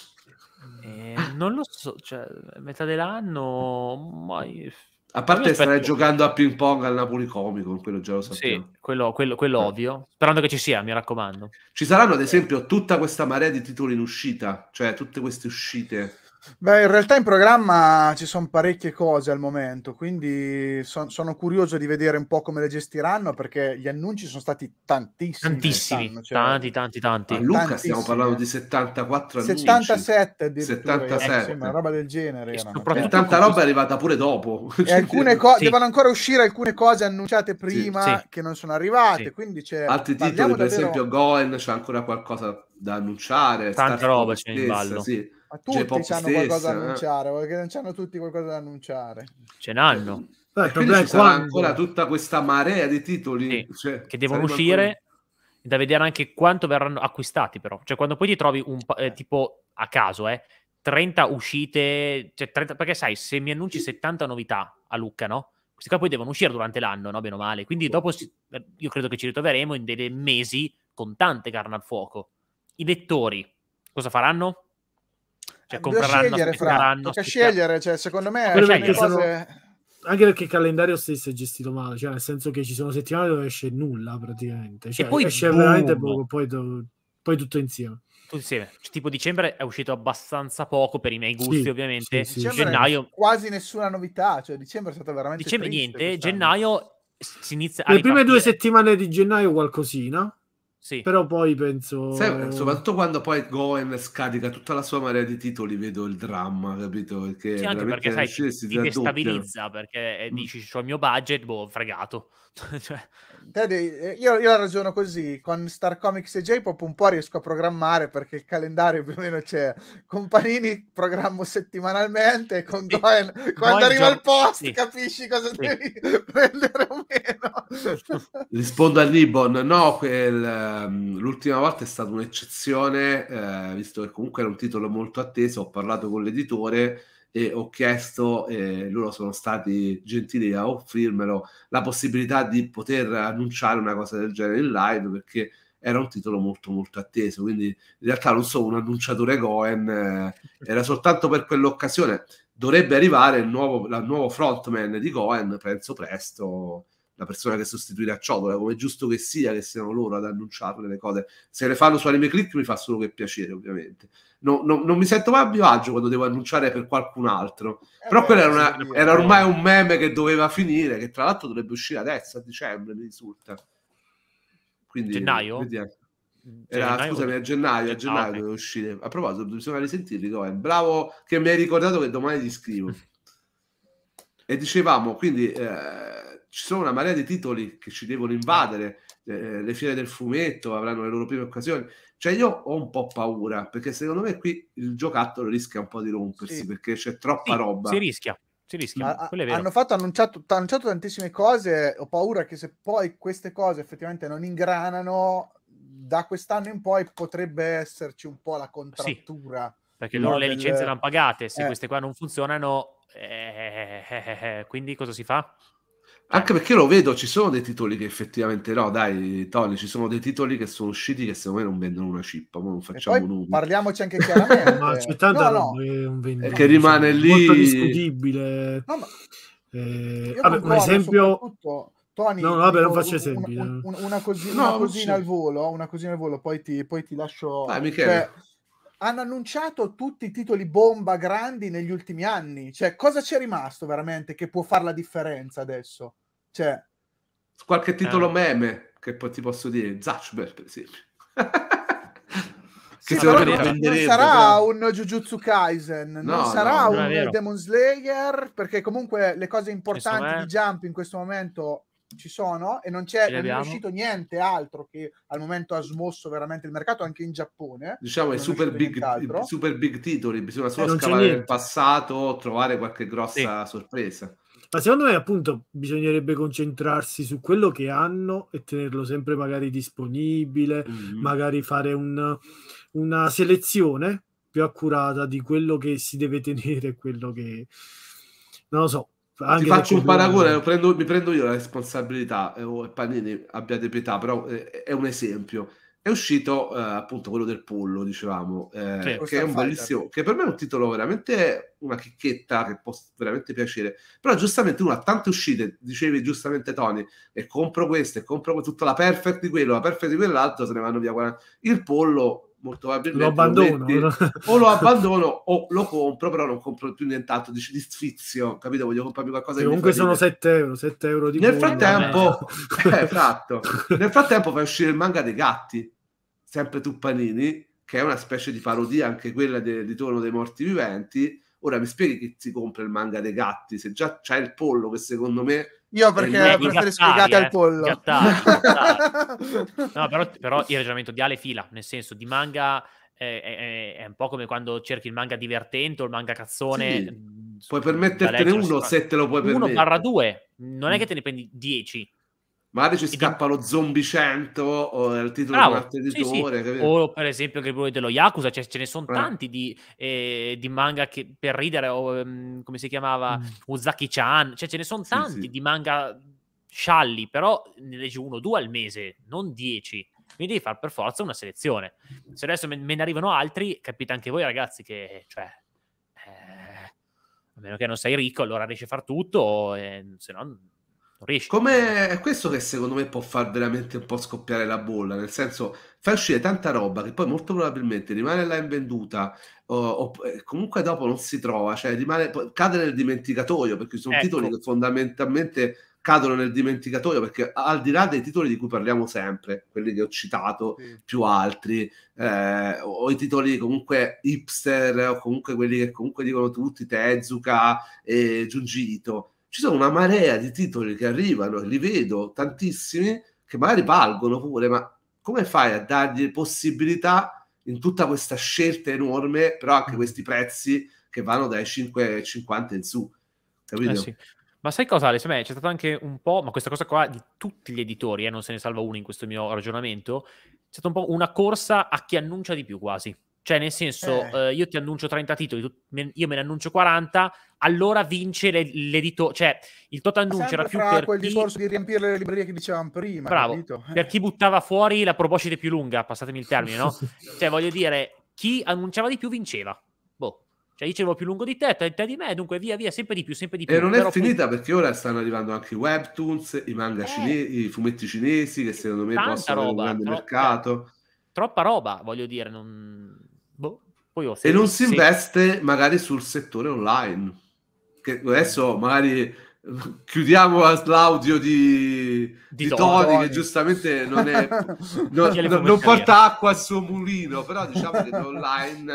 S3: Non lo so, cioè, metà dell'anno, mai...
S2: A parte stare giocando a ping pong al Napoli Comico, quello già lo sappiamo. Sì, quello, quello, quello eh.
S3: ovvio. Sperando che
S2: ci sia, mi raccomando. Ci saranno, ad esempio, tutta questa marea di titoli in uscita, cioè tutte queste uscite
S1: Beh, in realtà in programma ci sono parecchie cose al momento, quindi son, sono curioso di vedere un po' come le gestiranno perché gli annunci sono stati tantissimi. Tantissimi,
S3: cioè, tanti, tanti, tanti. Luca tantissimi. stiamo parlando di 74 annunci. 77
S1: addirittura. 77. Eh, una roba del genere. E soprattutto tanta roba
S2: è arrivata pure dopo. E alcune cose, sì. devono
S1: ancora uscire alcune cose annunciate prima sì, che non sono arrivate, quindi c'è... Altri titoli, per esempio
S2: Goen, c'è ancora qualcosa da annunciare. Tanta roba c'è in ballo. Sì ma cioè, tutti hanno qualcosa da eh. annunciare,
S1: perché non hanno tutti qualcosa da annunciare.
S2: Ce n'hanno. Beh, il problema è ancora tutta questa marea di titoli sì, cioè, che devono uscire. Ancora...
S3: Da vedere anche quanto verranno acquistati, però. Cioè, quando poi ti trovi un eh, tipo a caso, eh, 30 uscite, cioè 30, perché sai, se mi annunci 70 novità a Lucca, no? Questi qua poi devono uscire durante l'anno, no? Bene male. Quindi dopo si, eh, io credo che ci ritroveremo in dei mesi con tante carne al fuoco. I lettori cosa faranno?
S4: cioè,
S5: compreranno, scegliere, fra,
S4: tocca scegliere,
S1: cioè, secondo me, cioè, cose... sono...
S5: anche perché il calendario stesso è gestito male, cioè nel senso che ci sono settimane dove esce nulla praticamente, cioè, e poi esce boom. veramente poco, poi, do... poi tutto insieme. Tutto
S3: insieme, cioè, tipo dicembre è uscito abbastanza poco per i miei gusti, sì, ovviamente. Sì, sì. Gennaio
S1: quasi nessuna novità, cioè dicembre è stato veramente dicembre niente, quest'anno. gennaio si inizia
S3: Le prime
S5: due settimane di gennaio qualcosina, sì. Però poi penso. Sai, soprattutto
S2: quando poi Goen scarica tutta la sua marea di titoli, vedo il dramma, capito? Perché sì, anche perché sai, ti destabilizza
S3: perché mm. dici: Ho il mio budget, boh, fregato.
S1: cioè... Eh, io, io, la ragiono così, con Star Comics e J-Pop un po' riesco a programmare perché il calendario più o meno c'è. Con Panini programmo settimanalmente, con sì. Goen quando Goen arriva il post sì. capisci cosa sì. devi prendere o meno.
S2: Rispondo a Libon, no, quel, ehm, l'ultima volta è stata un'eccezione, eh, visto che comunque era un titolo molto atteso, ho parlato con l'editore e ho chiesto, e eh, loro sono stati gentili a offrirmelo, la possibilità di poter annunciare una cosa del genere in live perché era un titolo molto molto atteso, quindi in realtà non sono un annunciatore Goen eh, era soltanto per quell'occasione. Dovrebbe arrivare il nuovo, il nuovo frontman di Goen, penso presto, la persona che sostituirà Ciotola, come è giusto che sia che siano loro ad annunciarle le cose. Se le fanno su Anime Click mi fa solo che piacere, ovviamente. No, no, non mi sento mai a mio agio quando devo annunciare per qualcun altro. Eh Però beh, quello era, una, era ormai un meme che doveva finire, che tra l'altro dovrebbe uscire adesso, a dicembre, mi risulta. Quindi, gennaio? Vediamo. Mm, era, gennaio scusami, a gennaio, a ah, gennaio ah, doveva uscire. A proposito, bisogna risentirli. Dove? Bravo che mi hai ricordato che domani ti scrivo. e dicevamo, quindi... Eh, ci sono una marea di titoli che ci devono invadere, eh, le fiere del fumetto avranno le loro prime occasioni, cioè io ho un po' paura perché secondo me qui il giocattolo rischia un po' di rompersi sì. perché c'è troppa sì, roba. Si rischia, si rischia. A- hanno
S1: fatto, annunciato, annunciato tantissime cose, ho paura che se poi queste cose effettivamente non ingranano, da quest'anno in poi potrebbe esserci un po' la contrattura. Sì, perché
S3: loro le licenze le hanno pagate, se eh. queste qua non funzionano, eh, eh, eh, eh
S1: quindi cosa si fa?
S2: Cioè anche perché lo vedo, ci sono dei titoli che effettivamente no, dai Tony, ci sono dei titoli che sono usciti che secondo me non vendono una cippa, ma non facciamo nulla.
S1: Parliamoci anche chiaramente. ma c'è tanto
S5: che cioè, rimane lì. Molto discutibile. No, ma...
S4: eh, vabbè, un esempio...
S5: Tony, no, vabbè, non faccio esempi. Eh. Una,
S4: una,
S1: una, cosina, no, una cosina al volo, una cosina al volo, poi ti, poi ti lascio... Dai, Michele. Cioè, hanno annunciato tutti i titoli bomba grandi negli ultimi anni. Cioè, cosa c'è rimasto veramente che può fare la differenza adesso? Cioè...
S2: Qualche titolo eh. meme che poi ti posso dire, Zachberg per esempio. sì, però non, non sarà
S1: un Jujutsu Kaisen, no, non sarà no, non un Demon Slayer, perché comunque le cose importanti di Jump in questo momento ci sono e non, c'è, non è uscito niente altro che al momento ha smosso veramente il mercato anche in Giappone. Diciamo i super,
S2: super, big titoli, bisogna eh, solo eh, scavare nel passato, trovare qualche grossa sì. sorpresa.
S5: Ma secondo me appunto bisognerebbe concentrarsi su quello che hanno e tenerlo sempre magari disponibile, mm-hmm. magari fare un, una selezione più accurata di quello che si deve tenere e quello che... Non lo so, ti faccio un paragone,
S2: prendo, mi prendo io la responsabilità, eh, Panini abbiate pietà, però eh, è un esempio. È uscito eh, appunto quello del pollo, dicevamo, eh, sì, che è un bellissimo, che per me è un titolo veramente una chicchetta che può veramente piacere. Però giustamente uno ha tante uscite, dicevi giustamente Tony, e compro questo, e compro tutta la perfect di quello, la perfect di quell'altro, se ne vanno via. 40. Il pollo molto probabilmente lo abbandono, lo o lo abbandono o lo compro, però non compro più nient'altro, dici di sfizio, capito? Voglio comprarmi qualcosa che comunque sono
S5: 7 euro, 7 euro di Nel buona, frattempo,
S2: eh, esatto. Nel frattempo fai uscire il manga dei gatti, sempre Tuppanini, che è una specie di parodia anche quella del ritorno dei morti viventi. Ora mi spieghi chi si compra il manga dei gatti, se già c'è il pollo che secondo me io perché eh, preferisco i gatti eh, al pollo. Gattari,
S4: gattari.
S3: no, però, però, il ragionamento di Ale fila, nel senso di manga è, è, è, un po' come quando cerchi il manga divertente o il manga cazzone. Sì. Mm,
S2: puoi permettertene uno se te lo puoi permettere. Uno barra due,
S3: non è mm. che te ne prendi dieci.
S2: Magari ci scappa lo zombie 100 o il titolo Bravo, di un altro sì, sì. O
S3: per esempio che quello dello Yakuza, cioè, ce ne sono eh. tanti di, eh, di, manga che per ridere, o um, come si chiamava, mm. Uzaki-chan, cioè ce ne sono tanti sì, di manga scialli, però ne leggi uno o due al mese, non dieci. Quindi devi fare per forza una selezione. Se adesso me, me ne arrivano altri, capite anche voi ragazzi che, cioè, eh, a meno che non sei ricco, allora riesci a far tutto,
S2: se no come è questo che secondo me può far veramente un po' scoppiare la bolla, nel senso far uscire tanta roba che poi molto probabilmente rimane là invenduta o, o eh, comunque dopo non si trova, cioè rimane, cade nel dimenticatoio perché sono ecco. titoli che fondamentalmente cadono nel dimenticatoio perché al di là dei titoli di cui parliamo sempre, quelli che ho citato, mm. più altri, eh, o i titoli comunque hipster o comunque quelli che comunque dicono tutti, Tezuka e Giungito, ci sono una marea di titoli che arrivano e li vedo tantissimi che magari valgono pure, ma come fai a dargli possibilità in tutta questa scelta enorme, però anche mm. questi prezzi che vanno dai 5,50 in su, capito? Eh sì. Ma
S3: sai cosa, Ale? C'è stato anche un po', ma questa cosa qua di tutti gli editori, eh, non se ne salva uno in questo mio ragionamento, c'è stata un po' una corsa a chi annuncia di più quasi. Cioè, nel senso, eh. Eh, io ti annuncio 30 titoli, tu, me, io me ne annuncio 40, allora vince le, l'editore. Cioè, il tot annuncio era più per quel
S1: chi... discorso di riempire le librerie che dicevamo prima. Bravo, capito? Eh.
S3: per chi buttava fuori la proposita più lunga, passatemi il termine, no? cioè, voglio dire, chi annunciava di più vinceva. Boh. Cioè, io dicevo più lungo di te, te, te di me, dunque via, via, sempre di più, sempre di più. E non è finita
S2: più... perché ora stanno arrivando anche i webtoons, i manga eh. cinesi, i fumetti cinesi, che secondo me Tanta possono roba, avere un grande troppa, mercato. Troppa roba, voglio dire, non
S3: boh, poi ho e non si investe
S2: se... magari sul settore online. Che adesso magari chiudiamo l'audio di, di, di Tony, che giustamente non, è, non, non, non porta acqua al suo mulino, però diciamo che online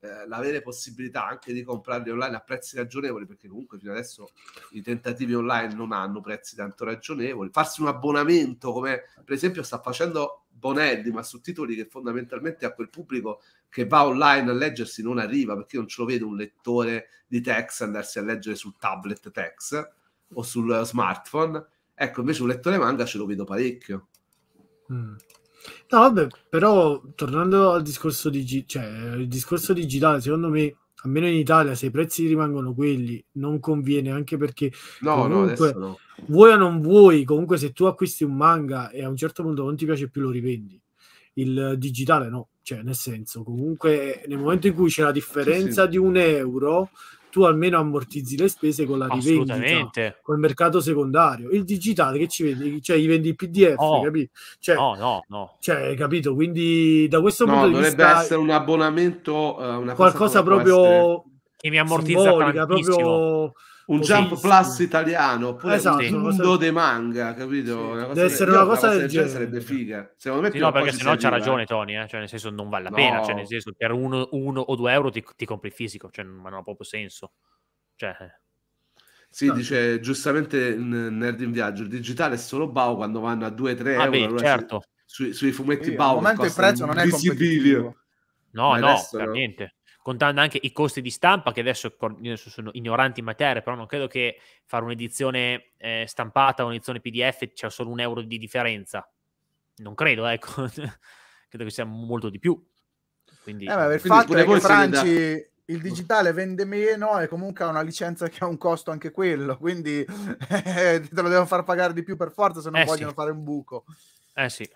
S2: eh, l'avere possibilità anche di comprarli online a prezzi ragionevoli, perché comunque fino adesso i tentativi online non hanno prezzi tanto ragionevoli, farsi un abbonamento come per esempio sta facendo Bonelli, ma su titoli che fondamentalmente a quel pubblico che va online a leggersi non arriva perché io non ce lo vedo un lettore di text andarsi a leggere sul tablet text o sul smartphone. Ecco, invece un lettore manga ce lo vedo parecchio.
S4: Mm.
S5: No, vabbè, però tornando al discorso, digi- cioè, discorso digitale, secondo me, almeno in Italia, se i prezzi rimangono quelli, non conviene anche perché no, comunque, no, no. vuoi o non vuoi, comunque se tu acquisti un manga e a un certo punto non ti piace più lo rivendi il digitale no, cioè nel senso comunque nel momento in cui c'è la differenza sì, sì. di un euro tu almeno ammortizzi le spese con la rivendita, col mercato secondario. Il digitale che ci vedi, cioè gli vendi il PDF, oh. capito? Cioè, no, no, no. Cioè, capito? Quindi da questo no, punto di vista dovrebbe essere
S2: un abbonamento, uh, una qualcosa proprio essere... che mi ammortizza proprio un Jump Plus italiano oppure esatto, un mondo cosa... dei manga, capito? Sì. Deve essere una cosa del genere. Sarebbe figa. Secondo me sì, no, perché sennò c'ha eh. ragione
S3: Tony, eh? cioè nel senso non vale la no. pena, cioè nel senso per uno, uno o due euro ti, ti, compri il fisico, cioè non, non ha proprio senso. Cioè... Eh.
S2: Sì, no. dice giustamente Nerd in Viaggio, il digitale è solo BAU quando vanno a 2-3 ah, euro. Ah, beh, certo. Sui, sui fumetti sì, BAU. Ma momento il prezzo non è competitivo. No, Ma no, per no.
S3: niente contando anche i costi di stampa, che adesso, adesso sono ignoranti in materia, però non credo che fare un'edizione eh, stampata o un'edizione PDF c'è solo un euro di differenza. Non credo, ecco. credo che sia molto di più. Quindi, eh, beh, il quindi fatto è che Franci
S1: da... il digitale vende meno e comunque ha una licenza che ha un costo anche quello, quindi eh, te lo devono far pagare di più per forza, se non eh vogliono sì. fare un buco.
S2: Eh sì.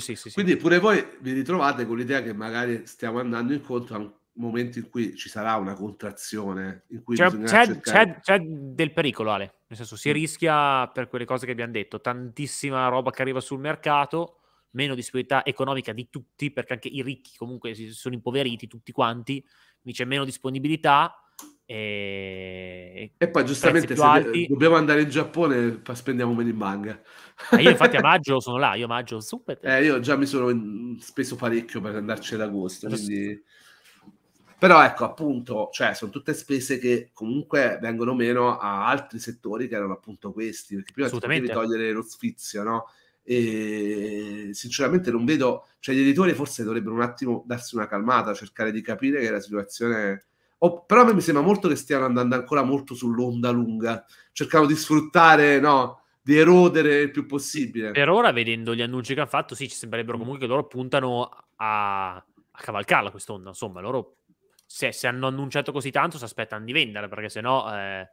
S2: Sì, sì, sì. Quindi pure voi vi ritrovate con l'idea che magari stiamo andando incontro a un momento in cui ci sarà una contrazione, in cui c'è, c'è, c'è,
S3: c'è, del pericolo, Ale. Nel senso, si mm. rischia per quelle cose che abbiamo detto, tantissima roba che arriva sul mercato, meno disponibilità economica di tutti, perché anche i ricchi comunque si sono impoveriti tutti quanti, quindi c'è meno disponibilità. E, e poi giustamente se alti... dobbiamo
S2: andare in Giappone spendiamo meno in manga ah, io infatti a
S3: maggio sono là io a maggio super
S2: eh, io già mi sono mm, speso parecchio per andarci ad agosto quindi però ecco, appunto, cioè, sono tutte spese che comunque vengono meno a altri settori che erano appunto questi, perché prima devi togliere lo sfizio, no? E sinceramente non vedo, cioè gli editori forse dovrebbero un attimo darsi una calmata, cercare di capire che la situazione... Oh, però a me mi sembra molto che stiano andando ancora molto sull'onda lunga, cercando di sfruttare, no? di erodere il più possibile.
S3: Per ora, vedendo gli annunci che hanno fatto, sì, ci sembrerebbero mm. comunque che loro puntano a, a cavalcarla quest'onda. Insomma, loro se, se, hanno annunciato così tanto, si aspettano di vendere, perché sennò... Eh,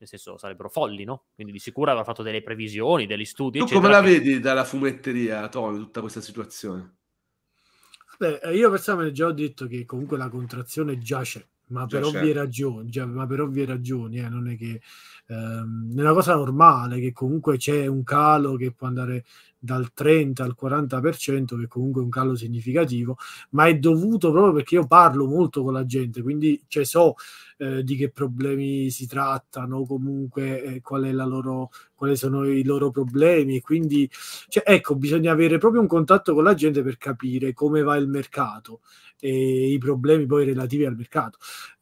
S3: nel senso sarebbero folli, no? Quindi di sicuro avrà fatto delle previsioni, degli studi. Tu come la che...
S2: vedi dalla fumetteria, Tony, tutta questa situazione?
S5: Beh, io personalmente già ho detto che comunque la contrazione già c'è, ma già per c'è. ovvie ragioni, già, ma per ovvie ragioni, eh, non è che ehm, è una cosa normale che comunque c'è un calo che può andare dal 30 al 40%, che comunque è un calo significativo, ma è dovuto proprio perché io parlo molto con la gente, quindi cioè, so eh, di che problemi si trattano, comunque eh, qual è la loro, quali sono i loro problemi. Quindi, cioè, ecco, bisogna avere proprio un contatto con la gente per capire come va il mercato e i problemi poi relativi al mercato.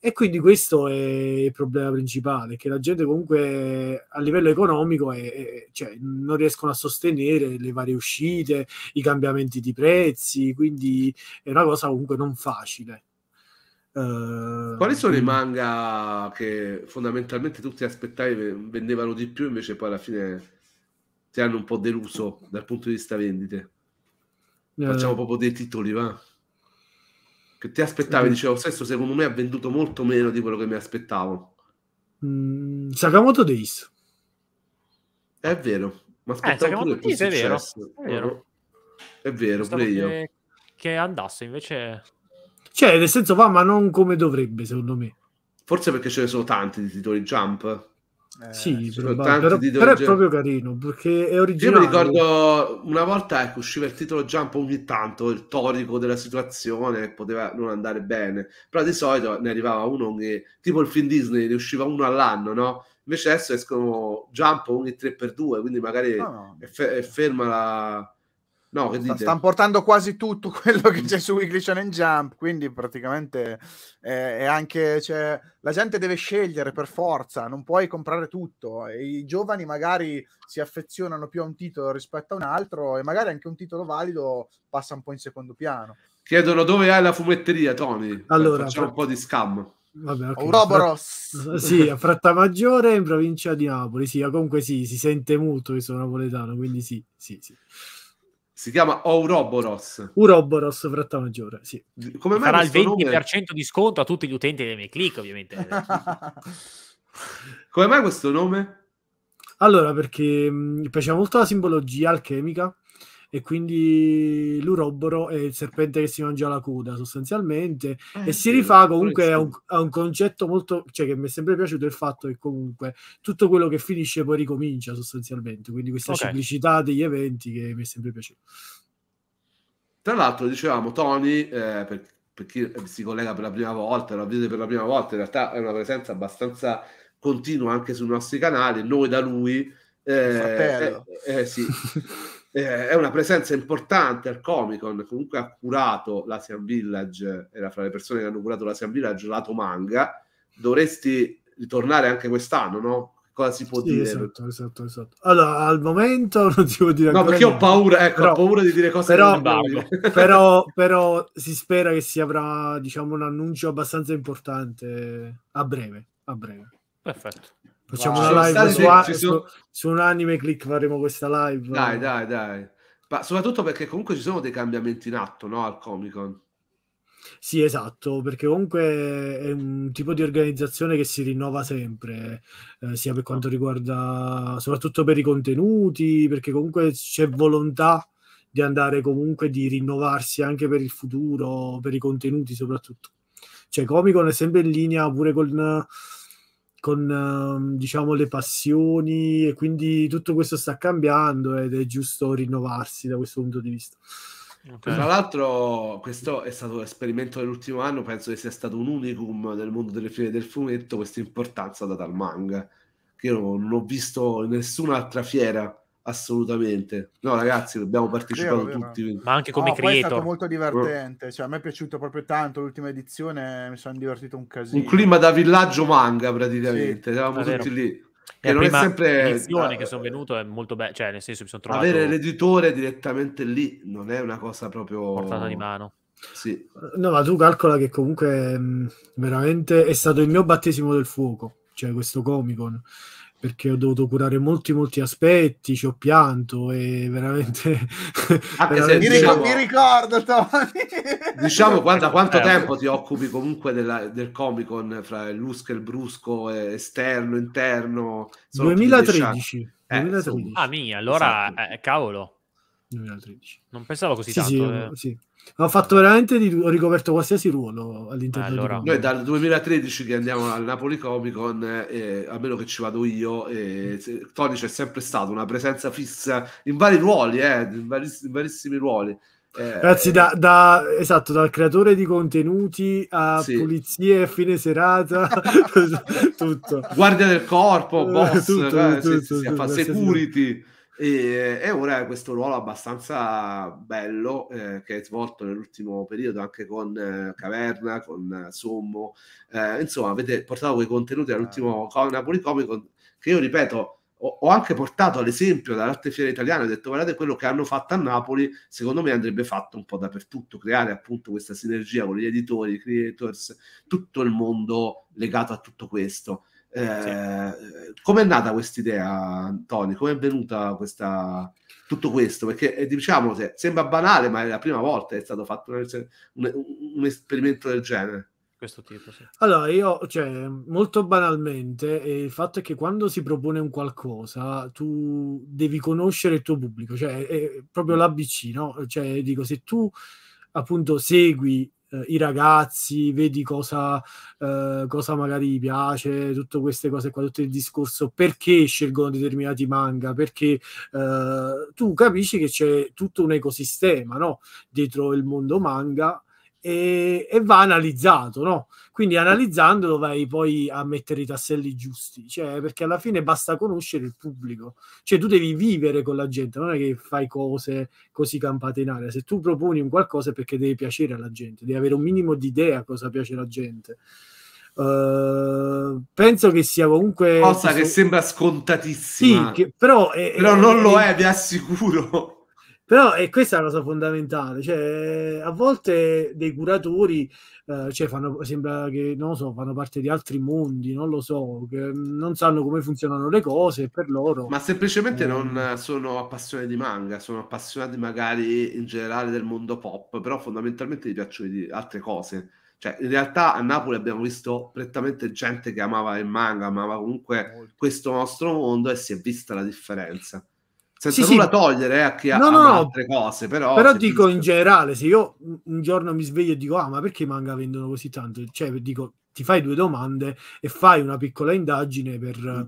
S5: E quindi questo è il problema principale, che la gente comunque a livello economico è, è, cioè, non riescono a sostenere le varie uscite, i cambiamenti di prezzi, quindi è una cosa comunque non facile.
S2: Uh, Quali sono quindi... i manga che fondamentalmente tutti aspettavi vendevano di più, invece poi alla fine ti hanno un po' deluso dal punto di vista vendite? Eh. Facciamo uh, proprio dei titoli, va? Che ti aspettavi? Mm. Dicevo, Sesto secondo me ha venduto molto meno di quello che mi aspettavo.
S5: Mm, Sakamoto Days.
S2: È vero, ma eh, aspettavo eh, Days, è, vero, è vero. È vero, pure io. Che,
S3: che andasse invece...
S5: Cioè, nel senso va, ma non come dovrebbe,
S2: secondo me. Forse perché ce ne sono tanti di titoli jump sì, eh, però, però è proprio
S5: carino perché è originale. Io mi
S2: ricordo una volta ecco, usciva il titolo Jump ogni tanto, il torico della situazione poteva non andare bene, però di solito ne arrivava uno che, tipo il film Disney, ne usciva uno all'anno, no? Invece adesso escono Jump ogni 3x2, quindi magari oh, no. è, fe- è ferma la No, che Stanno
S1: portando quasi tutto quello che c'è su Weekly Shonen Jump, quindi praticamente è, è anche, cioè, la gente deve scegliere per forza, non puoi comprare tutto. I giovani magari si affezionano più a un titolo rispetto a un altro e magari anche un titolo valido passa un po' in secondo piano.
S2: Chiedono dove hai la fumetteria, Tony. Allora, facciamo fra... un po' di scam. Vabbè, okay. Ouroboros! Sì, a
S5: Frattamaggiore in provincia di Napoli. Sì, comunque sì, si sente molto che sono napoletano, quindi sì,
S2: sì, sì. Si chiama Ouroboros.
S5: Ouroboros, fratta maggiore, sì. Come Farà il 20% nome...
S2: di sconto a tutti
S3: gli utenti dei miei click, ovviamente.
S5: Come mai questo nome? Allora, perché mm, mi piaceva molto la simbologia alchemica e quindi l'uroboro è il serpente che si mangia la coda sostanzialmente eh, e si rifà comunque a un, a un, concetto molto cioè che mi è sempre piaciuto il fatto che comunque tutto quello che finisce poi ricomincia sostanzialmente quindi questa okay. ciclicità degli eventi che mi è sempre piaciuto
S2: tra l'altro dicevamo Tony eh, per, per chi si collega per la prima volta la vede per la prima volta in realtà è una presenza abbastanza continua anche sui nostri canali noi da lui eh, eh, eh, sì. eh, è una presenza importante al Comic Con, comunque ha curato l'Asian Village, era fra le persone che hanno curato l'Asian Village lato manga, dovresti ritornare anche quest'anno, no? Cosa si può sì, dire? Esatto,
S5: esatto, esatto. Allora, al momento non si può dire No, perché niente. ho paura, ecco, però, ho
S2: paura di dire cose però,
S5: però, però si spera che si avrà, diciamo, un annuncio abbastanza
S2: importante a breve, a breve. Perfetto. Facciamo wow. una live su, dei, su,
S5: su, un anime click, faremo questa live. Dai, dai,
S2: dai. Ma soprattutto perché comunque ci sono dei cambiamenti in atto, no? Al Comic Con.
S5: Sì, esatto, perché comunque è un tipo di organizzazione che si rinnova sempre, eh, sia per quanto riguarda, soprattutto per i contenuti, perché comunque c'è volontà di andare comunque, di rinnovarsi anche per il futuro, per i contenuti soprattutto. Cioè Comic Con è sempre in linea pure con con ehm, diciamo le passioni e quindi tutto questo sta cambiando ed è giusto rinnovarsi da questo punto di vista.
S2: Okay. Tra l'altro, questo è stato l'esperimento dell'ultimo anno, penso che sia stato un unicum nel mondo delle fiere del fumetto, questa importanza data al manga, che io non ho visto in nessun'altra fiera assolutamente. No, ragazzi, abbiamo partecipato vero, tutti. Vero. Ma anche come no, creator. è stato molto divertente.
S1: Cioè, a me è piaciuto proprio tanto l'ultima edizione, mi sono divertito un casino. Un clima da villaggio
S2: manga, praticamente. Sì, Eravamo ah, tutti lì. Eh, e non è sempre edizione
S3: che sono venuto è molto bello, cioè nel senso mi sono trovato avere
S2: l'editore direttamente lì non è
S3: una cosa proprio portata di mano. Sì.
S5: No, ma tu calcola che comunque mh, veramente è stato il mio battesimo del fuoco, cioè questo Comic Con perché ho dovuto curare molti molti aspetti, ci ho pianto e veramente... veramente...
S4: Se,
S1: diciamo, mi ricordo, Tommy!
S2: Diciamo quanta, ecco, quanto eh, tempo ti occupi comunque della, del Comic Con fra l'usca e il brusco, eh, esterno, interno? 2013. Eh, 2013. Ah mia, allora esatto. eh, cavolo. 2013. Non pensavo così
S3: sì, tanto.
S5: Sì, eh. sì. Ho fatto veramente di, ho ricoperto qualsiasi ruolo all'interno allora. Noi dal
S2: 2013 che andiamo al Napoli Comic Con, eh, a meno che ci vado io, eh, Tony c'è sempre stata una presenza fissa in vari ruoli, eh, in, variss- in varissimi ruoli. Eh, Ragazzi, eh,
S5: da, da, esatto, dal creatore di contenuti a sì. pulizie fine serata, tutto.
S2: Guardia del corpo, eh, boss, tutto, eh, tutto, se, tutto, se, tutto, security. E, e, ora questo ruolo abbastanza bello eh, che è svolto nell'ultimo periodo anche con eh, Caverna, con eh, Sommo, eh, insomma avete portato quei contenuti all'ultimo Napoli Comico che io ripeto ho, anche portato l'esempio dall'arte fiera italiana, ho detto guardate quello che hanno fatto a Napoli, secondo me andrebbe fatto un po' dappertutto, creare appunto questa sinergia con gli editori, i creators, tutto il mondo legato a tutto questo. Eh, nata questa idea, Tony? Come è venuta questa, tutto questo? Perché eh, diciamo, se, sembra banale, ma è la prima volta che è stato fatto un, un, un esperimento del genere questo tipo. Sì.
S5: Allora, io, cioè, molto banalmente, eh, il fatto è che quando si propone un qualcosa, tu devi conoscere il tuo pubblico, cioè è proprio mm. l'ABC, no? Cioè, dico, se tu appunto segui eh, i ragazzi, vedi cosa, eh, cosa magari piace, tutte queste cose qua, tutto il discorso, perché scelgono determinati manga, perché eh, tu capisci che c'è tutto un ecosistema no? dietro il mondo manga e, e va analizzato, no? Quindi analizzandolo vai poi a mettere i tasselli giusti, cioè, perché alla fine basta conoscere il pubblico, cioè tu devi vivere con la gente, non è che fai cose così campate in aria, se tu proponi un qualcosa è perché deve piacere alla gente, devi avere un minimo di idea cosa piace alla gente. Uh, penso che sia comunque cosa che se... sembra
S2: scontatissima sì, che,
S5: però, è, però non è, lo è, vi assicuro però e questa è una cosa fondamentale, cioè, a volte dei curatori eh, cioè fanno, sembra che non lo so, fanno parte di altri mondi, non lo so, che non sanno come funzionano le cose per loro.
S2: Ma semplicemente eh... non sono appassionati di manga, sono appassionati magari in generale del mondo pop, però fondamentalmente gli piacciono di altre cose. Cioè, in realtà a Napoli abbiamo visto prettamente gente che amava il manga, amava comunque questo nostro mondo e si è vista la differenza senza sì, nulla sì. togliere eh, a chi no, ha no, altre cose però, però dico
S5: pensi... in generale se io un giorno mi sveglio e dico ah ma perché i manga vendono così tanto cioè dico ti fai due domande e fai una piccola indagine per, mm.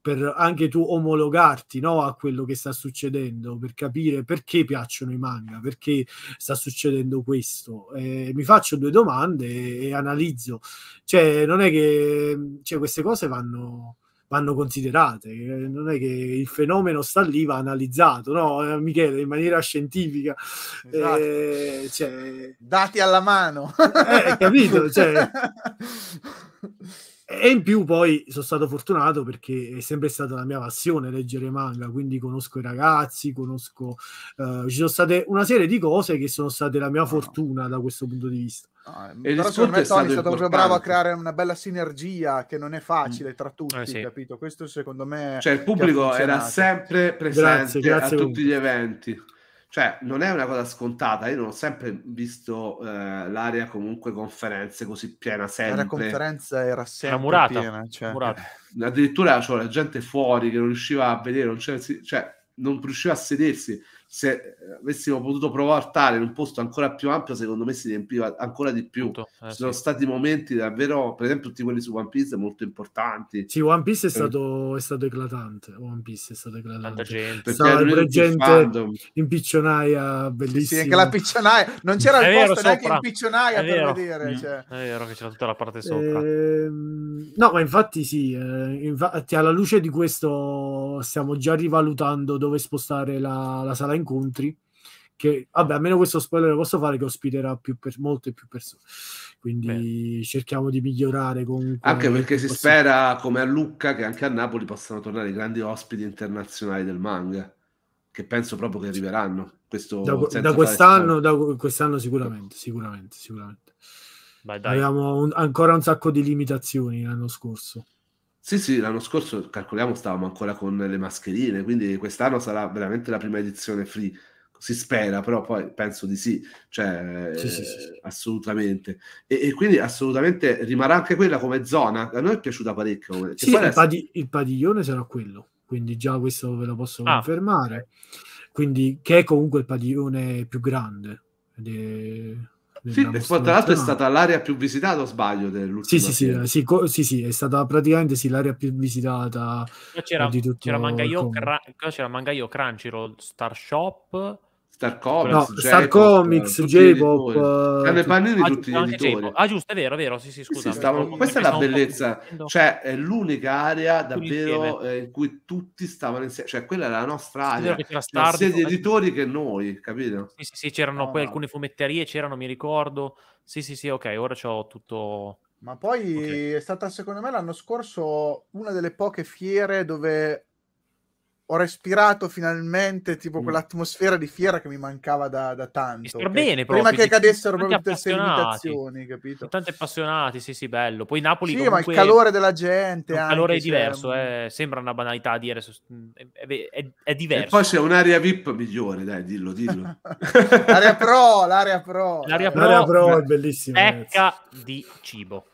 S5: per anche tu omologarti no, a quello che sta succedendo per capire perché piacciono i manga perché sta succedendo questo e mi faccio due domande e, e analizzo cioè non è che cioè, queste cose vanno vanno considerate. Eh, non è che il fenomeno sta lì, va analizzato, no, eh, Michele, in maniera scientifica.
S1: Esatto. Eh, cioè... Dati alla mano. Eh,
S5: capito? Cioè... E in più poi sono stato fortunato perché è sempre stata la mia passione leggere manga, quindi conosco i ragazzi, conosco... Eh, ci sono state una serie di cose che sono state la mia ah. fortuna da questo punto di vista. No, eh, e però secondo me Tony è stato, proprio bravo a
S1: creare una bella sinergia che non è facile mm. tra tutti, eh sì. capito? Questo secondo me... Cioè il pubblico era sempre presente grazie,
S2: grazie a tutti gli eventi. Cioè non è una cosa scontata, io non ho sempre visto eh, l'area comunque conferenze così piena sempre. La conferenza
S1: era sempre era murata, piena.
S2: Cioè. Murata. Eh, addirittura c'era cioè, gente fuori che non riusciva a vedere, non, cioè, non riusciva a sedersi se eh, avessimo potuto portare in un posto ancora più ampio, secondo me si riempiva ancora di più. Tutto, certo, eh, Ci sono sì. stati momenti davvero, per esempio, tutti quelli su One Piece molto importanti. Sì, One Piece è eh.
S5: stato, eh. è stato eclatante. One Piece è stato eclatante. Tanta gente, Stava pure gente in piccionaia, bellissima. Sì, che la piccionaia non c'era è il posto vero, neanche sopra. in
S3: piccionaia è per vero. vedere. Mm. Cioè. È vero che c'era tutta la parte sopra.
S5: Eh, no, ma infatti, sì, eh, infatti, alla luce di questo, stiamo già rivalutando dove spostare la, la sala incontri che vabbè almeno questo spoiler lo posso fare che ospiterà più per, molte più persone quindi Beh. cerchiamo di migliorare comunque anche perché si possibile.
S2: spera come a Lucca che anche a Napoli possano tornare i grandi ospiti internazionali del manga che penso proprio che arriveranno questo da, da quest'anno,
S5: da quest'anno sicuramente sicuramente sicuramente Bye, avevamo un, ancora un sacco di limitazioni l'anno scorso
S2: sì, sì, l'anno scorso calcoliamo stavamo ancora con le mascherine, quindi quest'anno sarà veramente la prima edizione free. Si spera, però poi penso di sì, cioè sì, eh, sì, sì. Eh, assolutamente. E, e, quindi assolutamente rimarrà anche quella come zona. A noi è piaciuta parecchio. Come... Sì, il, padi-
S5: il, padiglione sarà quello, quindi già questo ve lo posso ah. confermare. Quindi, che è comunque il padiglione più grande.
S2: Ed sì, e poi tra l'altro è stata l'area più visitata, o sbaglio? Sì sì, sì sì,
S5: sì, sì, è stata praticamente sì, l'area più visitata
S2: c'era, di tutto c'era
S5: Mangaio,
S3: Crunchyroll, Star Shop, Star Comics, no, Star
S5: Comics, J-Pop, J-Pop eh, cioè, Panini ah, tutti gli
S2: editori. Ah, giusto, è vero, è vero, sì, sì, scusa. Sì, stavano... Questa è la bellezza, cioè è l'unica area davvero eh, in cui tutti stavano insieme, cioè quella è la nostra area, sia gli eh, editori che noi, capito? Sì, sì, sì c'erano
S3: ah. poi alcune fumetterie, c'erano, mi ricordo. Sì, sì, sì, ok, ora ho tutto...
S1: Ma poi okay. è stata secondo me l'anno scorso una delle poche fiere dove ho respirato finalmente tipo mm. quell'atmosfera di fiera che mi mancava da, da tanto. Okay? bene proprio, Prima che cadessero proprio tutte queste limitazioni,
S3: capito? Tanti appassionati, sì sì, bello. Poi
S1: Napoli Sì, comunque, ma il calore della gente Il calore
S3: è cioè, diverso, è, mm. eh, sembra una banalità a dire, mm, è, è, è diverso. E poi c'è
S2: un'area VIP migliore, dai, dillo, dillo.
S3: l'area
S1: pro, l'area pro. L'area
S3: pro, l'area pro è bellissima. Pecca di cibo.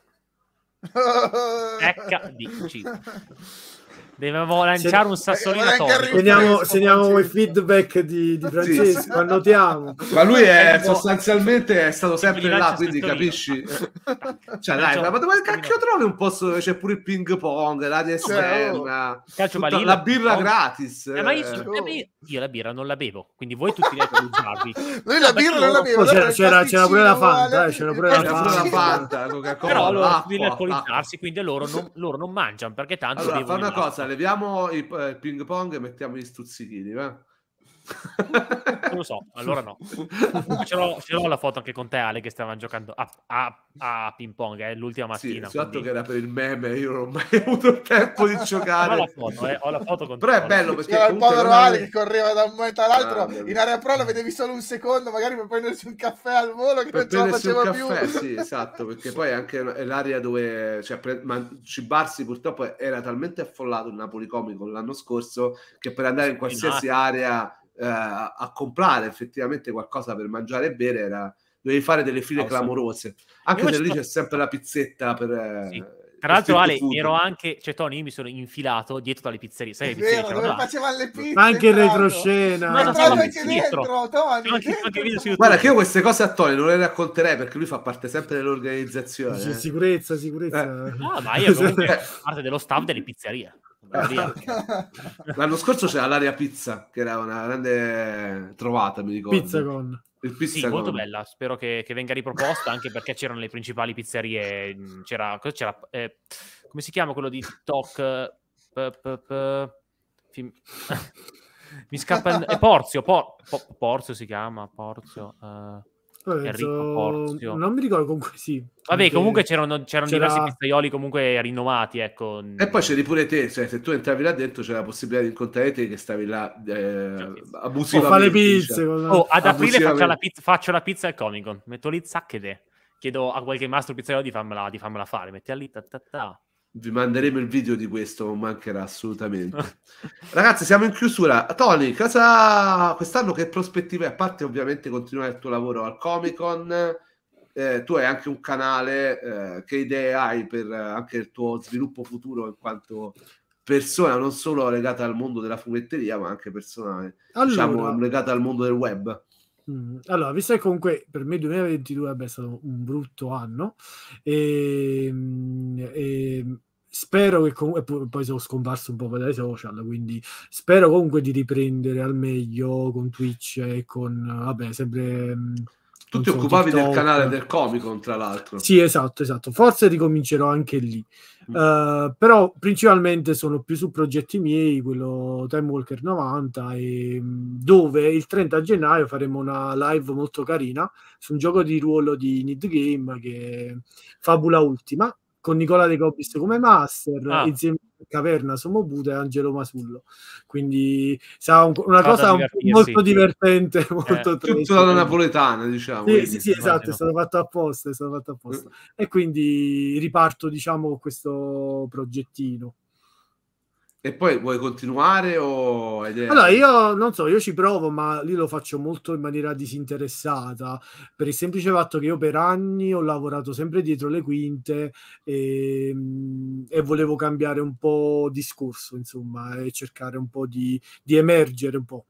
S3: Pecca di cibo. Devevo lanciare un sassolino
S2: tosto. Segniamo,
S5: segniamo il feedback di, di Francesco, annotiamo. Ma lui è ecco.
S2: sostanzialmente è stato sempre là, quindi capisci? cioè, dai, ma dove cacchio trovi un posto dove c'è pure il ping pong, l'aria esterna, la birra gratis?
S3: Eh, ma io, eh. io la birra non la bevo, quindi voi tutti la usarvi.
S1: Noi la cioè, birra
S2: non la bevo. C'era, c'era, pure la Fanta, eh, c'era pure la Fanta. Però loro devono alcolizzarsi, quindi loro non, mangiano, perché tanto allora, fa una cosa, leviamo il, eh, ping pong e mettiamo gli stuzzichini, Eh? non lo so, allora no.
S3: ce, l'ho, ce l'ho, la foto anche con te, Ale, che stavano giocando a, a, a ping pong, eh, l'ultima mattina. Sì, esatto il che era per
S2: il meme, io non ho mai avuto il tempo di giocare. Ho la foto, eh, ho la foto con Però te. Però è bello perché... C'era il povero Ale che
S1: correva da un momento all'altro, ah, in area pro lo vedevi solo un secondo, magari per prendersi un caffè al volo, che per non ce la faceva caffè, più. Sì,
S2: esatto, perché poi anche l'area dove... Cioè, pre- ma Cibarsi purtroppo era talmente affollato il Napoli Comico l'anno scorso che per andare in qualsiasi in area eh, a comprare effettivamente qualcosa per mangiare e bere era, dovevi fare delle file awesome. clamorose anche se lì c'è sempre la pizzetta per eh, sì. Tra l'altro, Ale, food. ero
S3: anche, cioè, Tony, io mi sono infilato dietro dalle pizzerie. Sai, le pizzerie vero, dove
S1: facevano le pizze. Anche in
S2: retroscena. Ma non stavo anche dentro,
S1: Tony. Anche, Anche video
S2: Guarda, che io queste cose a Tony non le racconterei perché lui fa parte sempre dell'organizzazione. Eh. sicurezza, sicurezza. Eh. No, ah, ma io comunque
S3: parte dello staff delle pizzerie.
S2: L'anno scorso c'era l'area pizza, che era una grande trovata, mi ricordo. Pizza Pizzagon. Il pizzagon. Sì, molto
S3: bella, spero che, che venga riproposta, anche perché c'erano le principali pizzerie. C'era, c'era eh, come si chiama quello di TikTok? mi scappa... Eh, Porzio, por, Porzio si chiama, Porzio...
S2: Eh Enrico Porzio.
S5: Non mi ricordo comunque sì. Vabbè, comunque c'erano, c'erano c'era... diversi
S3: pizzaioli comunque rinnovati, ecco. E
S2: poi c'eri pure te, cioè se tu entravi là dentro c'era la possibilità di incontrare te che stavi là eh, abusivamente. Cioè, o fare le pizze. Cioè. Oh, ad aprile faccio la, pizza,
S3: faccio la pizza al Comic Con, metto lì zacche te. Chiedo a qualche mastro pizzaiolo di farmela, di farmela fare, metti lì, ta ta ta
S2: vi manderemo il video di questo, non mancherà assolutamente. Ragazzi, siamo in chiusura. Tony, cosa quest'anno che prospettive, a parte ovviamente continuare il tuo lavoro al Comic Con, eh, tu hai anche un canale, eh, che idee hai per eh, anche il tuo sviluppo futuro in quanto persona non solo legata al mondo della fumetteria, ma anche persona diciamo, allora, diciamo, legata al mondo del web? Mm. Allora,
S5: visto che comunque per me 2022 è stato un brutto anno, e, ehm, e ehm, spero che comunque poi sono scomparso un po' dai social quindi spero comunque di riprendere al meglio con Twitch e con vabbè sempre mm,
S2: tu ti so, occupavi TikTok. del canale del Comic Con tra l'altro sì esatto
S5: esatto forse ricomincerò anche lì Uh, però principalmente sono più su progetti miei, quello Time Walker 90, e, mm, dove il 30 gennaio faremo una live molto carina su un gioco di ruolo di Need Game che è Fabula Ultima, con Nicola De Cobbis come master, ah. insieme a Caverna, Somobuta e Angelo Masullo. Quindi sarà un, una cosa un, molto divertente, eh. molto tutto una napoletana, diciamo. Sì, sì, sì esatto, è stato fatto apposta, è stato fatto apposta. Mm. E quindi riparto, diciamo, con questo progettino.
S2: E poi vuoi continuare o... Allora,
S5: io non so, io ci provo, ma lì lo faccio molto in maniera disinteressata, per il semplice fatto che io per anni ho lavorato sempre dietro le quinte e, ehm, e volevo cambiare un po' discorso, insomma, e cercare un po' di, di emergere un po'.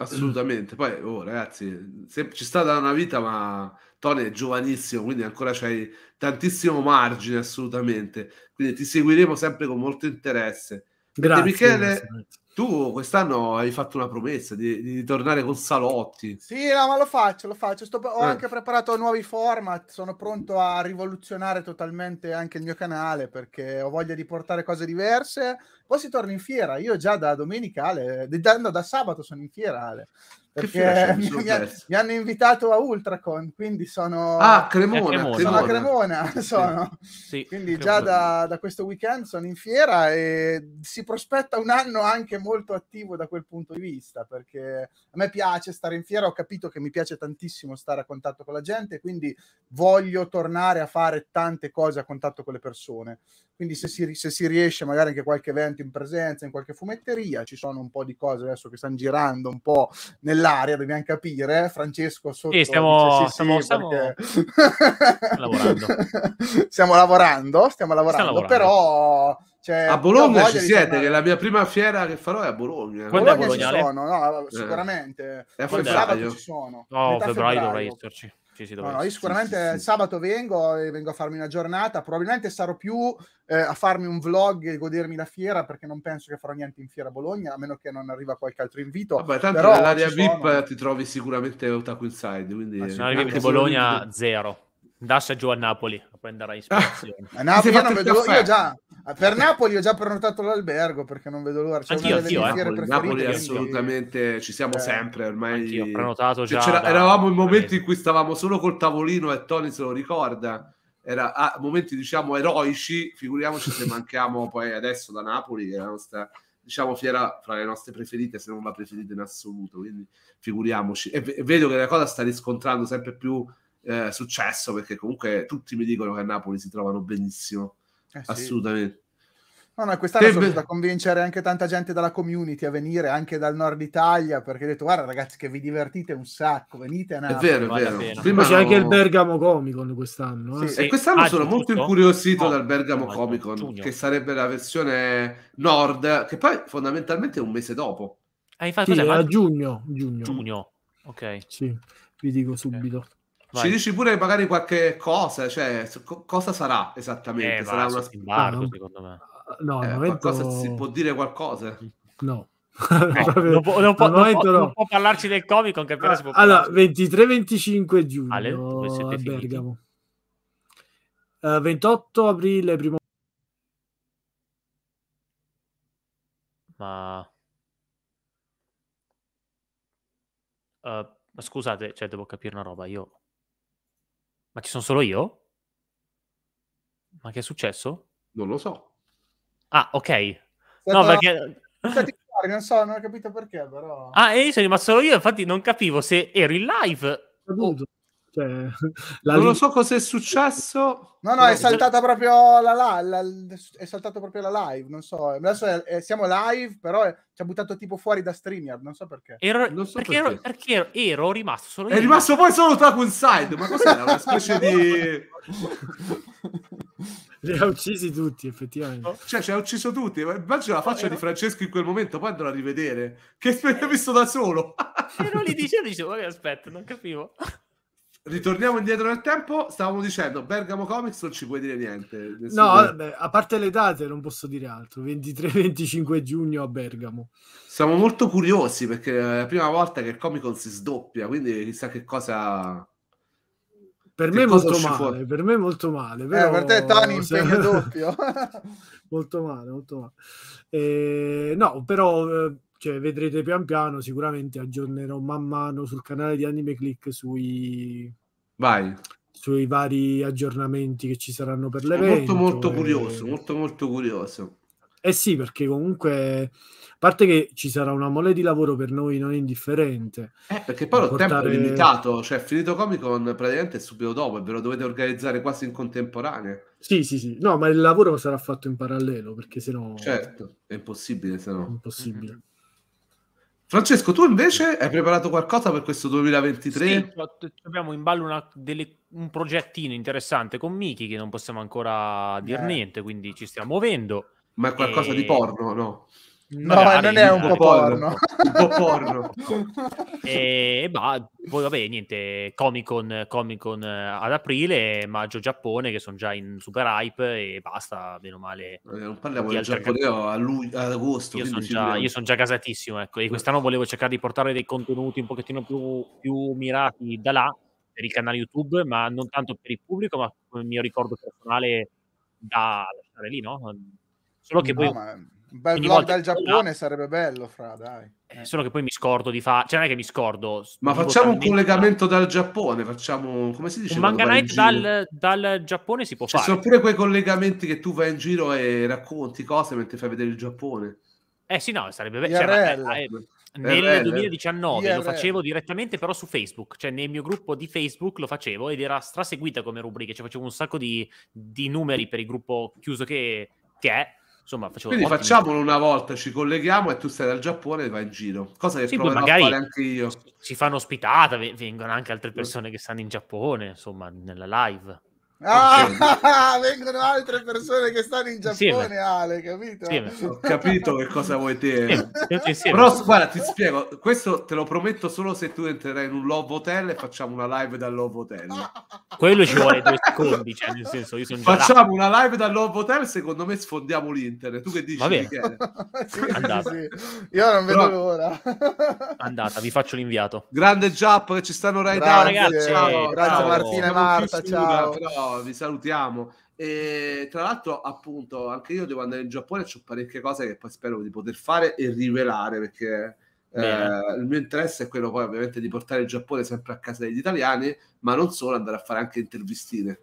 S2: Assolutamente. Poi, oh, ragazzi, se, ci sta da una vita, ma Tony è giovanissimo, quindi ancora c'hai tantissimo margine, assolutamente. Quindi ti seguiremo sempre con molto interesse. Grazie. Michele, grazie. Tu quest'anno hai fatto una promessa di, di tornare con Salotti.
S1: Sì, no, ma lo faccio, lo faccio. Sto, ho eh. anche preparato nuovi format, sono pronto a rivoluzionare totalmente anche il mio canale perché ho voglia di portare cose diverse. Poi si torna in fiera, io già da domenica, da, da sabato sono in fiera, Ale
S2: perché mi,
S1: mi, hanno invitato a Ultracon, quindi sono ah, Cremona, Cremona. Sono a Cremona, sono. Sì, quindi Cremona. già da, da, questo weekend sono in fiera e si prospetta un anno anche molto attivo da quel punto di vista, perché a me piace stare in fiera, ho capito che mi piace tantissimo stare a contatto con la gente, quindi voglio tornare a fare tante cose a contatto con le persone. Quindi se si, se si riesce magari anche qualche evento in presenza, in qualche fumetteria, ci sono un po' di cose adesso che stanno girando un po' nella nell'aria, dobbiamo capire. Francesco sotto sì, stiamo, sì, stiamo, stiamo, perché... lavorando. stiamo lavorando, stiamo lavorando, stiamo però... Cioè, a Bologna ci siete, tornare... che
S2: la mia prima fiera che farò è a Bologna. Quando Bologna, Bologna eh. ci sono, no, sicuramente. Eh. È a febbraio. Ci sono. No, febbraio, febbraio dovrei esserci ci si dovesse. No, io
S1: sicuramente sì, sabato vengo e vengo a farmi una giornata, probabilmente sarò più eh, a farmi un vlog e godermi la fiera perché non penso che farò niente in fiera a Bologna, a meno che non arriva qualche altro invito. Vabbè, tanto Però nell'area VIP
S2: sono... ti trovi sicuramente Otaku Inside, quindi... Ah, sì, arrivi di Bologna,
S3: zero. Dascia giù a Napoli a prendere ispirazione. a
S1: Napoli io non vedo... Io già Ah, per Napoli ho già prenotato l'albergo perché non vedo l'ora. C'è anch'io, anch'io, eh. Napoli, Napoli
S2: assolutamente ci siamo eh. sempre ormai. Anch'io ho prenotato cioè, già. Cioè, da... Eravamo in momenti in cui stavamo solo col tavolino e Tony se lo ricorda. Era a ah, momenti diciamo eroici, figuriamoci se manchiamo poi adesso da Napoli, che è la nostra diciamo fiera fra le nostre preferite, se non la preferite in assoluto, quindi figuriamoci. E, v- vedo che la cosa sta riscontrando sempre più eh, successo perché comunque tutti mi dicono che a Napoli si trovano benissimo eh sì. Assolutamente.
S1: No, no, quest'anno sono be- da convincere anche tanta gente dalla community a venire anche dal nord Italia perché ho detto guarda ragazzi che vi divertite un sacco, venite a Napoli.
S5: È vero, è vero. Prima c'è no... anche il Bergamo Comic Con quest'anno. Sì, eh. sì. E quest'anno ah, sono giusto? molto incuriosito
S2: no, dal Bergamo no, Comic Con che sarebbe la versione nord che poi fondamentalmente è un mese dopo. Hai eh, fatto sì, a
S5: giugno, giugno.
S2: Giugno, ok. Sì, vi dico subito. Okay. Vai. Ci dici pure magari qualche cosa, cioè co- cosa sarà esattamente? Eh, sarà una... secondo me. No, eh, momento... si può dire qualcosa?
S4: No.
S5: No, eh, non, può, non, può, non, può,
S2: parlarci del Comic Con che appena Allora,
S5: 23-25 giugno Ale, a Bergamo. Uh, eh, 28 aprile, primo...
S3: Ma... Uh, scusate, cioè, devo capire una roba, io ma ci sono solo io? Ma che è successo? Non lo so. Ah, ok. Stata... No, perché...
S4: Stati
S1: non so, non ho capito perché, però...
S3: Ah, e io sono rimasto solo io, infatti non capivo se ero in live...
S2: O... Cioè, non lo so cosa è successo. No, no, è saltata
S1: proprio la, la, la, è saltato proprio la live. Non so. Adesso è, è, siamo live, però è, ci ha buttato tipo fuori da StreamYard. Non so perché. Ero, non so perché, perché. Ero, perché ero, ero, rimasto solo. È
S2: rimasto poi solo Dragon Side. Ma cos'è? Una specie di. Li ha uccisi tutti, effettivamente. Cioè, ci ha ucciso tutti. Immagino la faccia eh, no, di Francesco in quel momento, poi andrò a rivedere. Che mi ha visto da solo.
S3: e non li dicevo, dicevo, aspetta, non capivo.
S2: Ritorniamo indietro nel tempo, stavamo dicendo Bergamo Comics non ci puoi dire niente. No, vabbè, a parte le date non posso dire altro, 23-25
S5: giugno a Bergamo.
S2: Siamo molto curiosi perché è la prima volta che Comic Con si sdoppia, quindi chissà che cosa... Per, me, molto male,
S5: per eh, me molto male, però... eh, per te Tony impegno doppio. molto male, molto male. Eh, no, però... Eh, cioè, vedrete pian piano, sicuramente aggiornerò man mano sul canale di Anime Click sui Vai. Sui vari aggiornamenti che ci saranno per l'evento. Molto molto e... curioso,
S2: molto molto curioso.
S5: Eh sì, perché comunque a parte che ci sarà una mole di lavoro per noi non indifferente.
S2: Eh, perché poi lo portare... tempo è limitato, cioè finito Comic Con praticamente subito dopo e ve lo dovete organizzare quasi in contemporanea.
S5: Sì, sì, sì. No, ma il lavoro sarà fatto in parallelo, perché sennò...
S2: Certo, è impossibile, sennò... È impossibile. Mm-hmm. Francesco, tu invece hai preparato qualcosa per questo 2023? Sì,
S3: abbiamo in ballo una, delle, un progettino interessante con Miki che non possiamo ancora dire eh. niente, quindi ci stiamo muovendo. Ma è qualcosa e... di porno, no? No, magari, non è un po' porno. Un po' porno. e bah, poi vabbè, niente, Comic Con, Comic Con eh, ad aprile, maggio Giappone che sono già in super hype e basta, meno male. Eh, non parliamo del Giappone a lui,
S2: ad agosto. Io sono già, sono già
S3: gasatissimo, ecco, e quest'anno volevo cercare di portare dei contenuti un pochettino più, più mirati da là per il canale YouTube, ma non tanto per il pubblico, ma come mio ricordo personale da lasciare lì, no?
S1: Solo che no, poi... Ma un bel Quindi vlog dal Giappone sarebbe bello, fra, dai.
S3: Eh, solo che poi mi scordo di fare, cioè non è che mi scordo. Ma facciamo un collegamento
S2: dal Giappone, facciamo come si dice? Un manga night dal,
S3: dal, Giappone si può cioè, fare. Ci sono pure
S2: quei collegamenti che tu vai in giro e racconti cose mentre fai vedere il Giappone.
S3: Eh sì, no, sarebbe bello. Cioè, eh, eh, nel 2019 IRL. lo facevo direttamente però su Facebook, cioè nel mio gruppo di Facebook lo facevo ed era straseguita come rubrica, cioè facevo un sacco di, di numeri per il gruppo chiuso che, che è Insomma, facevo Quindi facciamolo
S2: una volta, ci colleghiamo e tu stai dal Giappone e vai in giro. Cosa che sì, proverò a fare
S3: anche io. Si fanno ospitata, vengono anche altre persone che stanno in Giappone, insomma, nella live.
S1: Ah, vengono altre persone che stanno in Giappone, sì, Ale, capito? Sì, ho capito
S2: che cosa vuoi dire. Sì, Però guarda, ti spiego, questo te lo prometto solo se tu entrerai in un Love Hotel e facciamo una live dal Love Hotel. Quello ci vuole due secondi, cioè, nel senso, io sono Facciamo una live dal Love Hotel, secondo me sfondiamo l'Internet. Tu che dici? Vabbè. Andata. Io non vedo Però... l'ora. Andata, vi faccio l'inviato. Grande Giappone, che ci stanno raidando. Ciao ragazzi. Ciao, Grazie ciao. Martina e Marta, ciao. ciao vi salutiamo. E, tra l'altro, appunto, anche io devo andare in Giappone, ho parecchie cose che poi spero di poter fare e rivelare perché eh, il mio interesse è quello poi ovviamente di portare il Giappone sempre a casa degli italiani, ma non solo, andare a fare anche intervistine.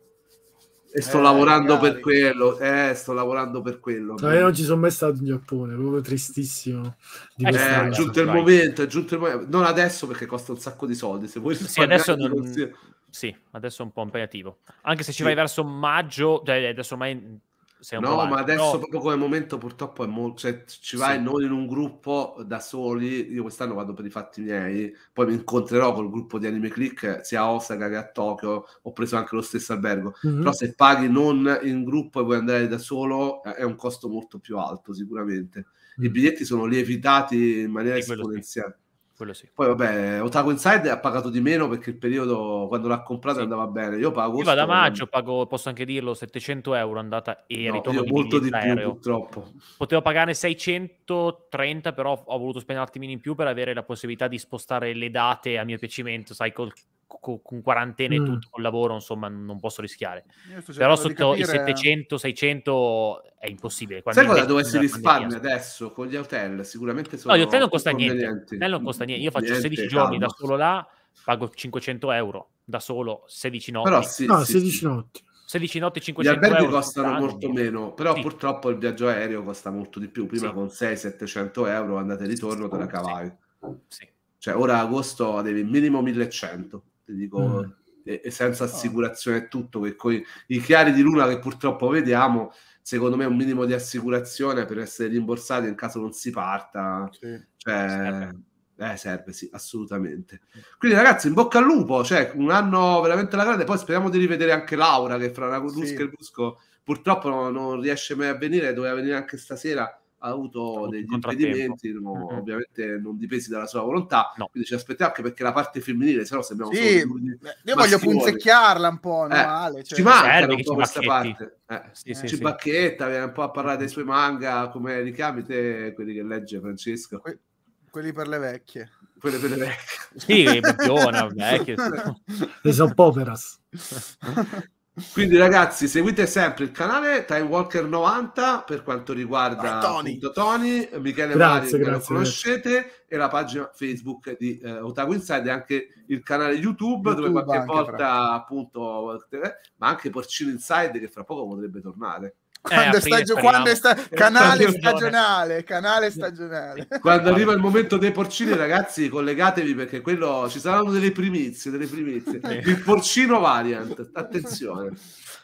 S2: E sto eh, lavorando magari. per quello, eh, sto lavorando per quello. No, io non ci sono
S5: mai stato in Giappone, proprio tristissimo. Eh, è giunto il
S2: momento, è giunto il momento. Non adesso perché costa un sacco di soldi. Se vuoi sì, adesso non... Consiglio sì, adesso è un po' impegnativo.
S3: Anche se ci sì. vai verso maggio, cioè adesso ormai sei un no, po' No, ma adesso però... proprio
S2: come momento purtroppo è molto... Cioè, ci vai sì. non in un gruppo da soli, io quest'anno vado per i fatti miei, poi mi incontrerò col gruppo di Anime Click sia a Osaka che a Tokyo, ho preso anche lo stesso albergo. Mm-hmm. Però se paghi non in gruppo e vuoi andare da solo è un costo molto più alto sicuramente. I mm. biglietti sono lievitati in maniera esponenziale. Sì quello sì. Poi vabbè, Otago Inside ha pagato di meno perché il periodo quando l'ha comprato sì. andava bene. Io pago. Io vado a maggio,
S3: pago, posso anche dirlo, 700 euro andata e no, ritorno. Io di molto di più
S2: purtroppo.
S3: Potevo pagare 630, però ho voluto spendere un attimino in più per avere la possibilità di spostare le date a mio piacimento, sai, col con, con quarantena e mm. tutto, con lavoro, insomma, non posso rischiare. Però sotto capire... i 700, 600 è impossibile. Quando Sai cosa dove si risparmia
S2: adesso con gli hotel? Sicuramente sono No, gli hotel non costa niente. Non costa niente. Io faccio niente, 16 giorni calma. da
S3: solo là, pago 500 euro da solo, 16
S2: notti. Però sì, no, sì, 16
S5: sì. notti.
S3: 16 notti 500 gli alberghi
S2: costano molto meno però sì. purtroppo il viaggio aereo costa molto di più prima sì. con 6-700 euro andate e ritorno te la cavavi sì. Cioè, ora agosto devi minimo 1100 dico, mm. e, e, senza ah. assicurazione e tutto, che coi, i chiari di luna che purtroppo vediamo, secondo me un minimo di assicurazione per essere rimborsati in caso non si parta, sì. cioè, serve. Eh, serve sì, assolutamente. Quindi ragazzi, in bocca al lupo, cioè un anno veramente la grande, poi speriamo di rivedere anche Laura che fra la Rusca sì. e Busco purtroppo non, non riesce mai a venire, doveva venire anche stasera ha avuto degli impedimenti, no, mm-hmm. ovviamente non dipesi dalla sua volontà, no. quindi ci aspettiamo anche perché la parte femminile, se no sembriamo sì, Io voglio punzecchiarla
S1: un po', no, eh, Ale, cioè. ci manca un po' questa parte.
S2: Eh, sì, sì, ci sì. bacchetta, viene un po' a parlare dei suoi manga, come li chiami te, quelli che legge Francesco? Que-
S1: quelli per le vecchie.
S2: Quelle per le vecchie. Sì, Bibiona, vecchie.
S5: Le soap operas.
S2: Quindi ragazzi, seguite sempre il canale Time Walker 90 per quanto riguarda Tony. Tony, Michele grazie, Mario, grazie, lo conoscete, e la pagina Facebook di eh, Otago Inside e anche il canale YouTube, YouTube dove qualche volta fra... appunto, eh, ma anche Porcino Inside che fra poco potrebbe tornare. Eh, quando, eh, stagio- quando è sta- eh, canale stagionale,
S1: canale stagionale. Eh, quando arriva
S2: il momento dei porcini, ragazzi, collegatevi perché quello ci saranno delle primizie, delle primizie. Il porcino variant, attenzione.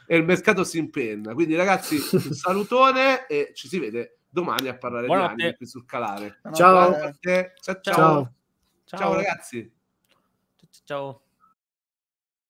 S2: E il mercato si impenna. Quindi ragazzi, un salutone e ci si vede domani a parlare Buonanotte. di anime sul canale. Ciao.
S4: Ciao, ciao. ciao. ciao ragazzi.
S2: Ciao.